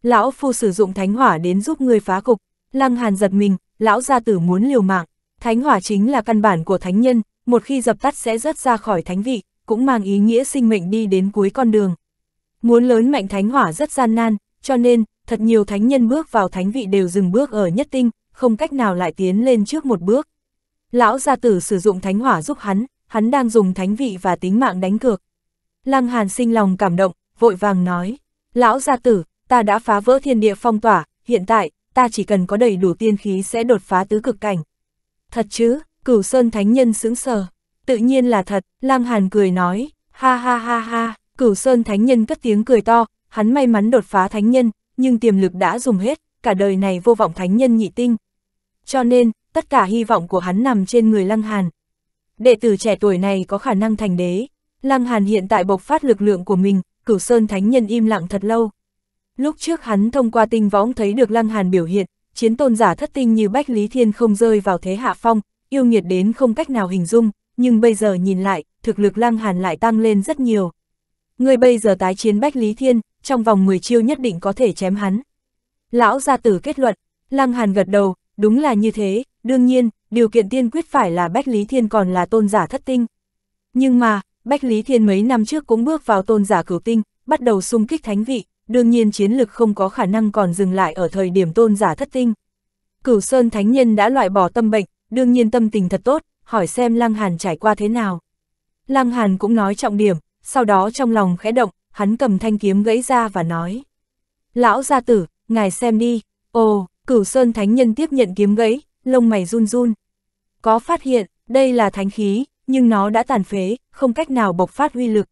Lão phu sử dụng thánh hỏa đến giúp người phá cục, Lăng Hàn giật mình, lão gia tử muốn liều mạng, thánh hỏa chính là căn bản của thánh nhân, một khi dập tắt sẽ rớt ra khỏi thánh vị, cũng mang ý nghĩa sinh mệnh đi đến cuối con đường. Muốn lớn mạnh thánh hỏa rất gian nan, cho nên, thật nhiều thánh nhân bước vào thánh vị đều dừng bước ở nhất tinh, không cách nào lại tiến lên trước một bước. Lão gia tử sử dụng thánh hỏa giúp hắn, hắn đang dùng thánh vị và tính mạng đánh cược. Lăng Hàn sinh lòng cảm động, vội vàng nói, lão gia tử, ta đã phá vỡ thiên địa phong tỏa, hiện tại, ta chỉ cần có đầy đủ tiên khí sẽ đột phá tứ cực cảnh. Thật chứ, cửu sơn thánh nhân sững sờ, tự nhiên là thật, Lăng Hàn cười nói, ha ha ha ha, cửu sơn thánh nhân cất tiếng cười to, hắn may mắn đột phá thánh nhân, nhưng tiềm lực đã dùng hết, cả đời này vô vọng thánh nhân nhị tinh. Cho nên, tất cả hy vọng của hắn nằm trên người Lăng Hàn. Đệ tử trẻ tuổi này có khả năng thành đế, Lăng Hàn hiện tại bộc phát lực lượng của mình, cửu sơn thánh nhân im lặng thật lâu. Lúc trước hắn thông qua tinh võng thấy được Lăng Hàn biểu hiện, chiến tôn giả thất tinh như Bách Lý Thiên không rơi vào thế hạ phong, yêu nghiệt đến không cách nào hình dung, nhưng bây giờ nhìn lại, thực lực Lăng Hàn lại tăng lên rất nhiều. Người bây giờ tái chiến Bách Lý Thiên, trong vòng 10 chiêu nhất định có thể chém hắn. Lão gia tử kết luận, Lăng Hàn gật đầu, đúng là như thế, Đương nhiên, điều kiện tiên quyết phải là Bách Lý Thiên còn là tôn giả thất tinh. Nhưng mà, Bách Lý Thiên mấy năm trước cũng bước vào tôn giả cửu tinh, bắt đầu xung kích thánh vị, đương nhiên chiến lực không có khả năng còn dừng lại ở thời điểm tôn giả thất tinh. Cửu Sơn Thánh Nhân đã loại bỏ tâm bệnh, đương nhiên tâm tình thật tốt, hỏi xem Lăng Hàn trải qua thế nào. Lăng Hàn cũng nói trọng điểm, sau đó trong lòng khẽ động, hắn cầm thanh kiếm gãy ra và nói. Lão gia tử, ngài xem đi, ồ, Cửu Sơn Thánh Nhân tiếp nhận kiếm gãy, lông mày run run. Có phát hiện, đây là thánh khí, nhưng nó đã tàn phế, không cách nào bộc phát uy lực.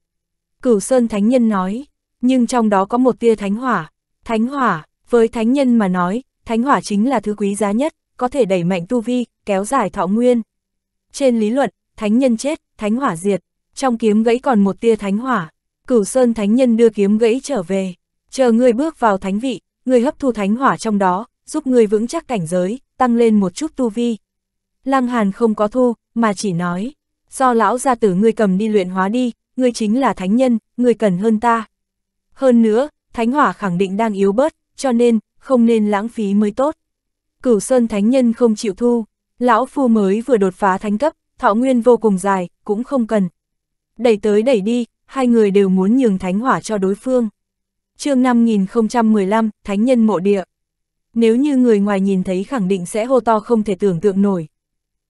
Cửu Sơn Thánh Nhân nói, nhưng trong đó có một tia thánh hỏa. Thánh hỏa, với thánh nhân mà nói, thánh hỏa chính là thứ quý giá nhất, có thể đẩy mạnh tu vi, kéo dài thọ nguyên. Trên lý luận, thánh nhân chết, thánh hỏa diệt, trong kiếm gãy còn một tia thánh hỏa. Cửu Sơn Thánh Nhân đưa kiếm gãy trở về, chờ người bước vào thánh vị, người hấp thu thánh hỏa trong đó, giúp người vững chắc cảnh giới, tăng lên một chút tu vi. Lăng Hàn không có thu, mà chỉ nói, do lão gia tử ngươi cầm đi luyện hóa đi, ngươi chính là thánh nhân, ngươi cần hơn ta. Hơn nữa, thánh hỏa khẳng định đang yếu bớt, cho nên, không nên lãng phí mới tốt. Cửu Sơn thánh nhân không chịu thu, lão phu mới vừa đột phá thánh cấp, thọ nguyên vô cùng dài, cũng không cần. Đẩy tới đẩy đi, hai người đều muốn nhường thánh hỏa cho đối phương. chương 5015, thánh nhân mộ địa. Nếu như người ngoài nhìn thấy khẳng định sẽ hô to không thể tưởng tượng nổi.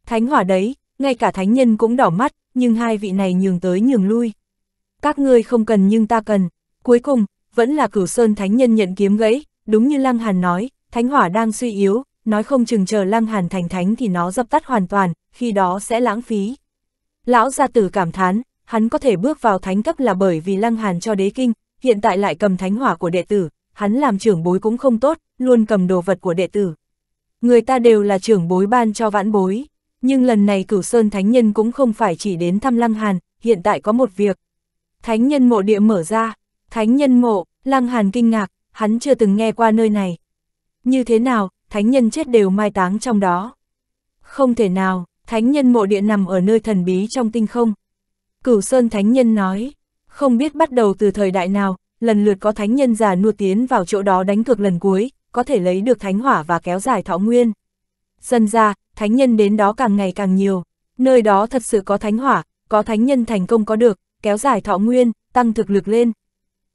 Thánh hỏa đấy, ngay cả thánh nhân cũng đỏ mắt, nhưng hai vị này nhường tới nhường lui. Các ngươi không cần nhưng ta cần. Cuối cùng, vẫn là cửu sơn thánh nhân nhận kiếm gãy, đúng như Lăng Hàn nói, thánh hỏa đang suy yếu, nói không chừng chờ Lăng Hàn thành thánh thì nó dập tắt hoàn toàn, khi đó sẽ lãng phí. Lão gia tử cảm thán, hắn có thể bước vào thánh cấp là bởi vì Lăng Hàn cho đế kinh, hiện tại lại cầm thánh hỏa của đệ tử, hắn làm trưởng bối cũng không tốt, luôn cầm đồ vật của đệ tử. Người ta đều là trưởng bối ban cho vãn bối, nhưng lần này cửu sơn thánh nhân cũng không phải chỉ đến thăm Lăng Hàn, hiện tại có một việc. Thánh nhân mộ địa mở ra, thánh nhân mộ, Lăng Hàn kinh ngạc, hắn chưa từng nghe qua nơi này. Như thế nào, thánh nhân chết đều mai táng trong đó. Không thể nào, thánh nhân mộ địa nằm ở nơi thần bí trong tinh không. Cửu Sơn thánh nhân nói, không biết bắt đầu từ thời đại nào, lần lượt có thánh nhân già nua tiến vào chỗ đó đánh cược lần cuối, có thể lấy được thánh hỏa và kéo dài thọ nguyên. Dần ra, thánh nhân đến đó càng ngày càng nhiều, nơi đó thật sự có thánh hỏa, có thánh nhân thành công có được, kéo dài thọ nguyên, tăng thực lực lên.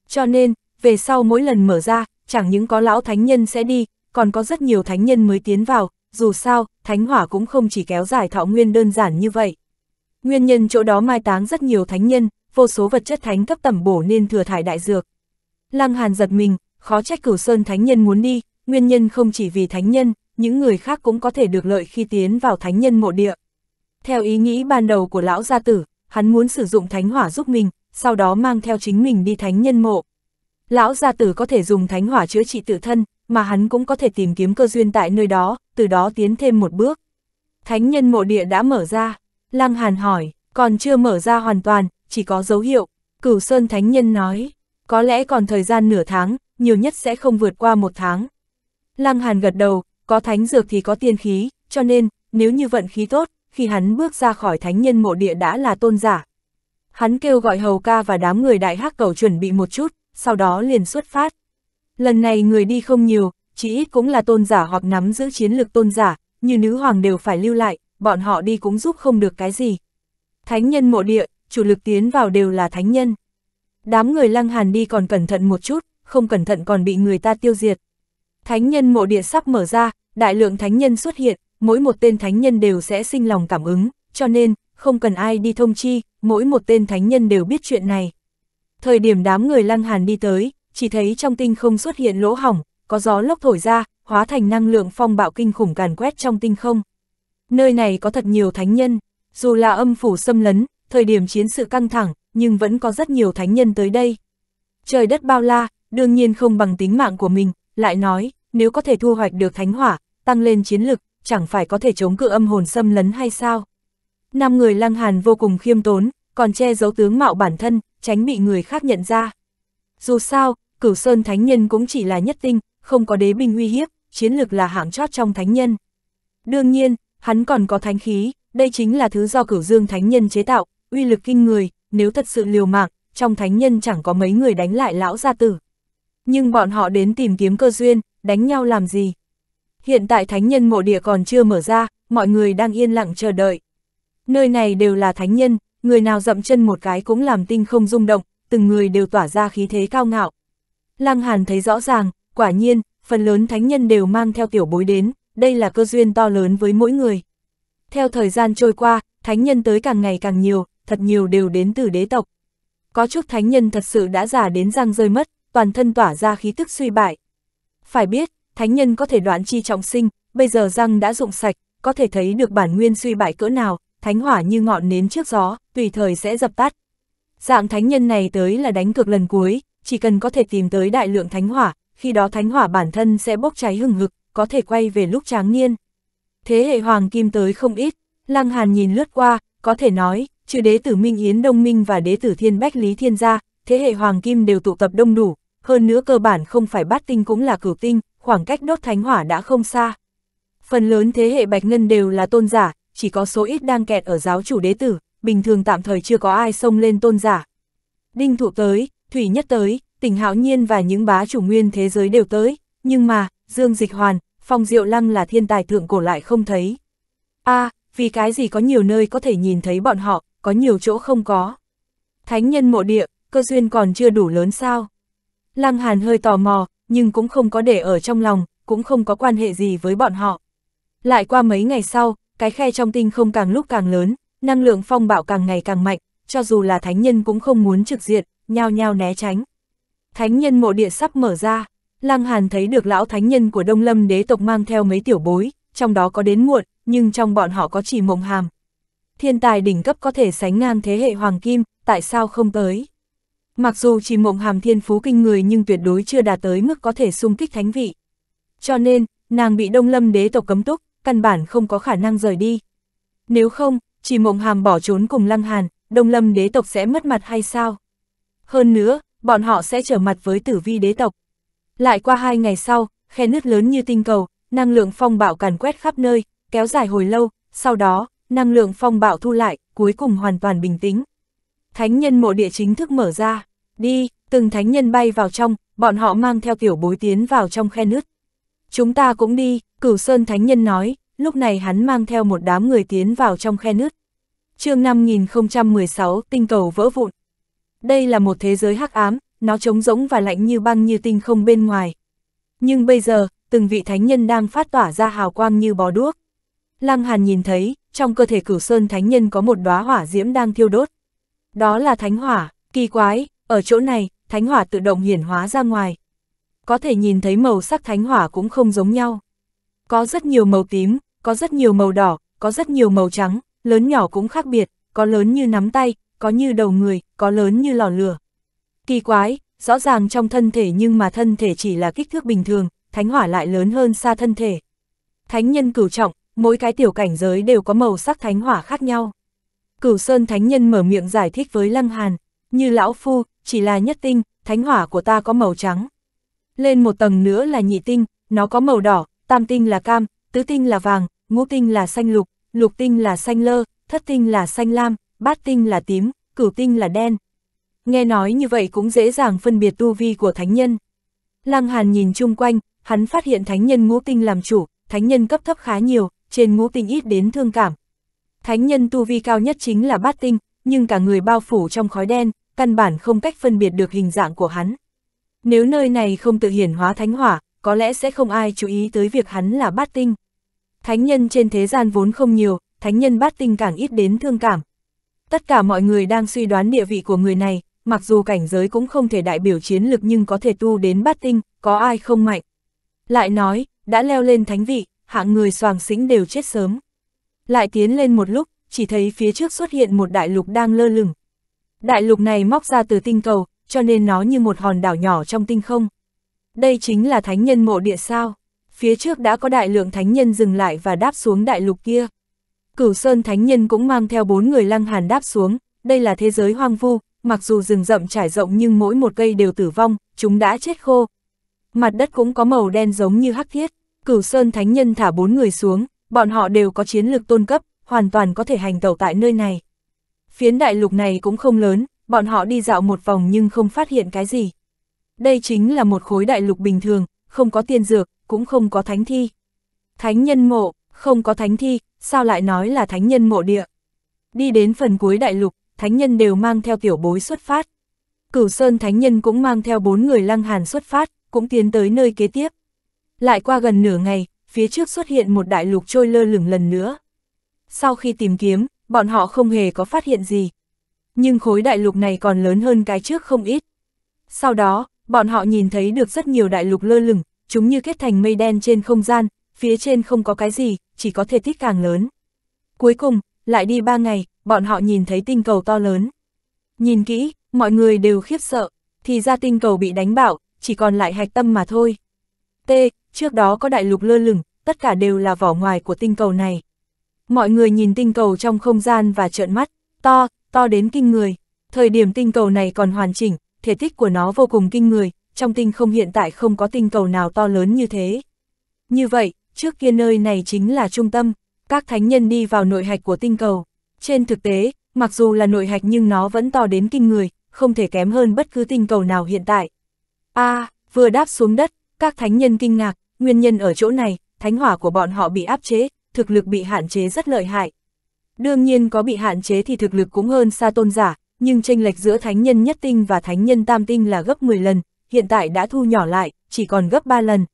Cho nên, về sau mỗi lần mở ra, chẳng những có lão thánh nhân sẽ đi, còn có rất nhiều thánh nhân mới tiến vào, dù sao, thánh hỏa cũng không chỉ kéo dài thọ nguyên đơn giản như vậy. Nguyên nhân chỗ đó mai táng rất nhiều thánh nhân, vô số vật chất thánh cấp tẩm bổ nên thừa thải đại dược. Lăng Hàn giật mình, khó trách cửu sơn thánh nhân muốn đi, nguyên nhân không chỉ vì thánh nhân, những người khác cũng có thể được lợi khi tiến vào thánh nhân mộ địa. Theo ý nghĩ ban đầu của lão gia tử, hắn muốn sử dụng thánh hỏa giúp mình, sau đó mang theo chính mình đi thánh nhân mộ. Lão gia tử có thể dùng thánh hỏa chữa trị tự thân, mà hắn cũng có thể tìm kiếm cơ duyên tại nơi đó, từ đó tiến thêm một bước. Thánh nhân mộ địa đã mở ra, Lăng Hàn hỏi, còn chưa mở ra hoàn toàn, chỉ có dấu hiệu. Cửu Sơn Thánh Nhân nói, có lẽ còn thời gian nửa tháng, nhiều nhất sẽ không vượt qua một tháng. Lăng Hàn gật đầu, có thánh dược thì có tiên khí, cho nên, nếu như vận khí tốt, khi hắn bước ra khỏi thánh nhân mộ địa đã là tôn giả. Hắn kêu gọi hầu ca và đám người đại hắc cầu chuẩn bị một chút, sau đó liền xuất phát. Lần này người đi không nhiều, chỉ ít cũng là tôn giả hoặc nắm giữ chiến lược tôn giả, như nữ hoàng đều phải lưu lại, bọn họ đi cũng giúp không được cái gì. Thánh nhân mộ địa, chủ lực tiến vào đều là thánh nhân. Đám người lăng hàn đi còn cẩn thận một chút, không cẩn thận còn bị người ta tiêu diệt. Thánh nhân mộ địa sắp mở ra, đại lượng thánh nhân xuất hiện, mỗi một tên thánh nhân đều sẽ sinh lòng cảm ứng, cho nên, không cần ai đi thông chi, mỗi một tên thánh nhân đều biết chuyện này. Thời điểm đám người lăng hàn đi tới, chỉ thấy trong tinh không xuất hiện lỗ hỏng, có gió lốc thổi ra, hóa thành năng lượng phong bạo kinh khủng càn quét trong tinh không. Nơi này có thật nhiều thánh nhân, dù là âm phủ xâm lấn, thời điểm chiến sự căng thẳng, nhưng vẫn có rất nhiều thánh nhân tới đây. Trời đất bao la, đương nhiên không bằng tính mạng của mình, lại nói, nếu có thể thu hoạch được thánh hỏa, tăng lên chiến lực, chẳng phải có thể chống cự âm hồn xâm lấn hay sao? Năm người Lăng Hàn vô cùng khiêm tốn, còn che giấu tướng mạo bản thân, tránh bị người khác nhận ra. Dù sao, Cửu Sơn Thánh Nhân cũng chỉ là nhất tinh, không có đế binh uy hiếp, chiến lực là hạng chót trong Thánh Nhân. Đương nhiên, hắn còn có thánh khí, đây chính là thứ do Cửu Dương Thánh Nhân chế tạo, uy lực kinh người, nếu thật sự liều mạng, trong Thánh Nhân chẳng có mấy người đánh lại lão gia tử nhưng bọn họ đến tìm kiếm cơ duyên, đánh nhau làm gì? Hiện tại thánh nhân mộ địa còn chưa mở ra, mọi người đang yên lặng chờ đợi. Nơi này đều là thánh nhân, người nào dậm chân một cái cũng làm tinh không rung động, từng người đều tỏa ra khí thế cao ngạo. Lăng Hàn thấy rõ ràng, quả nhiên, phần lớn thánh nhân đều mang theo tiểu bối đến, đây là cơ duyên to lớn với mỗi người. Theo thời gian trôi qua, thánh nhân tới càng ngày càng nhiều, thật nhiều đều đến từ đế tộc. Có chút thánh nhân thật sự đã già đến răng rơi mất, toàn thân tỏa ra khí tức suy bại. Phải biết, thánh nhân có thể đoạn chi trọng sinh, bây giờ răng đã rụng sạch, có thể thấy được bản nguyên suy bại cỡ nào, thánh hỏa như ngọn nến trước gió, tùy thời sẽ dập tắt. Dạng thánh nhân này tới là đánh cược lần cuối, chỉ cần có thể tìm tới đại lượng thánh hỏa, khi đó thánh hỏa bản thân sẽ bốc cháy hừng hực, có thể quay về lúc tráng niên. Thế hệ hoàng kim tới không ít, Lăng Hàn nhìn lướt qua, có thể nói, trừ đế tử Minh Yến Đông Minh và đế tử Thiên Bách Lý Thiên Gia, thế hệ hoàng kim đều tụ tập đông đủ, hơn nữa cơ bản không phải bát tinh cũng là cửu tinh, khoảng cách đốt thánh hỏa đã không xa. Phần lớn thế hệ Bạch Ngân đều là tôn giả, chỉ có số ít đang kẹt ở giáo chủ đế tử, bình thường tạm thời chưa có ai xông lên tôn giả. Đinh thụ tới, Thủy Nhất tới, tình Hạo Nhiên và những bá chủ nguyên thế giới đều tới, nhưng mà, Dương Dịch Hoàn, Phong Diệu Lăng là thiên tài thượng cổ lại không thấy. a vì cái gì có nhiều nơi có thể nhìn thấy bọn họ, có nhiều chỗ không có. Thánh nhân mộ địa, cơ duyên còn chưa đủ lớn sao? Lăng Hàn hơi tò mò, nhưng cũng không có để ở trong lòng, cũng không có quan hệ gì với bọn họ. Lại qua mấy ngày sau, cái khe trong tinh không càng lúc càng lớn, năng lượng phong bạo càng ngày càng mạnh, cho dù là thánh nhân cũng không muốn trực diện, nhao nhao né tránh. Thánh nhân mộ địa sắp mở ra, Lăng Hàn thấy được lão thánh nhân của Đông Lâm đế tộc mang theo mấy tiểu bối, trong đó có đến muộn, nhưng trong bọn họ có chỉ mộng hàm. Thiên tài đỉnh cấp có thể sánh ngang thế hệ hoàng kim, tại sao không tới? Mặc dù chỉ mộng hàm thiên phú kinh người nhưng tuyệt đối chưa đạt tới mức có thể xung kích thánh vị. Cho nên, nàng bị đông lâm đế tộc cấm túc, căn bản không có khả năng rời đi. Nếu không, chỉ mộng hàm bỏ trốn cùng lăng hàn, đông lâm đế tộc sẽ mất mặt hay sao? Hơn nữa, bọn họ sẽ trở mặt với tử vi đế tộc. Lại qua hai ngày sau, khe nứt lớn như tinh cầu, năng lượng phong bạo càn quét khắp nơi, kéo dài hồi lâu, sau đó, năng lượng phong bạo thu lại, cuối cùng hoàn toàn bình tĩnh. Thánh nhân mộ địa chính thức mở ra, đi, từng thánh nhân bay vào trong, bọn họ mang theo tiểu bối tiến vào trong khe nứt. Chúng ta cũng đi, cửu sơn thánh nhân nói, lúc này hắn mang theo một đám người tiến vào trong khe nứt. chương 5016, tinh cầu vỡ vụn. Đây là một thế giới hắc ám, nó trống rỗng và lạnh như băng như tinh không bên ngoài. Nhưng bây giờ, từng vị thánh nhân đang phát tỏa ra hào quang như bò đuốc. Lăng Hàn nhìn thấy, trong cơ thể cửu sơn thánh nhân có một đóa hỏa diễm đang thiêu đốt. Đó là thánh hỏa, kỳ quái, ở chỗ này, thánh hỏa tự động hiển hóa ra ngoài. Có thể nhìn thấy màu sắc thánh hỏa cũng không giống nhau. Có rất nhiều màu tím, có rất nhiều màu đỏ, có rất nhiều màu trắng, lớn nhỏ cũng khác biệt, có lớn như nắm tay, có như đầu người, có lớn như lò lửa. Kỳ quái, rõ ràng trong thân thể nhưng mà thân thể chỉ là kích thước bình thường, thánh hỏa lại lớn hơn xa thân thể. Thánh nhân cửu trọng, mỗi cái tiểu cảnh giới đều có màu sắc thánh hỏa khác nhau. Cửu Sơn Thánh Nhân mở miệng giải thích với Lăng Hàn, như lão phu, chỉ là nhất tinh, thánh hỏa của ta có màu trắng. Lên một tầng nữa là nhị tinh, nó có màu đỏ, tam tinh là cam, tứ tinh là vàng, ngũ tinh là xanh lục, lục tinh là xanh lơ, thất tinh là xanh lam, bát tinh là tím, cửu tinh là đen. Nghe nói như vậy cũng dễ dàng phân biệt tu vi của thánh nhân. Lăng Hàn nhìn chung quanh, hắn phát hiện thánh nhân ngũ tinh làm chủ, thánh nhân cấp thấp khá nhiều, trên ngũ tinh ít đến thương cảm, Thánh nhân tu vi cao nhất chính là bát tinh, nhưng cả người bao phủ trong khói đen, căn bản không cách phân biệt được hình dạng của hắn. Nếu nơi này không tự hiển hóa thánh hỏa, có lẽ sẽ không ai chú ý tới việc hắn là bát tinh. Thánh nhân trên thế gian vốn không nhiều, thánh nhân bát tinh càng ít đến thương cảm. Tất cả mọi người đang suy đoán địa vị của người này, mặc dù cảnh giới cũng không thể đại biểu chiến lực nhưng có thể tu đến bát tinh, có ai không mạnh. Lại nói, đã leo lên thánh vị, hạng người soàng xính đều chết sớm. Lại tiến lên một lúc, chỉ thấy phía trước xuất hiện một đại lục đang lơ lửng. Đại lục này móc ra từ tinh cầu, cho nên nó như một hòn đảo nhỏ trong tinh không. Đây chính là thánh nhân mộ địa sao. Phía trước đã có đại lượng thánh nhân dừng lại và đáp xuống đại lục kia. Cửu Sơn thánh nhân cũng mang theo bốn người lăng hàn đáp xuống, đây là thế giới hoang vu, mặc dù rừng rậm trải rộng nhưng mỗi một cây đều tử vong, chúng đã chết khô. Mặt đất cũng có màu đen giống như hắc thiết, Cửu Sơn thánh nhân thả bốn người xuống, bọn họ đều có chiến lược tôn cấp, hoàn toàn có thể hành tẩu tại nơi này. Phiến đại lục này cũng không lớn, bọn họ đi dạo một vòng nhưng không phát hiện cái gì. Đây chính là một khối đại lục bình thường, không có tiên dược, cũng không có thánh thi. Thánh nhân mộ, không có thánh thi, sao lại nói là thánh nhân mộ địa. Đi đến phần cuối đại lục, thánh nhân đều mang theo tiểu bối xuất phát. Cửu Sơn thánh nhân cũng mang theo bốn người lăng hàn xuất phát, cũng tiến tới nơi kế tiếp. Lại qua gần nửa ngày, phía trước xuất hiện một đại lục trôi lơ lửng lần nữa. Sau khi tìm kiếm, bọn họ không hề có phát hiện gì. Nhưng khối đại lục này còn lớn hơn cái trước không ít. Sau đó, bọn họ nhìn thấy được rất nhiều đại lục lơ lửng, chúng như kết thành mây đen trên không gian, phía trên không có cái gì, chỉ có thể tích càng lớn. Cuối cùng, lại đi ba ngày, bọn họ nhìn thấy tinh cầu to lớn. Nhìn kỹ, mọi người đều khiếp sợ, thì ra tinh cầu bị đánh bạo, chỉ còn lại hạch tâm mà thôi. T, trước đó có đại lục lơ lửng, tất cả đều là vỏ ngoài của tinh cầu này. Mọi người nhìn tinh cầu trong không gian và trợn mắt, to, to đến kinh người. Thời điểm tinh cầu này còn hoàn chỉnh, thể tích của nó vô cùng kinh người, trong tinh không hiện tại không có tinh cầu nào to lớn như thế. Như vậy, trước kia nơi này chính là trung tâm, các thánh nhân đi vào nội hạch của tinh cầu. Trên thực tế, mặc dù là nội hạch nhưng nó vẫn to đến kinh người, không thể kém hơn bất cứ tinh cầu nào hiện tại. A, à, vừa đáp xuống đất, các thánh nhân kinh ngạc, nguyên nhân ở chỗ này, thánh hỏa của bọn họ bị áp chế, thực lực bị hạn chế rất lợi hại. Đương nhiên có bị hạn chế thì thực lực cũng hơn xa tôn giả, nhưng tranh lệch giữa thánh nhân nhất tinh và thánh nhân tam tinh là gấp 10 lần, hiện tại đã thu nhỏ lại, chỉ còn gấp 3 lần.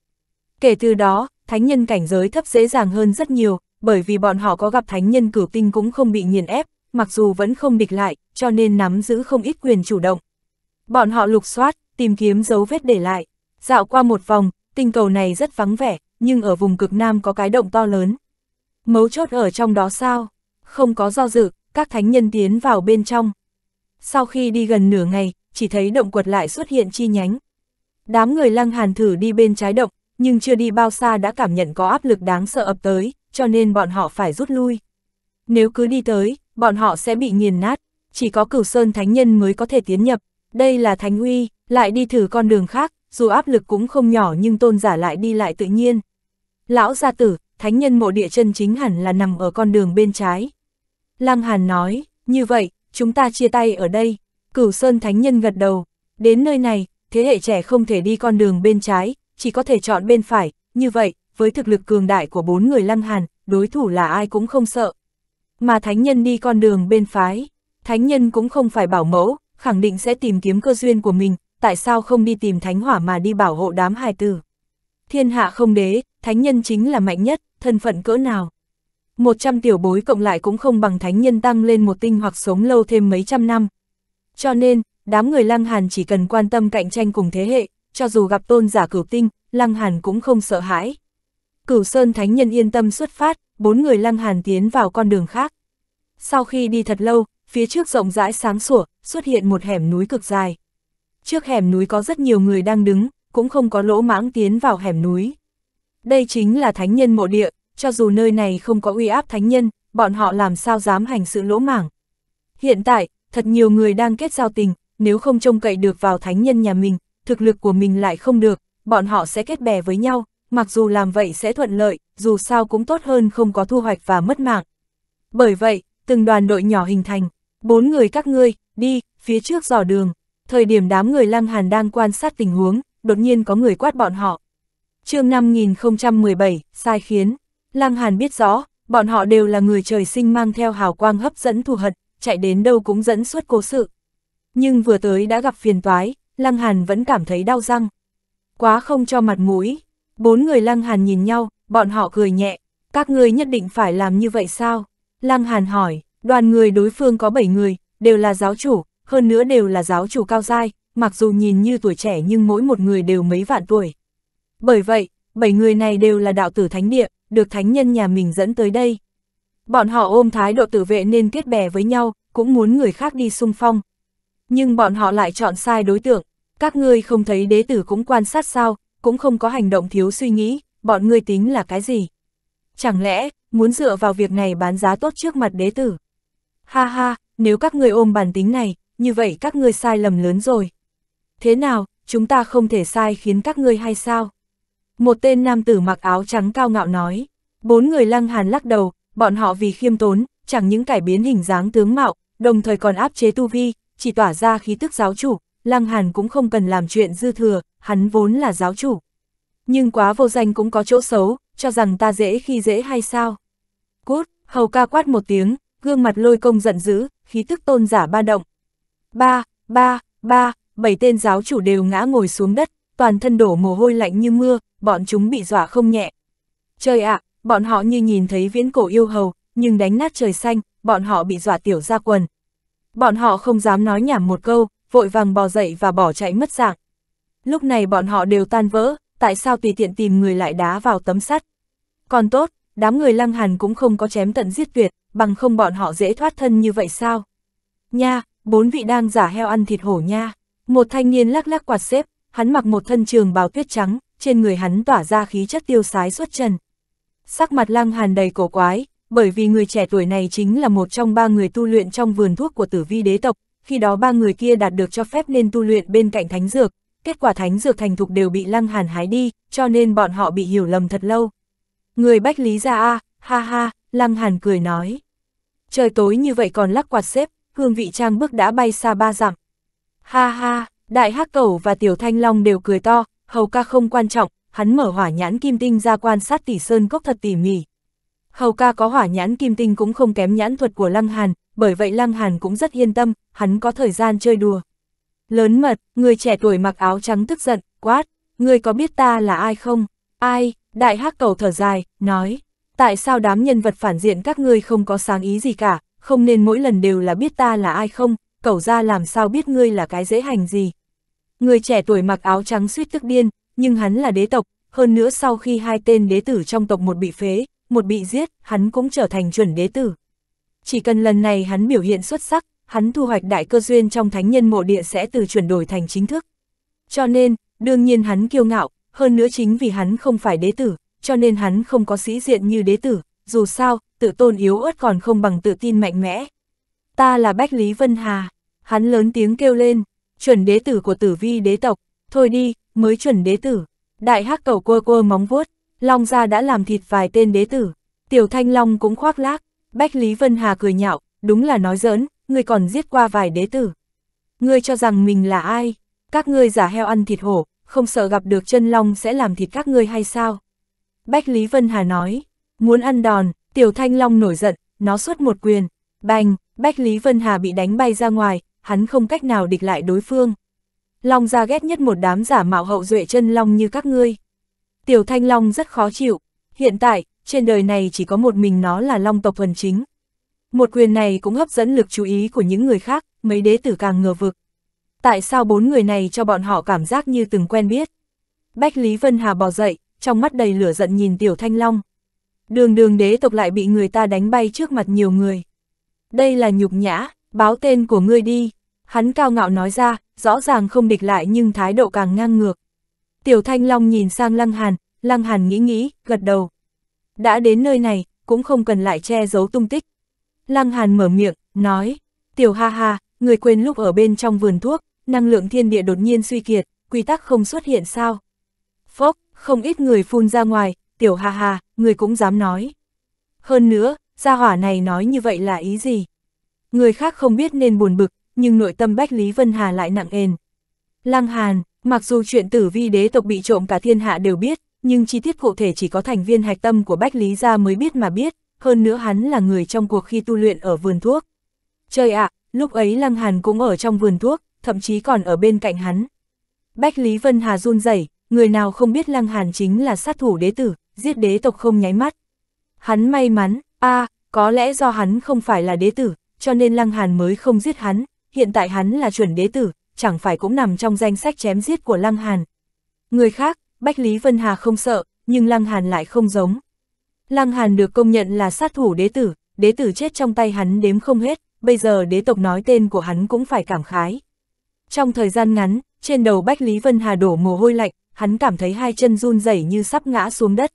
Kể từ đó, thánh nhân cảnh giới thấp dễ dàng hơn rất nhiều, bởi vì bọn họ có gặp thánh nhân cửu tinh cũng không bị nghiền ép, mặc dù vẫn không địch lại, cho nên nắm giữ không ít quyền chủ động. Bọn họ lục soát, tìm kiếm dấu vết để lại. Dạo qua một vòng, tinh cầu này rất vắng vẻ, nhưng ở vùng cực nam có cái động to lớn. Mấu chốt ở trong đó sao? Không có do dự, các thánh nhân tiến vào bên trong. Sau khi đi gần nửa ngày, chỉ thấy động quật lại xuất hiện chi nhánh. Đám người lăng hàn thử đi bên trái động, nhưng chưa đi bao xa đã cảm nhận có áp lực đáng sợ ập tới, cho nên bọn họ phải rút lui. Nếu cứ đi tới, bọn họ sẽ bị nghiền nát, chỉ có cửu sơn thánh nhân mới có thể tiến nhập. Đây là thánh uy, lại đi thử con đường khác, dù áp lực cũng không nhỏ nhưng tôn giả lại đi lại tự nhiên. Lão gia tử, thánh nhân mộ địa chân chính hẳn là nằm ở con đường bên trái. Lăng Hàn nói, như vậy, chúng ta chia tay ở đây. Cửu Sơn thánh nhân gật đầu, đến nơi này, thế hệ trẻ không thể đi con đường bên trái, chỉ có thể chọn bên phải, như vậy, với thực lực cường đại của bốn người Lăng Hàn, đối thủ là ai cũng không sợ. Mà thánh nhân đi con đường bên phái, thánh nhân cũng không phải bảo mẫu, khẳng định sẽ tìm kiếm cơ duyên của mình, tại sao không đi tìm thánh hỏa mà đi bảo hộ đám hài tử. Thiên hạ không đế, thánh nhân chính là mạnh nhất, thân phận cỡ nào. một trăm tiểu bối cộng lại cũng không bằng thánh nhân tăng lên một tinh hoặc sống lâu thêm mấy trăm năm. Cho nên, đám người Lăng Hàn chỉ cần quan tâm cạnh tranh cùng thế hệ, cho dù gặp tôn giả cửu tinh, Lăng Hàn cũng không sợ hãi. Cửu Sơn Thánh Nhân yên tâm xuất phát, bốn người Lăng Hàn tiến vào con đường khác. Sau khi đi thật lâu, phía trước rộng rãi sáng sủa, xuất hiện một hẻm núi cực dài trước hẻm núi có rất nhiều người đang đứng, cũng không có lỗ mãng tiến vào hẻm núi. Đây chính là thánh nhân mộ địa, cho dù nơi này không có uy áp thánh nhân, bọn họ làm sao dám hành sự lỗ mảng. Hiện tại, thật nhiều người đang kết giao tình, nếu không trông cậy được vào thánh nhân nhà mình, thực lực của mình lại không được, bọn họ sẽ kết bè với nhau, mặc dù làm vậy sẽ thuận lợi, dù sao cũng tốt hơn không có thu hoạch và mất mạng. Bởi vậy, từng đoàn đội nhỏ hình thành, bốn người các ngươi, đi, phía trước dò đường. Thời điểm đám người Lăng Hàn đang quan sát tình huống, đột nhiên có người quát bọn họ. chương 5017, sai khiến. Lăng Hàn biết rõ, bọn họ đều là người trời sinh mang theo hào quang hấp dẫn thù hận, chạy đến đâu cũng dẫn suốt cố sự. Nhưng vừa tới đã gặp phiền toái, Lăng Hàn vẫn cảm thấy đau răng. Quá không cho mặt mũi. Bốn người Lăng Hàn nhìn nhau, bọn họ cười nhẹ. Các ngươi nhất định phải làm như vậy sao? Lăng Hàn hỏi, đoàn người đối phương có bảy người, đều là giáo chủ, hơn nữa đều là giáo chủ cao giai, mặc dù nhìn như tuổi trẻ nhưng mỗi một người đều mấy vạn tuổi. Bởi vậy, bảy người này đều là đạo tử thánh địa, được thánh nhân nhà mình dẫn tới đây. Bọn họ ôm thái độ tử vệ nên kết bè với nhau, cũng muốn người khác đi xung phong. Nhưng bọn họ lại chọn sai đối tượng, các ngươi không thấy đế tử cũng quan sát sao, cũng không có hành động thiếu suy nghĩ, bọn ngươi tính là cái gì? Chẳng lẽ, muốn dựa vào việc này bán giá tốt trước mặt đế tử? Ha ha, nếu các ngươi ôm bản tính này, như vậy các ngươi sai lầm lớn rồi. Thế nào, chúng ta không thể sai khiến các ngươi hay sao? Một tên nam tử mặc áo trắng cao ngạo nói, bốn người lăng hàn lắc đầu, bọn họ vì khiêm tốn, chẳng những cải biến hình dáng tướng mạo, đồng thời còn áp chế tu vi, chỉ tỏa ra khí tức giáo chủ, lăng hàn cũng không cần làm chuyện dư thừa, hắn vốn là giáo chủ. Nhưng quá vô danh cũng có chỗ xấu, cho rằng ta dễ khi dễ hay sao? Cút, hầu ca quát một tiếng, gương mặt lôi công giận dữ, khí tức tôn giả ba động, Ba, ba, ba, bảy tên giáo chủ đều ngã ngồi xuống đất, toàn thân đổ mồ hôi lạnh như mưa, bọn chúng bị dọa không nhẹ. Trời ạ, à, bọn họ như nhìn thấy viễn cổ yêu hầu, nhưng đánh nát trời xanh, bọn họ bị dọa tiểu ra quần. Bọn họ không dám nói nhảm một câu, vội vàng bò dậy và bỏ chạy mất dạng. Lúc này bọn họ đều tan vỡ, tại sao tùy tiện tìm người lại đá vào tấm sắt. Còn tốt, đám người lăng hàn cũng không có chém tận giết tuyệt, bằng không bọn họ dễ thoát thân như vậy sao? Nha, bốn vị đang giả heo ăn thịt hổ nha. Một thanh niên lắc lắc quạt xếp, hắn mặc một thân trường bào tuyết trắng, trên người hắn tỏa ra khí chất tiêu sái xuất trần. Sắc mặt lăng hàn đầy cổ quái, bởi vì người trẻ tuổi này chính là một trong ba người tu luyện trong vườn thuốc của tử vi đế tộc, khi đó ba người kia đạt được cho phép nên tu luyện bên cạnh thánh dược, kết quả thánh dược thành thục đều bị lăng hàn hái đi, cho nên bọn họ bị hiểu lầm thật lâu. Người bách lý ra a, ha ha, lăng hàn cười nói. Trời tối như vậy còn lắc quạt xếp, Hương vị trang bước đã bay xa ba dặm. Ha ha, đại hắc cẩu và tiểu thanh long đều cười to, hầu ca không quan trọng, hắn mở hỏa nhãn kim tinh ra quan sát tỷ sơn cốc thật tỉ mỉ. Hầu ca có hỏa nhãn kim tinh cũng không kém nhãn thuật của Lăng Hàn, bởi vậy Lăng Hàn cũng rất yên tâm, hắn có thời gian chơi đùa. Lớn mật, người trẻ tuổi mặc áo trắng tức giận, quát, người có biết ta là ai không? Ai? Đại hắc cầu thở dài, nói, tại sao đám nhân vật phản diện các ngươi không có sáng ý gì cả, không nên mỗi lần đều là biết ta là ai không, cậu ra làm sao biết ngươi là cái dễ hành gì. Người trẻ tuổi mặc áo trắng suýt tức điên, nhưng hắn là đế tộc, hơn nữa sau khi hai tên đế tử trong tộc một bị phế, một bị giết, hắn cũng trở thành chuẩn đế tử. Chỉ cần lần này hắn biểu hiện xuất sắc, hắn thu hoạch đại cơ duyên trong thánh nhân mộ địa sẽ từ chuyển đổi thành chính thức. Cho nên, đương nhiên hắn kiêu ngạo, hơn nữa chính vì hắn không phải đế tử, cho nên hắn không có sĩ diện như đế tử, dù sao, tự tôn yếu ớt còn không bằng tự tin mạnh mẽ. Ta là Bách Lý Vân Hà, hắn lớn tiếng kêu lên, chuẩn đế tử của tử vi đế tộc, thôi đi, mới chuẩn đế tử. Đại hắc cầu quơ quơ móng vuốt, Long gia đã làm thịt vài tên đế tử, Tiểu Thanh Long cũng khoác lác, Bách Lý Vân Hà cười nhạo, đúng là nói giỡn, ngươi còn giết qua vài đế tử. Ngươi cho rằng mình là ai? Các ngươi giả heo ăn thịt hổ, không sợ gặp được chân long sẽ làm thịt các ngươi hay sao? Bách Lý Vân Hà nói, Muốn ăn đòn, Tiểu Thanh Long nổi giận, nó xuất một quyền, bành, Bách Lý Vân Hà bị đánh bay ra ngoài, hắn không cách nào địch lại đối phương. Long ra ghét nhất một đám giả mạo hậu duệ chân long như các ngươi. Tiểu Thanh Long rất khó chịu, hiện tại, trên đời này chỉ có một mình nó là long tộc thuần chính. Một quyền này cũng hấp dẫn lực chú ý của những người khác, mấy đế tử càng ngờ vực. Tại sao bốn người này cho bọn họ cảm giác như từng quen biết? Bách Lý Vân Hà bò dậy, trong mắt đầy lửa giận nhìn Tiểu Thanh Long đường đường đế tộc lại bị người ta đánh bay trước mặt nhiều người. Đây là nhục nhã, báo tên của ngươi đi. Hắn cao ngạo nói ra, rõ ràng không địch lại nhưng thái độ càng ngang ngược. Tiểu Thanh Long nhìn sang Lăng Hàn, Lăng Hàn nghĩ nghĩ, gật đầu. Đã đến nơi này, cũng không cần lại che giấu tung tích. Lăng Hàn mở miệng, nói, Tiểu Ha Ha, người quên lúc ở bên trong vườn thuốc, năng lượng thiên địa đột nhiên suy kiệt, quy tắc không xuất hiện sao. Phốc, không ít người phun ra ngoài, tiểu ha ha, người cũng dám nói. Hơn nữa, gia hỏa này nói như vậy là ý gì? Người khác không biết nên buồn bực, nhưng nội tâm Bách Lý Vân Hà lại nặng ền. Lăng Hàn, mặc dù chuyện tử vi đế tộc bị trộm cả thiên hạ đều biết, nhưng chi tiết cụ thể chỉ có thành viên hạch tâm của Bách Lý gia mới biết mà biết, hơn nữa hắn là người trong cuộc khi tu luyện ở vườn thuốc. Trời ạ, lúc ấy Lăng Hàn cũng ở trong vườn thuốc, thậm chí còn ở bên cạnh hắn. Bách Lý Vân Hà run rẩy, người nào không biết Lăng Hàn chính là sát thủ đế tử, giết đế tộc không nháy mắt. Hắn may mắn, a à, có lẽ do hắn không phải là đế tử, cho nên Lăng Hàn mới không giết hắn, hiện tại hắn là chuẩn đế tử, chẳng phải cũng nằm trong danh sách chém giết của Lăng Hàn. Người khác, Bách Lý Vân Hà không sợ, nhưng Lăng Hàn lại không giống. Lăng Hàn được công nhận là sát thủ đế tử, đế tử chết trong tay hắn đếm không hết, bây giờ đế tộc nói tên của hắn cũng phải cảm khái. Trong thời gian ngắn, trên đầu Bách Lý Vân Hà đổ mồ hôi lạnh, hắn cảm thấy hai chân run rẩy như sắp ngã xuống đất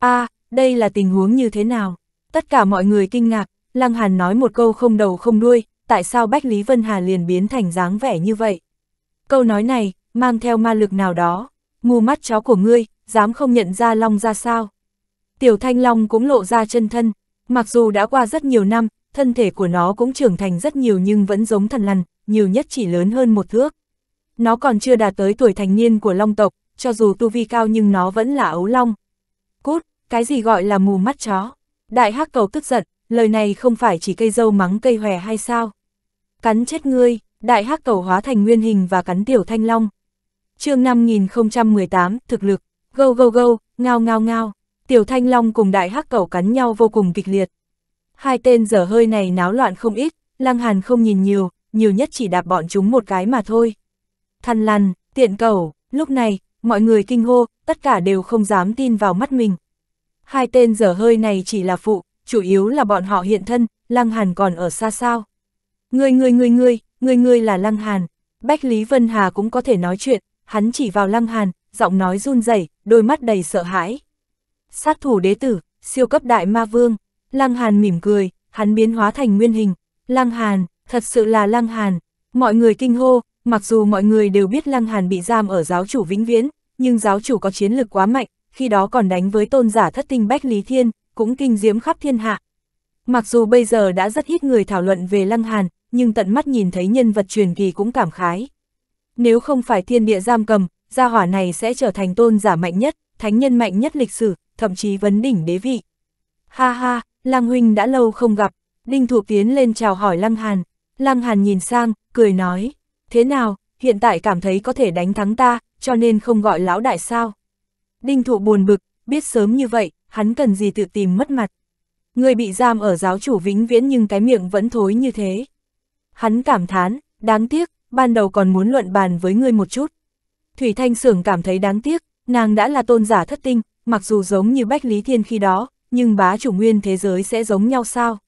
a à, đây là tình huống như thế nào? Tất cả mọi người kinh ngạc, Lăng Hàn nói một câu không đầu không đuôi, tại sao Bách Lý Vân Hà liền biến thành dáng vẻ như vậy? Câu nói này, mang theo ma lực nào đó, ngu mắt chó của ngươi, dám không nhận ra Long ra sao? Tiểu Thanh Long cũng lộ ra chân thân, mặc dù đã qua rất nhiều năm, thân thể của nó cũng trưởng thành rất nhiều nhưng vẫn giống thần lằn, nhiều nhất chỉ lớn hơn một thước. Nó còn chưa đạt tới tuổi thành niên của Long tộc, cho dù tu vi cao nhưng nó vẫn là ấu Long, cái gì gọi là mù mắt chó? Đại hắc cầu tức giận, lời này không phải chỉ cây dâu mắng cây hòe hay sao? Cắn chết ngươi, đại hắc cầu hóa thành nguyên hình và cắn tiểu thanh long. chương 5018, thực lực, gâu gâu gâu, ngao ngao ngao, tiểu thanh long cùng đại hắc cầu cắn nhau vô cùng kịch liệt. Hai tên dở hơi này náo loạn không ít, lăng hàn không nhìn nhiều, nhiều nhất chỉ đạp bọn chúng một cái mà thôi. Thăn lằn, tiện cầu, lúc này, mọi người kinh hô, tất cả đều không dám tin vào mắt mình hai tên dở hơi này chỉ là phụ, chủ yếu là bọn họ hiện thân, Lăng Hàn còn ở xa sao. Người người người người, người người là Lăng Hàn, Bách Lý Vân Hà cũng có thể nói chuyện, hắn chỉ vào Lăng Hàn, giọng nói run rẩy, đôi mắt đầy sợ hãi. Sát thủ đế tử, siêu cấp đại ma vương, Lăng Hàn mỉm cười, hắn biến hóa thành nguyên hình, Lăng Hàn, thật sự là Lăng Hàn, mọi người kinh hô, mặc dù mọi người đều biết Lăng Hàn bị giam ở giáo chủ vĩnh viễn, nhưng giáo chủ có chiến lực quá mạnh, khi đó còn đánh với tôn giả thất tinh Bách Lý Thiên, cũng kinh diễm khắp thiên hạ. Mặc dù bây giờ đã rất ít người thảo luận về Lăng Hàn, nhưng tận mắt nhìn thấy nhân vật truyền kỳ cũng cảm khái. Nếu không phải thiên địa giam cầm, gia hỏa này sẽ trở thành tôn giả mạnh nhất, thánh nhân mạnh nhất lịch sử, thậm chí vấn đỉnh đế vị. Ha ha, Lăng Huynh đã lâu không gặp, Đinh Thụ tiến lên chào hỏi Lăng Hàn. Lăng Hàn nhìn sang, cười nói, thế nào, hiện tại cảm thấy có thể đánh thắng ta, cho nên không gọi lão đại sao. Đinh thụ buồn bực, biết sớm như vậy, hắn cần gì tự tìm mất mặt. Người bị giam ở giáo chủ vĩnh viễn nhưng cái miệng vẫn thối như thế. Hắn cảm thán, đáng tiếc, ban đầu còn muốn luận bàn với ngươi một chút. Thủy Thanh Sưởng cảm thấy đáng tiếc, nàng đã là tôn giả thất tinh, mặc dù giống như Bách Lý Thiên khi đó, nhưng bá chủ nguyên thế giới sẽ giống nhau sao?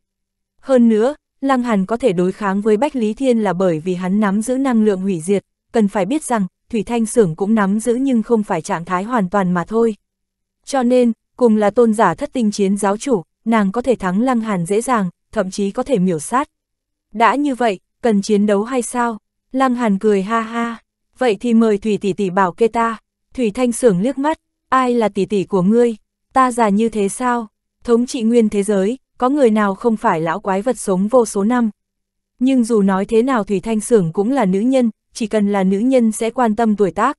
Hơn nữa, Lăng Hàn có thể đối kháng với Bách Lý Thiên là bởi vì hắn nắm giữ năng lượng hủy diệt, cần phải biết rằng, Thủy Thanh Sưởng cũng nắm giữ nhưng không phải trạng thái hoàn toàn mà thôi. Cho nên, cùng là tôn giả thất tinh chiến giáo chủ, nàng có thể thắng Lăng Hàn dễ dàng, thậm chí có thể miểu sát. Đã như vậy, cần chiến đấu hay sao? Lăng Hàn cười ha ha, vậy thì mời Thủy tỷ tỷ bảo kê ta. Thủy Thanh Sưởng liếc mắt, ai là tỷ tỷ của ngươi? Ta già như thế sao? Thống trị nguyên thế giới, có người nào không phải lão quái vật sống vô số năm? Nhưng dù nói thế nào Thủy Thanh Sưởng cũng là nữ nhân, chỉ cần là nữ nhân sẽ quan tâm tuổi tác.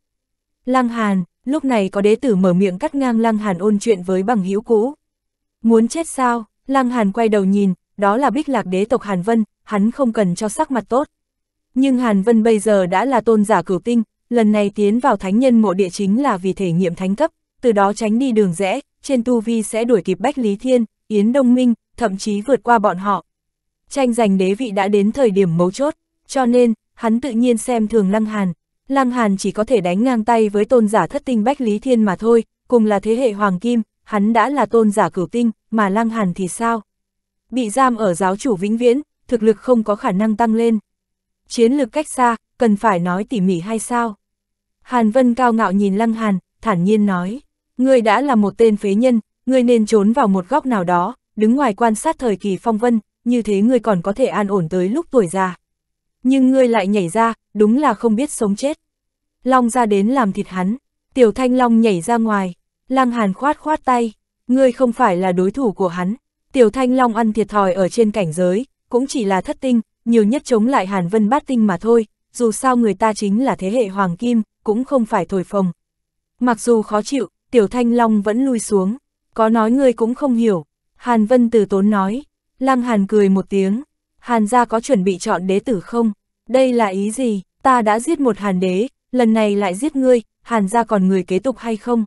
Lăng Hàn, lúc này có đế tử mở miệng cắt ngang Lăng Hàn ôn chuyện với bằng hữu cũ. Muốn chết sao? Lăng Hàn quay đầu nhìn, đó là bích lạc đế tộc Hàn Vân, hắn không cần cho sắc mặt tốt. Nhưng Hàn Vân bây giờ đã là tôn giả cửu tinh, lần này tiến vào thánh nhân mộ địa chính là vì thể nghiệm thánh cấp, từ đó tránh đi đường rẽ, trên tu vi sẽ đuổi kịp Bách Lý Thiên, Yến Đông Minh, thậm chí vượt qua bọn họ. Tranh giành đế vị đã đến thời điểm mấu chốt, cho nên, hắn tự nhiên xem thường Lăng Hàn. Lăng Hàn chỉ có thể đánh ngang tay với tôn giả thất tinh Bách Lý Thiên mà thôi, cùng là thế hệ Hoàng Kim, hắn đã là tôn giả cửu tinh, mà Lăng Hàn thì sao? Bị giam ở giáo chủ vĩnh viễn, thực lực không có khả năng tăng lên. Chiến lược cách xa, cần phải nói tỉ mỉ hay sao? Hàn Vân cao ngạo nhìn Lăng Hàn, thản nhiên nói, ngươi đã là một tên phế nhân, ngươi nên trốn vào một góc nào đó, đứng ngoài quan sát thời kỳ phong vân, như thế ngươi còn có thể an ổn tới lúc tuổi già. Nhưng ngươi lại nhảy ra, đúng là không biết sống chết. Long ra đến làm thịt hắn, tiểu thanh long nhảy ra ngoài, lăng hàn khoát khoát tay, ngươi không phải là đối thủ của hắn. Tiểu thanh long ăn thiệt thòi ở trên cảnh giới, cũng chỉ là thất tinh, nhiều nhất chống lại hàn vân bát tinh mà thôi, dù sao người ta chính là thế hệ hoàng kim, cũng không phải thổi phồng. Mặc dù khó chịu, tiểu thanh long vẫn lui xuống, có nói ngươi cũng không hiểu, hàn vân từ tốn nói, lăng hàn cười một tiếng, Hàn gia có chuẩn bị chọn đế tử không? Đây là ý gì? Ta đã giết một hàn đế, lần này lại giết ngươi, hàn gia còn người kế tục hay không?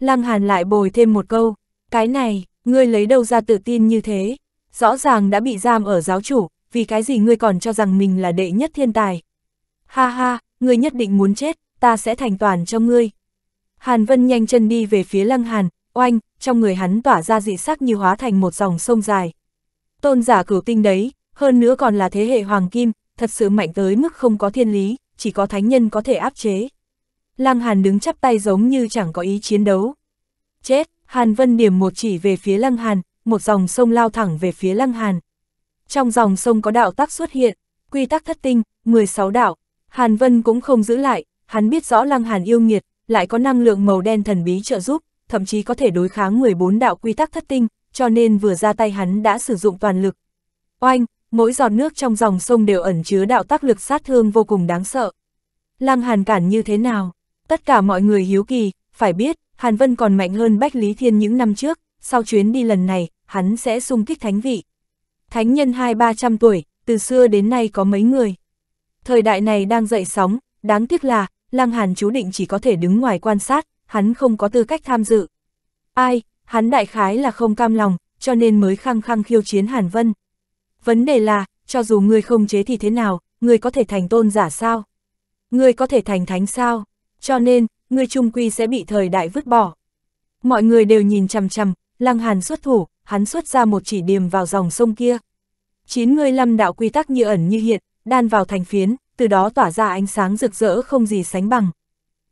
Lăng hàn lại bồi thêm một câu, cái này, ngươi lấy đâu ra tự tin như thế? Rõ ràng đã bị giam ở giáo chủ, vì cái gì ngươi còn cho rằng mình là đệ nhất thiên tài? Ha ha, ngươi nhất định muốn chết, ta sẽ thành toàn cho ngươi. Hàn Vân nhanh chân đi về phía lăng hàn, oanh, trong người hắn tỏa ra dị sắc như hóa thành một dòng sông dài. Tôn giả cửu tinh đấy, hơn nữa còn là thế hệ hoàng kim, thật sự mạnh tới mức không có thiên lý, chỉ có thánh nhân có thể áp chế. Lăng Hàn đứng chắp tay giống như chẳng có ý chiến đấu. Chết, Hàn Vân điểm một chỉ về phía Lăng Hàn, một dòng sông lao thẳng về phía Lăng Hàn. Trong dòng sông có đạo tắc xuất hiện, quy tắc thất tinh, 16 đạo, Hàn Vân cũng không giữ lại, hắn biết rõ Lăng Hàn yêu nghiệt, lại có năng lượng màu đen thần bí trợ giúp, thậm chí có thể đối kháng 14 đạo quy tắc thất tinh, cho nên vừa ra tay hắn đã sử dụng toàn lực. Oanh, mỗi giọt nước trong dòng sông đều ẩn chứa đạo tác lực sát thương vô cùng đáng sợ. Lăng Hàn cản như thế nào? Tất cả mọi người hiếu kỳ, phải biết, Hàn Vân còn mạnh hơn Bách Lý Thiên những năm trước, sau chuyến đi lần này, hắn sẽ sung kích thánh vị. Thánh nhân hai ba trăm tuổi, từ xưa đến nay có mấy người. Thời đại này đang dậy sóng, đáng tiếc là, Lăng Hàn chú định chỉ có thể đứng ngoài quan sát, hắn không có tư cách tham dự. Ai, hắn đại khái là không cam lòng, cho nên mới khăng khăng khiêu chiến Hàn Vân, vấn đề là, cho dù ngươi không chế thì thế nào, ngươi có thể thành tôn giả sao? Ngươi có thể thành thánh sao? Cho nên, ngươi trung quy sẽ bị thời đại vứt bỏ. Mọi người đều nhìn chằm chằm, Lăng Hàn xuất thủ, hắn xuất ra một chỉ điểm vào dòng sông kia. Chín người lâm đạo quy tắc như ẩn như hiện, đan vào thành phiến, từ đó tỏa ra ánh sáng rực rỡ không gì sánh bằng.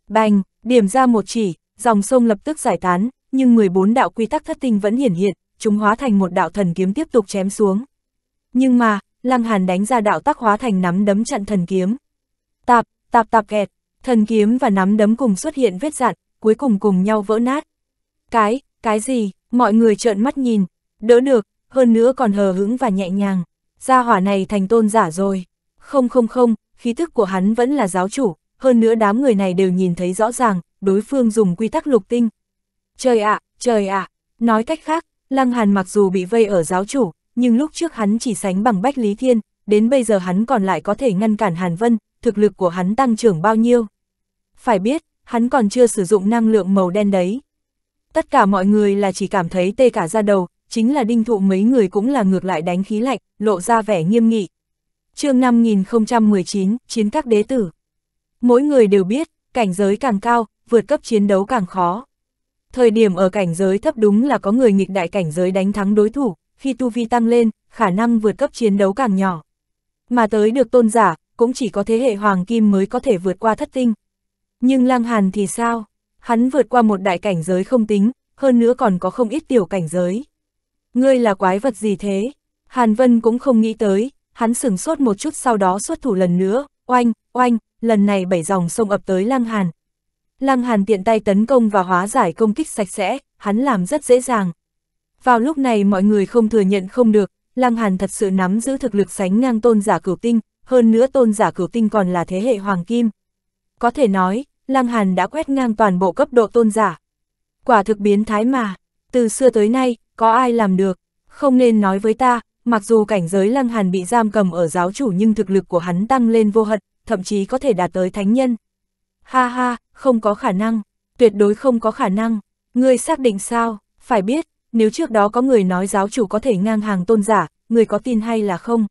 Bành, điểm ra một chỉ, dòng sông lập tức giải tán, nhưng 14 đạo quy tắc thất tinh vẫn hiển hiện, chúng hóa thành một đạo thần kiếm tiếp tục chém xuống. Nhưng mà, Lăng Hàn đánh ra đạo tác hóa thành nắm đấm chặn thần kiếm. Tạp, tạp tạp kẹt, thần kiếm và nắm đấm cùng xuất hiện vết dạn, cuối cùng cùng nhau vỡ nát. Cái, cái gì, mọi người trợn mắt nhìn, đỡ được, hơn nữa còn hờ hững và nhẹ nhàng. Gia hỏa này thành tôn giả rồi. Không không không, khí thức của hắn vẫn là giáo chủ, hơn nữa đám người này đều nhìn thấy rõ ràng, đối phương dùng quy tắc lục tinh. Trời ạ, trời ạ, nói cách khác, Lăng Hàn mặc dù bị vây ở giáo chủ, nhưng lúc trước hắn chỉ sánh bằng Bách Lý Thiên, đến bây giờ hắn còn lại có thể ngăn cản Hàn Vân, thực lực của hắn tăng trưởng bao nhiêu. Phải biết, hắn còn chưa sử dụng năng lượng màu đen đấy. Tất cả mọi người là chỉ cảm thấy tê cả ra đầu, chính là đinh thụ mấy người cũng là ngược lại đánh khí lạnh, lộ ra vẻ nghiêm nghị. chương 5019, Chiến các đế tử. Mỗi người đều biết, cảnh giới càng cao, vượt cấp chiến đấu càng khó. Thời điểm ở cảnh giới thấp đúng là có người nghịch đại cảnh giới đánh thắng đối thủ, khi tu vi tăng lên, khả năng vượt cấp chiến đấu càng nhỏ. Mà tới được tôn giả, cũng chỉ có thế hệ hoàng kim mới có thể vượt qua thất tinh. Nhưng Lăng Hàn thì sao? Hắn vượt qua một đại cảnh giới không tính, hơn nữa còn có không ít tiểu cảnh giới. Ngươi là quái vật gì thế? Hàn Vân cũng không nghĩ tới, hắn sửng sốt một chút sau đó xuất thủ lần nữa, oanh, oanh, lần này bảy dòng sông ập tới Lăng Hàn. Lăng Hàn tiện tay tấn công và hóa giải công kích sạch sẽ, hắn làm rất dễ dàng. Vào lúc này mọi người không thừa nhận không được, Lăng Hàn thật sự nắm giữ thực lực sánh ngang tôn giả cửu tinh, hơn nữa tôn giả cửu tinh còn là thế hệ hoàng kim. Có thể nói, Lăng Hàn đã quét ngang toàn bộ cấp độ tôn giả. Quả thực biến thái mà, từ xưa tới nay, có ai làm được, không nên nói với ta, mặc dù cảnh giới Lăng Hàn bị giam cầm ở giáo chủ nhưng thực lực của hắn tăng lên vô hận, thậm chí có thể đạt tới thánh nhân. Ha ha, không có khả năng, tuyệt đối không có khả năng, ngươi xác định sao, phải biết, nếu trước đó có người nói giáo chủ có thể ngang hàng tôn giả, người có tin hay là không?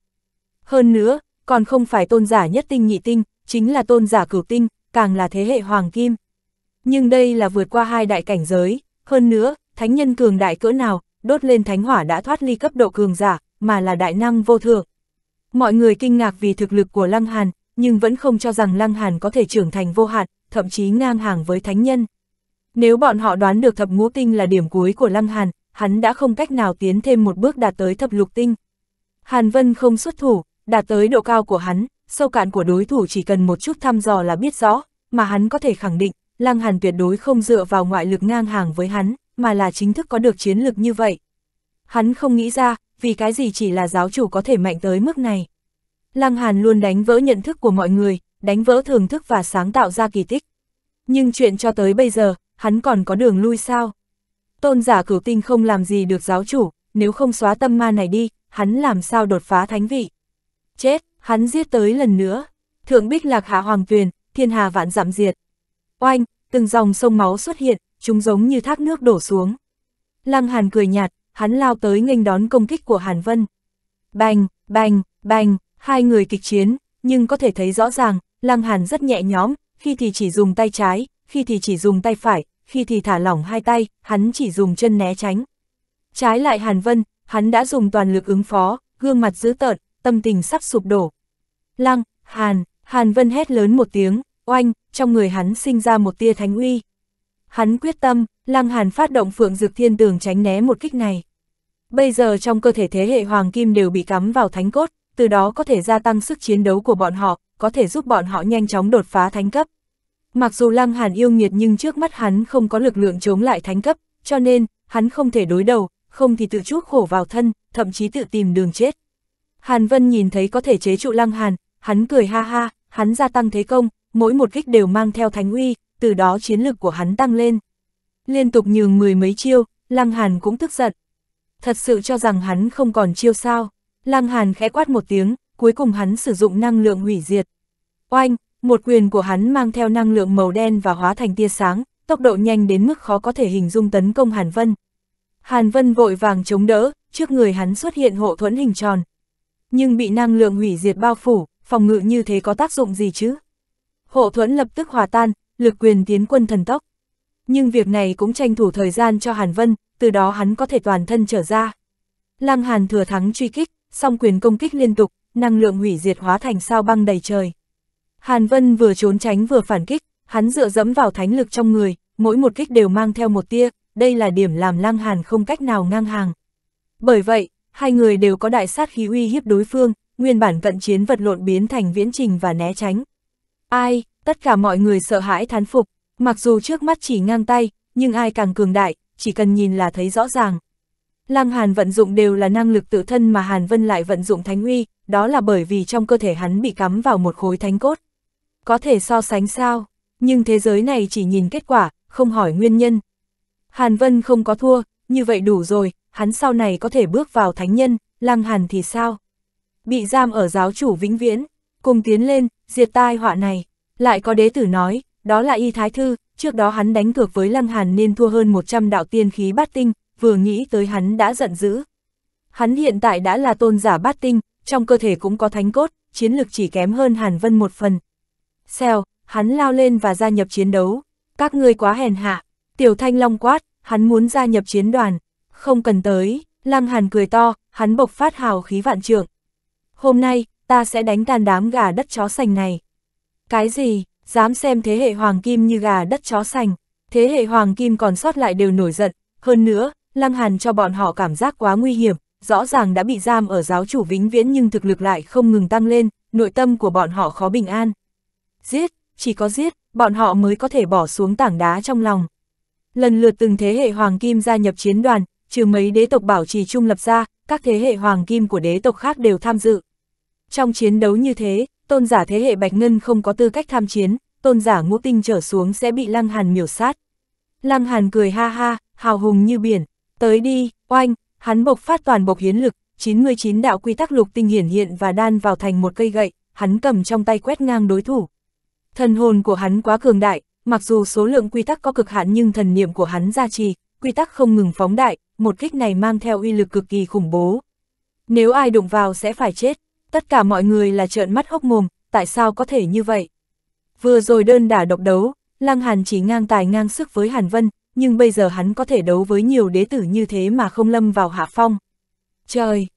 Hơn nữa, còn không phải tôn giả nhất tinh nhị tinh, chính là tôn giả cửu tinh, càng là thế hệ hoàng kim. Nhưng đây là vượt qua hai đại cảnh giới, hơn nữa, thánh nhân cường đại cỡ nào, đốt lên thánh hỏa đã thoát ly cấp độ cường giả, mà là đại năng vô thượng. Mọi người kinh ngạc vì thực lực của Lăng Hàn, nhưng vẫn không cho rằng Lăng Hàn có thể trưởng thành vô hạn, thậm chí ngang hàng với thánh nhân. Nếu bọn họ đoán được thập ngũ tinh là điểm cuối của Lăng Hàn, hắn đã không cách nào tiến thêm một bước đạt tới thập lục tinh. Hàn Vân không xuất thủ, đạt tới độ cao của hắn, sâu cạn của đối thủ chỉ cần một chút thăm dò là biết rõ, mà hắn có thể khẳng định, Lăng Hàn tuyệt đối không dựa vào ngoại lực ngang hàng với hắn, mà là chính thức có được chiến lực như vậy. Hắn không nghĩ ra, vì cái gì chỉ là giáo chủ có thể mạnh tới mức này. Lăng Hàn luôn đánh vỡ nhận thức của mọi người, đánh vỡ thường thức và sáng tạo ra kỳ tích. Nhưng chuyện cho tới bây giờ, hắn còn có đường lui sao? Tôn giả cửu tinh không làm gì được giáo chủ, nếu không xóa tâm ma này đi, hắn làm sao đột phá thánh vị. Chết, hắn giết tới lần nữa. Thượng bích lạc hạ hoàng tuyền, thiên hà vạn giảm diệt. Oanh, từng dòng sông máu xuất hiện, chúng giống như thác nước đổ xuống. Lăng Hàn cười nhạt, hắn lao tới nghênh đón công kích của Hàn Vân. Bành, bành, bành, hai người kịch chiến, nhưng có thể thấy rõ ràng, Lăng Hàn rất nhẹ nhõm, khi thì chỉ dùng tay trái, khi thì chỉ dùng tay phải, khi thì thả lỏng hai tay, hắn chỉ dùng chân né tránh. Trái lại Hàn Vân, hắn đã dùng toàn lực ứng phó, gương mặt dữ tợn, tâm tình sắp sụp đổ. Lăng, Hàn, Hàn Vân hét lớn một tiếng, oanh, trong người hắn sinh ra một tia thánh uy. Hắn quyết tâm, Lăng Hàn phát động phượng dực thiên tường tránh né một kích này. Bây giờ trong cơ thể thế hệ hoàng kim đều bị cắm vào thánh cốt, từ đó có thể gia tăng sức chiến đấu của bọn họ, có thể giúp bọn họ nhanh chóng đột phá thánh cấp. Mặc dù Lăng Hàn yêu nghiệt nhưng trước mắt hắn không có lực lượng chống lại thánh cấp, cho nên, hắn không thể đối đầu, không thì tự chuốc khổ vào thân, thậm chí tự tìm đường chết. Hàn Vân nhìn thấy có thể chế trụ Lăng Hàn, hắn cười ha ha, hắn gia tăng thế công, mỗi một kích đều mang theo thánh uy, từ đó chiến lực của hắn tăng lên. Liên tục nhường mười mấy chiêu, Lăng Hàn cũng tức giận. Thật sự cho rằng hắn không còn chiêu sao. Lăng Hàn khẽ quát một tiếng, cuối cùng hắn sử dụng năng lượng hủy diệt. Oanh, một quyền của hắn mang theo năng lượng màu đen và hóa thành tia sáng, tốc độ nhanh đến mức khó có thể hình dung tấn công Hàn Vân. Hàn Vân vội vàng chống đỡ, trước người hắn xuất hiện hộ thuẫn hình tròn. Nhưng bị năng lượng hủy diệt bao phủ, phòng ngự như thế có tác dụng gì chứ? Hộ thuẫn lập tức hòa tan, lực quyền tiến quân thần tốc. Nhưng việc này cũng tranh thủ thời gian cho Hàn Vân, từ đó hắn có thể toàn thân trở ra. Lăng Hàn thừa thắng truy kích, song quyền công kích liên tục, năng lượng hủy diệt hóa thành sao băng đầy trời. Hàn Vân vừa trốn tránh vừa phản kích, hắn dựa dẫm vào thánh lực trong người, mỗi một kích đều mang theo một tia, đây là điểm làm Lăng Hàn không cách nào ngang hàng. Bởi vậy, hai người đều có đại sát khí uy hiếp đối phương, nguyên bản vận chiến vật lộn biến thành viễn trình và né tránh. Ai, tất cả mọi người sợ hãi thán phục, mặc dù trước mắt chỉ ngang tay, nhưng ai càng cường đại, chỉ cần nhìn là thấy rõ ràng. Lăng Hàn vận dụng đều là năng lực tự thân mà Hàn Vân lại vận dụng thánh uy, đó là bởi vì trong cơ thể hắn bị cắm vào một khối thánh cốt có thể so sánh sao, nhưng thế giới này chỉ nhìn kết quả, không hỏi nguyên nhân. Hàn Vân không có thua, như vậy đủ rồi, hắn sau này có thể bước vào thánh nhân, lăng hàn thì sao? Bị giam ở giáo chủ vĩnh viễn, cùng tiến lên, diệt tai họa này. Lại có đế tử nói, đó là y thái thư, trước đó hắn đánh cược với lăng hàn nên thua hơn 100 đạo tiên khí bát tinh, vừa nghĩ tới hắn đã giận dữ. Hắn hiện tại đã là tôn giả bát tinh, trong cơ thể cũng có thánh cốt, chiến lực chỉ kém hơn Hàn Vân một phần, Xèo, hắn lao lên và gia nhập chiến đấu. Các ngươi quá hèn hạ. Tiểu Thanh Long quát, hắn muốn gia nhập chiến đoàn. Không cần tới, Lăng Hàn cười to, hắn bộc phát hào khí vạn trượng. Hôm nay, ta sẽ đánh tan đám gà đất chó sành này. Cái gì, dám xem thế hệ hoàng kim như gà đất chó sành. Thế hệ hoàng kim còn sót lại đều nổi giận. Hơn nữa, Lăng Hàn cho bọn họ cảm giác quá nguy hiểm. Rõ ràng đã bị giam ở giáo chủ vĩnh viễn nhưng thực lực lại không ngừng tăng lên, nội tâm của bọn họ khó bình an giết, chỉ có giết, bọn họ mới có thể bỏ xuống tảng đá trong lòng. Lần lượt từng thế hệ hoàng kim gia nhập chiến đoàn, trừ mấy đế tộc bảo trì trung lập ra, các thế hệ hoàng kim của đế tộc khác đều tham dự. Trong chiến đấu như thế, tôn giả thế hệ Bạch Ngân không có tư cách tham chiến, tôn giả ngũ tinh trở xuống sẽ bị Lăng Hàn miểu sát. Lăng Hàn cười ha ha, hào hùng như biển, tới đi, oanh, hắn bộc phát toàn bộc hiến lực, 99 đạo quy tắc lục tinh hiển hiện và đan vào thành một cây gậy, hắn cầm trong tay quét ngang đối thủ. Thần hồn của hắn quá cường đại, mặc dù số lượng quy tắc có cực hạn nhưng thần niệm của hắn gia trì, quy tắc không ngừng phóng đại, một kích này mang theo uy lực cực kỳ khủng bố. Nếu ai đụng vào sẽ phải chết, tất cả mọi người là trợn mắt hốc mồm, tại sao có thể như vậy? Vừa rồi đơn đả độc đấu, Lăng Hàn chỉ ngang tài ngang sức với Hàn Vân, nhưng bây giờ hắn có thể đấu với nhiều đế tử như thế mà không lâm vào hạ phong. Trời!